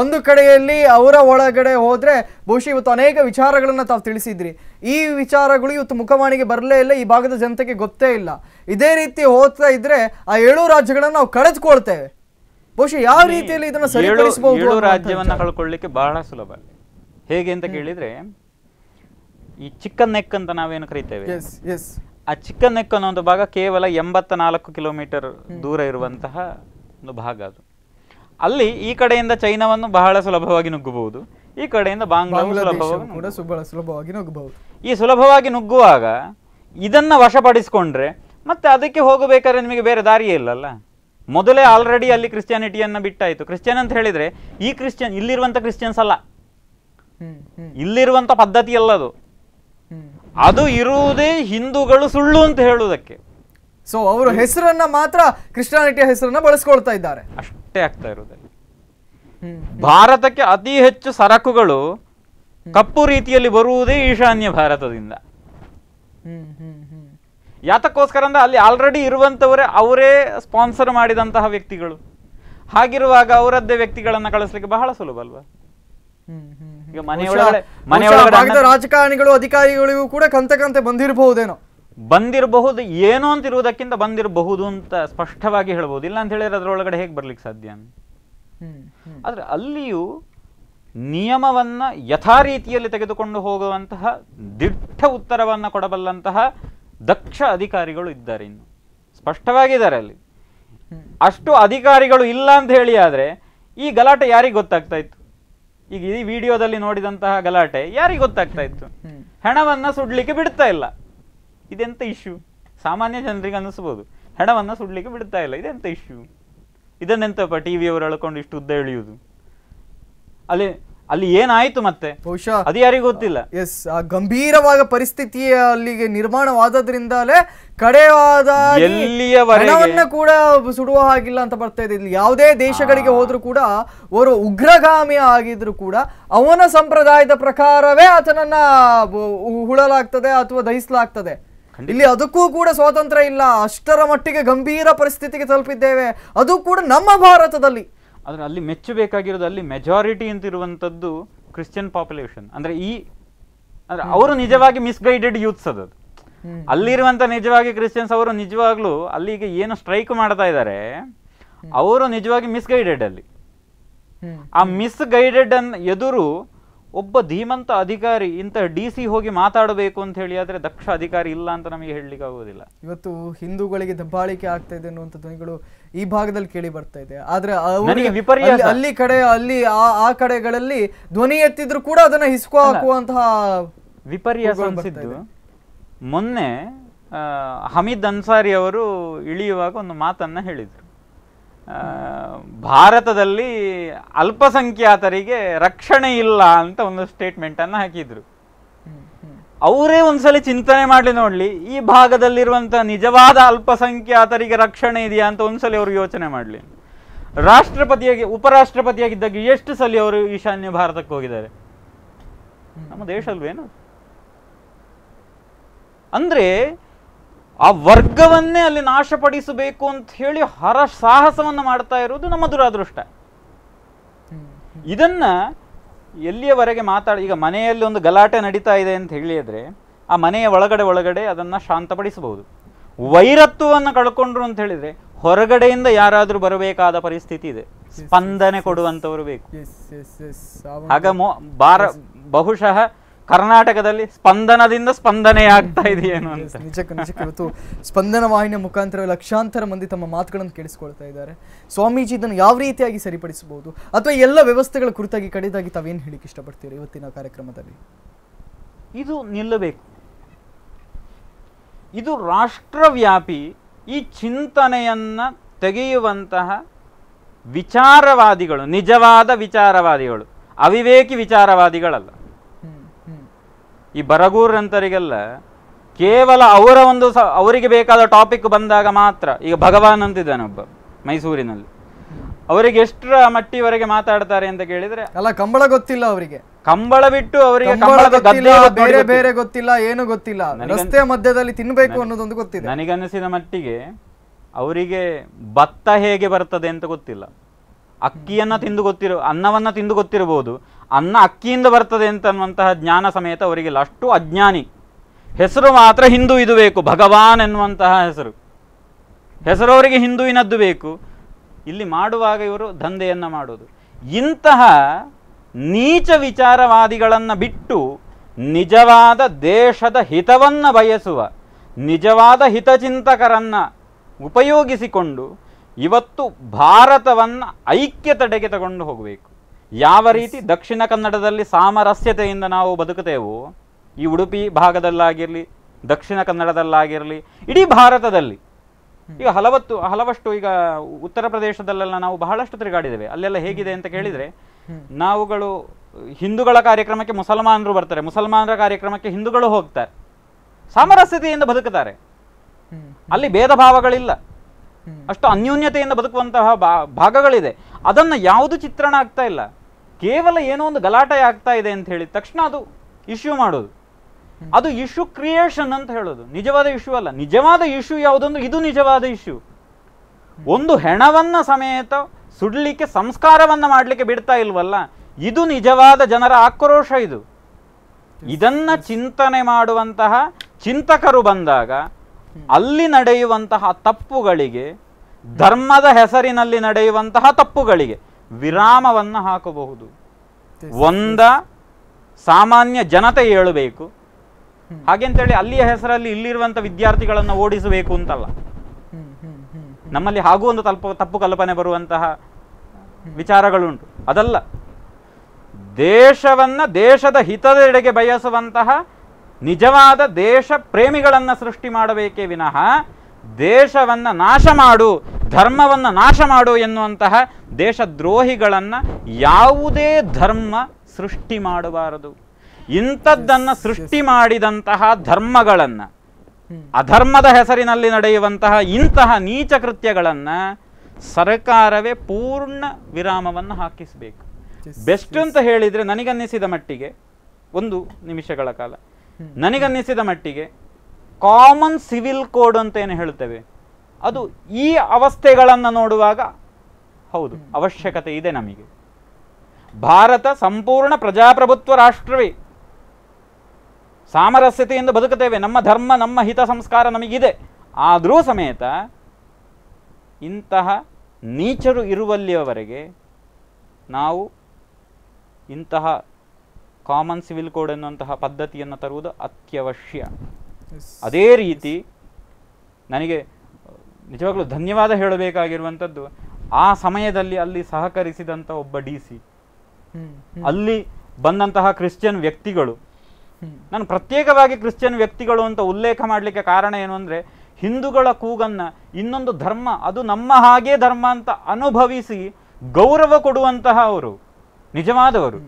ಒಂದು ಕಡೆಯಲ್ಲಿ ಅವರ ಒಳಗಡೆ ಹೋದ್ರೆ ಬಹುಶಃ ಇವತ್ತು ಅನೇಕ ವಿಚಾರಗಳನ್ನ ತಾವು ತಿಳಿಸಿದ್ರಿ ಈ ವಿಚಾರಗಳು ಇವತ್ತು ಮುಖವಾಣಿಗೆ ಬರಲೇ ಇಲ್ಲ ಈ ಭಾಗದ ಜನತೆಗೆ ಗೊತ್ತೇ ಇಲ್ಲ ಇದೇ ರೀತಿ ಹೋಗ್ತಾ ಇದ್ರೆ ಆ ಏಳು ರಾಜ್ಯಗಳನ್ನ ನಾವು ಕಳೆದುಕೊಳ್ತೇವೆ ಬಹುಶಃ ಯಾವ ರೀತಿಯಲ್ಲಿ ಇದನ್ನ ಸರಿಪಡಿಸಬಹುದು ಏಳು ರಾಜ್ಯವನ್ನ ಕಳ್ಕೊಳ್ಳಿಕ್ಕೆ ಬಹಳ ಸುಲಭ ಹೇಗೆ ಅಂತ ಕೇಳಿದ್ರೆ ಈ ಚಿಕ್ಕ ನೆಕ್ ಅಂತ ನಾವೇನು ಕರಿತೇವೆ ಆ ಚಿಕ್ಕ ನೆಕ್ ಅನ್ನೋ ಒಂದು ಭಾಗ ಕೇವಲ ಎಂಬತ್ತ ನಾಲ್ಕು ಕಿಲೋಮೀಟರ್ ದೂರ ಇರುವಂತಹ ಒಂದು ಭಾಗ ಅದು ಅಲ್ಲಿ ಈ ಕಡೆಯಿಂದ ಚೈನಾವನ್ನು ಬಹಳ ಸುಲಭವಾಗಿ ನುಗ್ಗಬಹುದು ಈ ಕಡೆಯಿಂದ ಬಾಂಗ್ಲಾದೇಶ ಸುಲಭವಾಗಿ ನುಗ್ಗಬಹುದು ಈ ಸುಲಭವಾಗಿ ನುಗ್ಗುವಾಗ ಇದನ್ನ ವಶಪಡಿಸಿಕೊಂಡ್ರೆ ಮತ್ತೆ ಅದಕ್ಕೆ ಹೋಗಬೇಕಾದ್ರೆ ನಿಮಗೆ ಬೇರೆ ದಾರಿಯೇ ಇಲ್ಲಲ್ಲ ಮೊದಲೇ ಆಲ್ರೆಡಿ ಅಲ್ಲಿ ಕ್ರಿಶ್ಚಿಯಾನಿಟಿಯನ್ನು ಬಿಟ್ಟಾಯಿತು ಕ್ರಿಶ್ಚಿಯನ್ ಅಂತ ಹೇಳಿದ್ರೆ ಈ ಕ್ರಿಶ್ಚಿಯನ್ ಇಲ್ಲಿರುವಂತ ಕ್ರಿಶ್ಚಿಯನ್ಸ್ ಅಲ್ಲ ಇಲ್ಲಿರುವಂಥ ಪದ್ಧತಿ ಅಲ್ಲದು ಅದು ಇರುವುದೇ ಹಿಂದೂಗಳು ಸುಳ್ಳು ಅಂತ ಹೇಳುವುದಕ್ಕೆ ಸೊ ಅವರು ಹೆಸರನ್ನ ಮಾತ್ರ ಕ್ರಿಶ್ಚಿಯಾನಿಟಿಯ ಹೆಸರನ್ನ ಬಳಸ್ಕೊಳ್ತಾ ಇದ್ದಾರೆ ಅಷ್ಟೇ ಆಗ್ತಾ ಇರೋದೆ ಭಾರತಕ್ಕೆ ಅತಿ ಹೆಚ್ಚು ಸರಕುಗಳು ಕಪ್ಪು ರೀತಿಯಲ್ಲಿ ಬರುವುದೇ ಈಶಾನ್ಯ ಭಾರತದಿಂದ ಯಾತಕ್ಕೋಸ್ಕರ ಅಂದ್ರೆ ಅಲ್ಲಿ ಆಲ್ರೆಡಿ ಇರುವಂತವರೇ ಅವರೇ ಸ್ಪಾನ್ಸರ್ ಮಾಡಿದಂತಹ ವ್ಯಕ್ತಿಗಳು ಹಾಗಿರುವಾಗ ಅವರದ್ದೇ ವ್ಯಕ್ತಿಗಳನ್ನ ಕಳಿಸ್ಲಿಕ್ಕೆ ಬಹಳ ಸುಲಭ ಅಲ್ವಾ ಈಗ ಮನೆಯೊಳಗಡೆ ಮನೆಯೊಳಗಡೆ ರಾಜಕಾರಣಿಗಳು ಅಧಿಕಾರಿಗಳಿಗೂ ಕೂಡ ಕಂತೆ ಕಂತೆ ಬಂದಿರಬಹುದೇನೋ ಬಂದಿರಬಹುದು ಏನೋ ಅಂತ ಇರುವುದಕ್ಕಿಂತ ಬಂದಿರಬಹುದು ಅಂತ ಸ್ಪಷ್ಟವಾಗಿ ಹೇಳ್ಬೋದು ಇಲ್ಲ ಅಂತ ಹೇಳಿದ್ರೆ ಅದರೊಳಗಡೆ ಹೇಗೆ ಬರ್ಲಿಕ್ಕೆ ಸಾಧ್ಯ ಆದ್ರೆ ಅಲ್ಲಿಯೂ ನಿಯಮವನ್ನ ಯಥಾ ರೀತಿಯಲ್ಲಿ ತೆಗೆದುಕೊಂಡು ಹೋಗುವಂತಹ ದಿಟ್ಟ ಉತ್ತರವನ್ನು ಕೊಡಬಲ್ಲಂತಹ ದಕ್ಷ ಅಧಿಕಾರಿಗಳು ಇದ್ದಾರೆ ಇನ್ನು ಸ್ಪಷ್ಟವಾಗಿದ್ದಾರೆ ಅಲ್ಲಿ ಅಷ್ಟು ಅಧಿಕಾರಿಗಳು ಇಲ್ಲ ಅಂತ ಹೇಳಿ ಆದ್ರೆ ಈ ಗಲಾಟೆ ಯಾರಿಗೆ ಗೊತ್ತಾಗ್ತಾ ಇತ್ತು ಈಗ ಈ ವಿಡಿಯೋದಲ್ಲಿ ನೋಡಿದಂತಹ ಗಲಾಟೆ ಯಾರಿಗೆ ಗೊತ್ತಾಗ್ತಾ ಇತ್ತು ಹಣವನ್ನ ಸುಡ್ಲಿಕ್ಕೆ ಬಿಡ್ತಾ ಇಲ್ಲ ಇದೆಂತ ಇಶ್ಯೂ ಸಾಮಾನ್ಯ ಜನರಿಗೆ ಅನ್ನಿಸ್ಬೋದು ಹಣವನ್ನು ಸುಡ್ಲಿಕ್ಕೆ ಬಿಡ್ತಾ ಇಲ್ಲ ಇದೆಂತ ಇಶ್ಯೂ ಇದನ್ನೆಂತಪ್ಪ ಟಿ ಅವರು ಅಳ್ಕೊಂಡು ಇಷ್ಟು ಉದ್ದ ಎಳೆಯುವುದು ಅಲ್ಲಿ ಅಲ್ಲಿ ಏನಾಯ್ತು ಮತ್ತೆ ಬಹುಶಃ ಅದು ಯಾರಿಗೂ ಗೊತ್ತಿಲ್ಲ ಎಸ್ ಗಂಭೀರವಾದ ಪರಿಸ್ಥಿತಿ ಅಲ್ಲಿಗೆ ನಿರ್ಮಾಣವಾದದ್ರಿಂದಲೇ ಕಡೆವಾದ ಹಣವನ್ನು ಕೂಡ ಸುಡುವ ಹಾಗಿಲ್ಲ ಅಂತ ಬರ್ತಾ ಇದೆ ಇಲ್ಲಿ ಯಾವುದೇ ದೇಶಗಳಿಗೆ ಹೋದ್ರೂ ಕೂಡ ಅವರು ಉಗ್ರಗಾಮಿ ಆಗಿದ್ರು ಕೂಡ ಅವನ ಸಂಪ್ರದಾಯದ ಪ್ರಕಾರವೇ ಆತನನ್ನ ಹುಳಲಾಗ್ತದೆ ಅಥವಾ ದಹಿಸಲಾಗ್ತದೆ ಇಲ್ಲಿ ಅದಕ್ಕೂ ಕೂಡ ಸ್ವಾತಂತ್ರ್ಯ ಇಲ್ಲ ಅಷ್ಟರ ಮಟ್ಟಿಗೆ ಗಂಭೀರ ಪರಿಸ್ಥಿತಿಗೆ ತಲುಪಿದ್ದೇವೆ ಅದು ಕೂಡ ನಮ್ಮ ಭಾರತದಲ್ಲಿ ಆದರೆ ಅಲ್ಲಿ ಮೆಚ್ಚಬೇಕಾಗಿರೋದು ಅಲ್ಲಿ ಮೆಜಾರಿಟಿ ಅಂತಿರುವಂಥದ್ದು ಕ್ರಿಶ್ಚಿಯನ್ ಪಾಪ್ಯುಲೇಷನ್ ಅಂದರೆ ಈ ಅಂದ್ರೆ ಅವರು ನಿಜವಾಗಿ ಮಿಸ್ಗೈಡೆಡ್ ಯೂತ್ಸ್ ಅದು ಅಲ್ಲಿರುವಂಥ ನಿಜವಾಗಿ ಕ್ರಿಶ್ಚಿಯನ್ಸ್ ಅವರು ನಿಜವಾಗ್ಲೂ ಅಲ್ಲಿಗೆ ಏನು ಸ್ಟ್ರೈಕ್ ಮಾಡ್ತಾ ಇದ್ದಾರೆ ಅವರು ನಿಜವಾಗಿ ಮಿಸ್ಗೈಡೆಡ್ ಅಲ್ಲಿ ಆ ಮಿಸ್ಗೈಡೆಡ್ ಅನ್ನ ಎದುರು ಒಬ್ಬ ಧೀಮಂತ ಅಧಿಕಾರಿ ಇಂಥ ಡಿ ಸಿ ಹೋಗಿ ಮಾತಾಡಬೇಕು ಅಂತ ಹೇಳಿ ಆದರೆ ದಕ್ಷ ಅಧಿಕಾರಿ ಇಲ್ಲ ಅಂತ ನಮಗೆ ಹೇಳಲಿಕ್ಕೆ ಆಗುವುದಿಲ್ಲ ಇವತ್ತು ಹಿಂದೂಗಳಿಗೆ ದಬ್ಬಾಳಿಕೆ ಆಗ್ತಾ ಇದೆ ಅನ್ನುವಂಥ ಧ್ವನಿಗಳು ಈ ಭಾಗದಲ್ಲಿ ಕೇಳಿ ಬರ್ತಾ ಇದೆ ಆದ್ರೆ ಅಲ್ಲಿ ಕಡೆ ಅಲ್ಲಿ ಆ ಕಡೆಗಳಲ್ಲಿ ಧ್ವನಿ ಎತ್ತಿದ್ರು ಕೂಡ ಅದನ್ನ ಹಿಸ್ಕೋ ಹಾಕುವಂತಹ ವಿಪರ್ಯಾಸ ಅನಿಸಿದ್ದು ಮೊನ್ನೆ ಹಮೀದ್ ಅನ್ಸಾರಿ ಅವರು ಇಳಿಯುವಾಗ ಒಂದು ಮಾತನ್ನ ಹೇಳಿದ್ರು ಭಾರತದಲ್ಲಿ ಅಲ್ಪಸಂಖ್ಯಾತರಿಗೆ ರಕ್ಷಣೆ ಇಲ್ಲ ಅಂತ ಒಂದು ಸ್ಟೇಟ್ಮೆಂಟನ್ನು ಹಾಕಿದ್ರು ಅವರೇ ಒಂದ್ಸಲ ಚಿಂತನೆ ಮಾಡಲಿ ನೋಡಲಿ ಈ ಭಾಗದಲ್ಲಿರುವಂತಹ ನಿಜವಾದ ಅಲ್ಪಸಂಖ್ಯಾತರಿಗೆ ರಕ್ಷಣೆ ಇದೆಯಾ ಅಂತ ಒಂದ್ಸಲಿ ಅವರು ಯೋಚನೆ ಮಾಡಲಿ ರಾಷ್ಟ್ರಪತಿಯಾಗಿ ಉಪರಾಷ್ಟ್ರಪತಿಯಾಗಿದ್ದಾಗ ಎಷ್ಟು ಸಲ ಅವರು ಈಶಾನ್ಯ ಭಾರತಕ್ಕೆ ಹೋಗಿದ್ದಾರೆ ನಮ್ಮ ದೇಶ ಅಲ್ವೇನು ಅಂದರೆ ಆ ವರ್ಗವನ್ನೇ ಅಲ್ಲಿ ನಾಶಪಡಿಸಬೇಕು ಅಂತ ಹೇಳಿ ಹರ ಸಾಹಸವನ್ನು ಮಾಡ್ತಾ ಇರೋದು ನಮ್ಮ ದುರಾದೃಷ್ಟ ಇದನ್ನ ಎಲ್ಲಿಯವರೆಗೆ ಮಾತಾಡಿ ಈಗ ಮನೆಯಲ್ಲಿ ಒಂದು ಗಲಾಟೆ ನಡೀತಾ ಇದೆ ಅಂತ ಹೇಳಿದ್ರೆ ಆ ಮನೆಯ ಒಳಗಡೆ ಒಳಗಡೆ ಅದನ್ನ ಶಾಂತಪಡಿಸಬಹುದು ವೈರತ್ವವನ್ನು ಕಳ್ಕೊಂಡ್ರು ಅಂತ ಹೇಳಿದ್ರೆ ಹೊರಗಡೆಯಿಂದ ಯಾರಾದರೂ ಬರಬೇಕಾದ ಪರಿಸ್ಥಿತಿ ಇದೆ ಸ್ಪಂದನೆ ಕೊಡುವಂತವರು ಬೇಕು ಆಗ ಮೋ ಬಹುಶಃ ಕರ್ನಾಟಕದಲ್ಲಿ ಸ್ಪಂದನದಿಂದ ಸ್ಪಂದನೆ ಆಗ್ತಾ ಇದೆಯೇನು ಅಂತ ನಿಜಕ್ಕೂ ಇವತ್ತು ಸ್ಪಂದನ ವಾಹಿನಿಯ ಮುಖಾಂತರ ಲಕ್ಷಾಂತರ ಮಂದಿ ತಮ್ಮ ಮಾತುಗಳನ್ನು ಕೇಳಿಸ್ಕೊಳ್ತಾ ಇದ್ದಾರೆ ಸ್ವಾಮೀಜಿ ಇದನ್ನು ಯಾವ ರೀತಿಯಾಗಿ ಸರಿಪಡಿಸಬಹುದು ಅಥವಾ ಎಲ್ಲ ವ್ಯವಸ್ಥೆಗಳ ಕುರಿತಾಗಿ ಕಡಿದಾಗಿ ತಾವೇನು ಹೇಳಿಕೆ ಇಷ್ಟಪಡ್ತೀರಿ ಇವತ್ತಿನ ಕಾರ್ಯಕ್ರಮದಲ್ಲಿ ಇದು ನಿಲ್ಲಬೇಕು ಇದು ರಾಷ್ಟ್ರವ್ಯಾಪಿ ಈ ಚಿಂತನೆಯನ್ನ ತೆಗೆಯುವಂತಹ ವಿಚಾರವಾದಿಗಳು ನಿಜವಾದ ವಿಚಾರವಾದಿಗಳು ಅವಿವೇಕಿ ವಿಚಾರವಾದಿಗಳಲ್ಲ ಈ ಬರಗೂರಂತರಿಗೆಲ್ಲ ಕೇವಲ ಅವರ ಒಂದು ಸ ಅವರಿಗೆ ಬೇಕಾದ ಟಾಪಿಕ್ ಬಂದಾಗ ಮಾತ್ರ ಈಗ ಭಗವಾನ್ ಅಂತಿದ್ದಾನೆ ಒಬ್ಬ ಮೈಸೂರಿನಲ್ಲಿ ಅವರಿಗೆ ಎಷ್ಟರ ಮಟ್ಟಿವರೆಗೆ ಮಾತಾಡ್ತಾರೆ ಅಂತ ಕೇಳಿದ್ರೆ ಅಲ್ಲ ಕಂಬಳ ಗೊತ್ತಿಲ್ಲ ಅವರಿಗೆ ಕಂಬಳ ಬಿಟ್ಟು ಅವರಿಗೆ ಬೇರೆ ಬೇರೆ ಗೊತ್ತಿಲ್ಲ ಏನು ಗೊತ್ತಿಲ್ಲ ರಸ್ತೆ ಮಧ್ಯದಲ್ಲಿ ತಿನ್ಬೇಕು ಅನ್ನೋದೊಂದು ಗೊತ್ತಿದೆ ನನಗನ್ನಿಸಿದ ಮಟ್ಟಿಗೆ ಅವರಿಗೆ ಭತ್ತ ಹೇಗೆ ಬರ್ತದೆ ಅಂತ ಗೊತ್ತಿಲ್ಲ ಅಕ್ಕಿಯನ್ನ ತಿಂದು ಗೊತ್ತಿರೋ ಅನ್ನವನ್ನ ತಿಂದು ಗೊತ್ತಿರಬಹುದು ಅನ್ನ ಅಕ್ಕಿಯಿಂದ ಬರ್ತದೆ ಅಂತನ್ನುವಂತಹ ಜ್ಞಾನ ಸಮೇತ ಅವರಿಗೆ ಅಷ್ಟು ಅಜ್ಞಾನಿ ಹೆಸರು ಮಾತ್ರ ಹಿಂದೂ ಇದು ಬೇಕು ಭಗವಾನ್ ಎನ್ನುವಂತಹ ಹೆಸರು ಹೆಸರು ಅವರಿಗೆ ಹಿಂದೂವಿನದ್ದು ಬೇಕು ಇಲ್ಲಿ ಮಾಡುವಾಗ ಇವರು ದಂಧೆಯನ್ನು ಮಾಡೋದು ಇಂತಹ ನೀಚ ವಿಚಾರವಾದಿಗಳನ್ನು ಬಿಟ್ಟು ನಿಜವಾದ ದೇಶದ ಹಿತವನ್ನು ಬಯಸುವ ನಿಜವಾದ ಹಿತಚಿಂತಕರನ್ನು ಉಪಯೋಗಿಸಿಕೊಂಡು ಇವತ್ತು ಭಾರತವನ್ನು ಐಕ್ಯತಡೆಗೆ ತಗೊಂಡು ಹೋಗಬೇಕು ಯಾವ ರೀತಿ ದಕ್ಷಿಣ ಕನ್ನಡದಲ್ಲಿ ಸಾಮರಸ್ಯತೆಯಿಂದ ನಾವು ಬದುಕುತ್ತೇವು ಈ ಉಡುಪಿ ಭಾಗದಲ್ಲಾಗಿರಲಿ ದಕ್ಷಿಣ ಕನ್ನಡದಲ್ಲಾಗಿರಲಿ ಇಡೀ ಭಾರತದಲ್ಲಿ ಈಗ ಹಲವತ್ತು ಹಲವಷ್ಟು ಈಗ ಉತ್ತರ ಪ್ರದೇಶದಲ್ಲೆಲ್ಲ ನಾವು ಬಹಳಷ್ಟು ತಿರುಗಾಡಿದ್ದೇವೆ ಅಲ್ಲೆಲ್ಲ ಹೇಗಿದೆ ಅಂತ ಕೇಳಿದರೆ ನಾವುಗಳು ಹಿಂದೂಗಳ ಕಾರ್ಯಕ್ರಮಕ್ಕೆ ಮುಸಲ್ಮಾನರು ಬರ್ತಾರೆ ಮುಸಲ್ಮಾನರ ಕಾರ್ಯಕ್ರಮಕ್ಕೆ ಹಿಂದೂಗಳು ಹೋಗ್ತಾರೆ ಸಾಮರಸ್ಯತೆಯಿಂದ ಬದುಕುತ್ತಾರೆ ಅಲ್ಲಿ ಭೇದ ಭಾವಗಳಿಲ್ಲ ಅಷ್ಟು ಅನ್ಯೂನ್ಯತೆಯಿಂದ ಬದುಕುವಂತಹ ಭಾಗಗಳಿದೆ ಅದನ್ನು ಯಾವುದು ಚಿತ್ರಣ ಆಗ್ತಾ ಇಲ್ಲ ಕೇವಲ ಏನೋ ಒಂದು ಗಲಾಟೆ ಆಗ್ತಾ ಇದೆ ಅಂತ ಹೇಳಿದ ತಕ್ಷಣ ಅದು ಇಶ್ಯೂ ಮಾಡೋದು ಅದು ಇಶ್ಯೂ ಕ್ರಿಯೇಷನ್ ಅಂತ ಹೇಳೋದು ನಿಜವಾದ ಇಶ್ಯೂ ಅಲ್ಲ ನಿಜವಾದ ಇಶ್ಯೂ ಯಾವುದೊಂದು ಇದು ನಿಜವಾದ ಇಶ್ಯೂ ಒಂದು ಹೆಣವನ್ನ ಸಮೇತ ಸುಡ್ಲಿಕ್ಕೆ ಸಂಸ್ಕಾರವನ್ನ ಮಾಡಲಿಕ್ಕೆ ಬಿಡ್ತಾ ಇಲ್ವಲ್ಲ ಇದು ನಿಜವಾದ ಜನರ ಆಕ್ರೋಶ ಇದು ಇದನ್ನ ಚಿಂತನೆ ಮಾಡುವಂತಹ ಚಿಂತಕರು ಬಂದಾಗ ಅಲ್ಲಿ ನಡೆಯುವಂತಹ ತಪ್ಪುಗಳಿಗೆ ಧರ್ಮದ ಹೆಸರಿನಲ್ಲಿ ನಡೆಯುವಂತಹ ತಪ್ಪುಗಳಿಗೆ ವಿರಾಮವನ್ನು ಹಾಕಬಹುದು ಒಂದ ಸಾಮಾನ್ಯ ಜನತೆ ಹೇಳಬೇಕು ಹೇಳಿ ಅಲ್ಲಿಯ ಹೆಸರಲ್ಲಿ ಇಲ್ಲಿರುವಂತಹ ವಿದ್ಯಾರ್ಥಿಗಳನ್ನು ಓಡಿಸಬೇಕು ಅಂತಲ್ಲ ನಮ್ಮಲ್ಲಿ ಹಾಗೂ ಒಂದು ತಲ್ಪ ತಪ್ಪು ಕಲ್ಪನೆ ಬರುವಂತಹ ವಿಚಾರಗಳುಂಟು ಅದಲ್ಲ ದೇಶವನ್ನ ದೇಶದ ಹಿತದೆಡೆಗೆ ಬಯಸುವಂತಹ ನಿಜವಾದ ದೇಶ ಪ್ರೇಮಿಗಳನ್ನು ಸೃಷ್ಟಿ ಮಾಡಬೇಕೇ ವಿನಃ ದೇಶವನ್ನು ನಾಶ ಮಾಡು ಧರ್ಮವನ್ನು ನಾಶ ಮಾಡು ಎನ್ನುವಂತಹ ದೇಶದ್ರೋಹಿಗಳನ್ನು ಯಾವುದೇ ಧರ್ಮ ಸೃಷ್ಟಿ ಮಾಡಬಾರದು ಇಂಥದ್ದನ್ನು ಸೃಷ್ಟಿ ಮಾಡಿದಂತಹ ಧರ್ಮಗಳನ್ನು ಅಧರ್ಮದ ಹೆಸರಿನಲ್ಲಿ ನಡೆಯುವಂತಹ ಇಂತಹ ನೀಚ ಕೃತ್ಯಗಳನ್ನು ಸರ್ಕಾರವೇ ಪೂರ್ಣ ವಿರಾಮವನ್ನು ಹಾಕಿಸಬೇಕು ಬೆಸ್ಟ್ ಅಂತ ಹೇಳಿದರೆ ನನಗನ್ನಿಸಿದ ಮಟ್ಟಿಗೆ ಒಂದು ನಿಮಿಷಗಳ ಕಾಲ ನನಗನ್ನಿಸಿದ ಮಟ್ಟಿಗೆ ಕಾಮನ್ ಸಿವಿಲ್ ಕೋಡ್ ಅಂತ ಏನು ಹೇಳ್ತೇವೆ ಅದು ಈ ಅವಸ್ಥೆಗಳನ್ನು ನೋಡುವಾಗ ಹೌದು ಅವಶ್ಯಕತೆ ಇದೆ ನಮಗೆ ಭಾರತ ಸಂಪೂರ್ಣ ಪ್ರಜಾಪ್ರಭುತ್ವ ರಾಷ್ಟ್ರವೇ ಸಾಮರಸ್ಯತೆಯಿಂದ ಬದುಕುತ್ತೇವೆ ನಮ್ಮ ಧರ್ಮ ನಮ್ಮ ಹಿತ ಸಂಸ್ಕಾರ ನಮಗಿದೆ ಆದರೂ ಸಮೇತ ಇಂತಹ ನೀಚರು ಇರುವಲ್ಲಿಯವರೆಗೆ ನಾವು ಇಂತಹ ಕಾಮನ್ ಸಿವಿಲ್ ಕೋಡ್ ಎನ್ನುವಂತಹ ಪದ್ಧತಿಯನ್ನು ತರುವುದು ಅತ್ಯವಶ್ಯ ಅದೇ ರೀತಿ ನನಗೆ ನಿಜವಾಗ್ಲೂ ಧನ್ಯವಾದ ಹೇಳಬೇಕಾಗಿರುವಂಥದ್ದು ಆ ಸಮಯದಲ್ಲಿ ಅಲ್ಲಿ ಸಹಕರಿಸಿದಂಥ ಒಬ್ಬ ಡಿ ಸಿ ಅಲ್ಲಿ ಬಂದಂತಹ ಕ್ರಿಶ್ಚಿಯನ್ ವ್ಯಕ್ತಿಗಳು ನಾನು ಪ್ರತ್ಯೇಕವಾಗಿ ಕ್ರಿಶ್ಚಿಯನ್ ವ್ಯಕ್ತಿಗಳು ಅಂತ ಉಲ್ಲೇಖ ಮಾಡಲಿಕ್ಕೆ ಕಾರಣ ಏನು ಅಂದರೆ ಹಿಂದೂಗಳ ಕೂಗನ್ನು ಇನ್ನೊಂದು ಧರ್ಮ ಅದು ನಮ್ಮ ಹಾಗೇ ಧರ್ಮ ಅಂತ ಅನುಭವಿಸಿ ಗೌರವ ಕೊಡುವಂತಹ ಅವರು ನಿಜವಾದವರು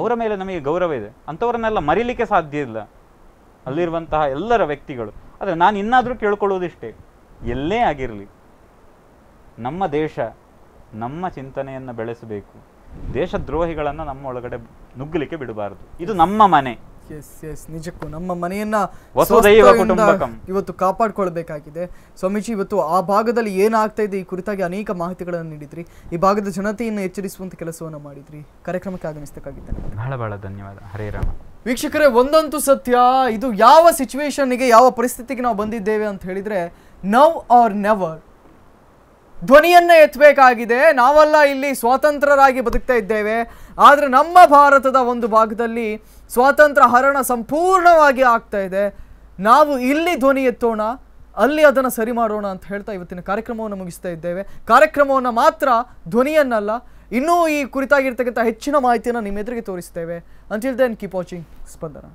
ಅವರ ಮೇಲೆ ನಮಗೆ ಗೌರವ ಇದೆ ಅಂಥವ್ರನ್ನೆಲ್ಲ ಮರಿಲಿಕ್ಕೆ ಸಾಧ್ಯ ಇಲ್ಲ ಅಲ್ಲಿರುವಂತಹ ಎಲ್ಲರ ವ್ಯಕ್ತಿಗಳು ಆದರೆ ನಾನು ಇನ್ನಾದರೂ ಕೇಳ್ಕೊಳ್ಳೋದಿಷ್ಟೇ ಎಲ್ಲೇ ಆಗಿರಲಿ ನಮ್ಮ ದೇಶ ನಮ್ಮ ಚಿಂತನೆಯನ್ನು ಬೆಳೆಸಬೇಕು ದೇಶದ್ರೋಹಿಗಳನ್ನು ನಮ್ಮ ಒಳಗಡೆ ನುಗ್ಗಲಿಕ್ಕೆ ಬಿಡಬಾರದು ಇದು ನಮ್ಮ ಮನೆ ಎಸ್ ಎಸ್ ನಿಜಕ್ಕೂ ನಮ್ಮ ಮನೆಯನ್ನ ಇವತ್ತು ಕಾಪಾಡ್ಕೊಳ್ಬೇಕಾಗಿದೆ ಸ್ವಾಮೀಜಿ ಇವತ್ತು ಆ ಭಾಗದಲ್ಲಿ ಏನಾಗ್ತಾ ಇದೆ ಈ ಕುರಿತಾಗಿ ಅನೇಕ ಮಾಹಿತಿಗಳನ್ನು ನೀಡಿದ್ರಿ ಈ ಭಾಗದ ಜನತೆಯನ್ನು ಎಚ್ಚರಿಸುವಂತ ಕೆಲಸವನ್ನು ಮಾಡಿದ್ರಿ ಕಾರ್ಯಕ್ರಮಕ್ಕೆ ಆಗಮಿಸಬೇಕಾಗಿದ್ದೇನೆ ಬಹಳ ಬಹಳ ಧನ್ಯವಾದ ಹರೇರಾಮ ವೀಕ್ಷಕರೇ ಒಂದಂತೂ ಸತ್ಯ ಇದು ಯಾವ ಸಿಚುವೇಶನ್ಗೆ ಯಾವ ಪರಿಸ್ಥಿತಿಗೆ ನಾವು ಬಂದಿದ್ದೇವೆ ಅಂತ ಹೇಳಿದರೆ ನೌ ಆರ್ ನೆವರ್ ಧ್ವನಿಯನ್ನು ಎತ್ತಬೇಕಾಗಿದೆ ನಾವೆಲ್ಲ ಇಲ್ಲಿ ಸ್ವಾತಂತ್ರ್ಯರಾಗಿ ಬದುಕ್ತಾ ಇದ್ದೇವೆ ಆದರೆ ನಮ್ಮ ಭಾರತದ ಒಂದು ಭಾಗದಲ್ಲಿ ಸ್ವಾತಂತ್ರ್ಯ ಹರಣ ಸಂಪೂರ್ಣವಾಗಿ ಆಗ್ತಾ ಇದೆ ನಾವು ಇಲ್ಲಿ ಧ್ವನಿ ಎತ್ತೋಣ ಅಲ್ಲಿ ಅದನ್ನು ಸರಿ ಮಾಡೋಣ ಅಂತ ಹೇಳ್ತಾ ಇವತ್ತಿನ ಕಾರ್ಯಕ್ರಮವನ್ನು ಮುಗಿಸ್ತಾ ಇದ್ದೇವೆ ಕಾರ್ಯಕ್ರಮವನ್ನು ಮಾತ್ರ ಧ್ವನಿಯನ್ನಲ್ಲ ಇನ್ನೂ ಈ ಕುರಿತಾಗಿರ್ತಕ್ಕಂಥ ಹೆಚ್ಚಿನ ಮಾಹಿತಿಯನ್ನು ನಿಮ್ಮ ಎದುರಿಗೆ ತೋರಿಸ್ತೇವೆ ಅಂಟಿಲ್ ದೆನ್ ಕೀಪ್ ವಾಚಿಂಗ್ ಸ್ಪಂದನ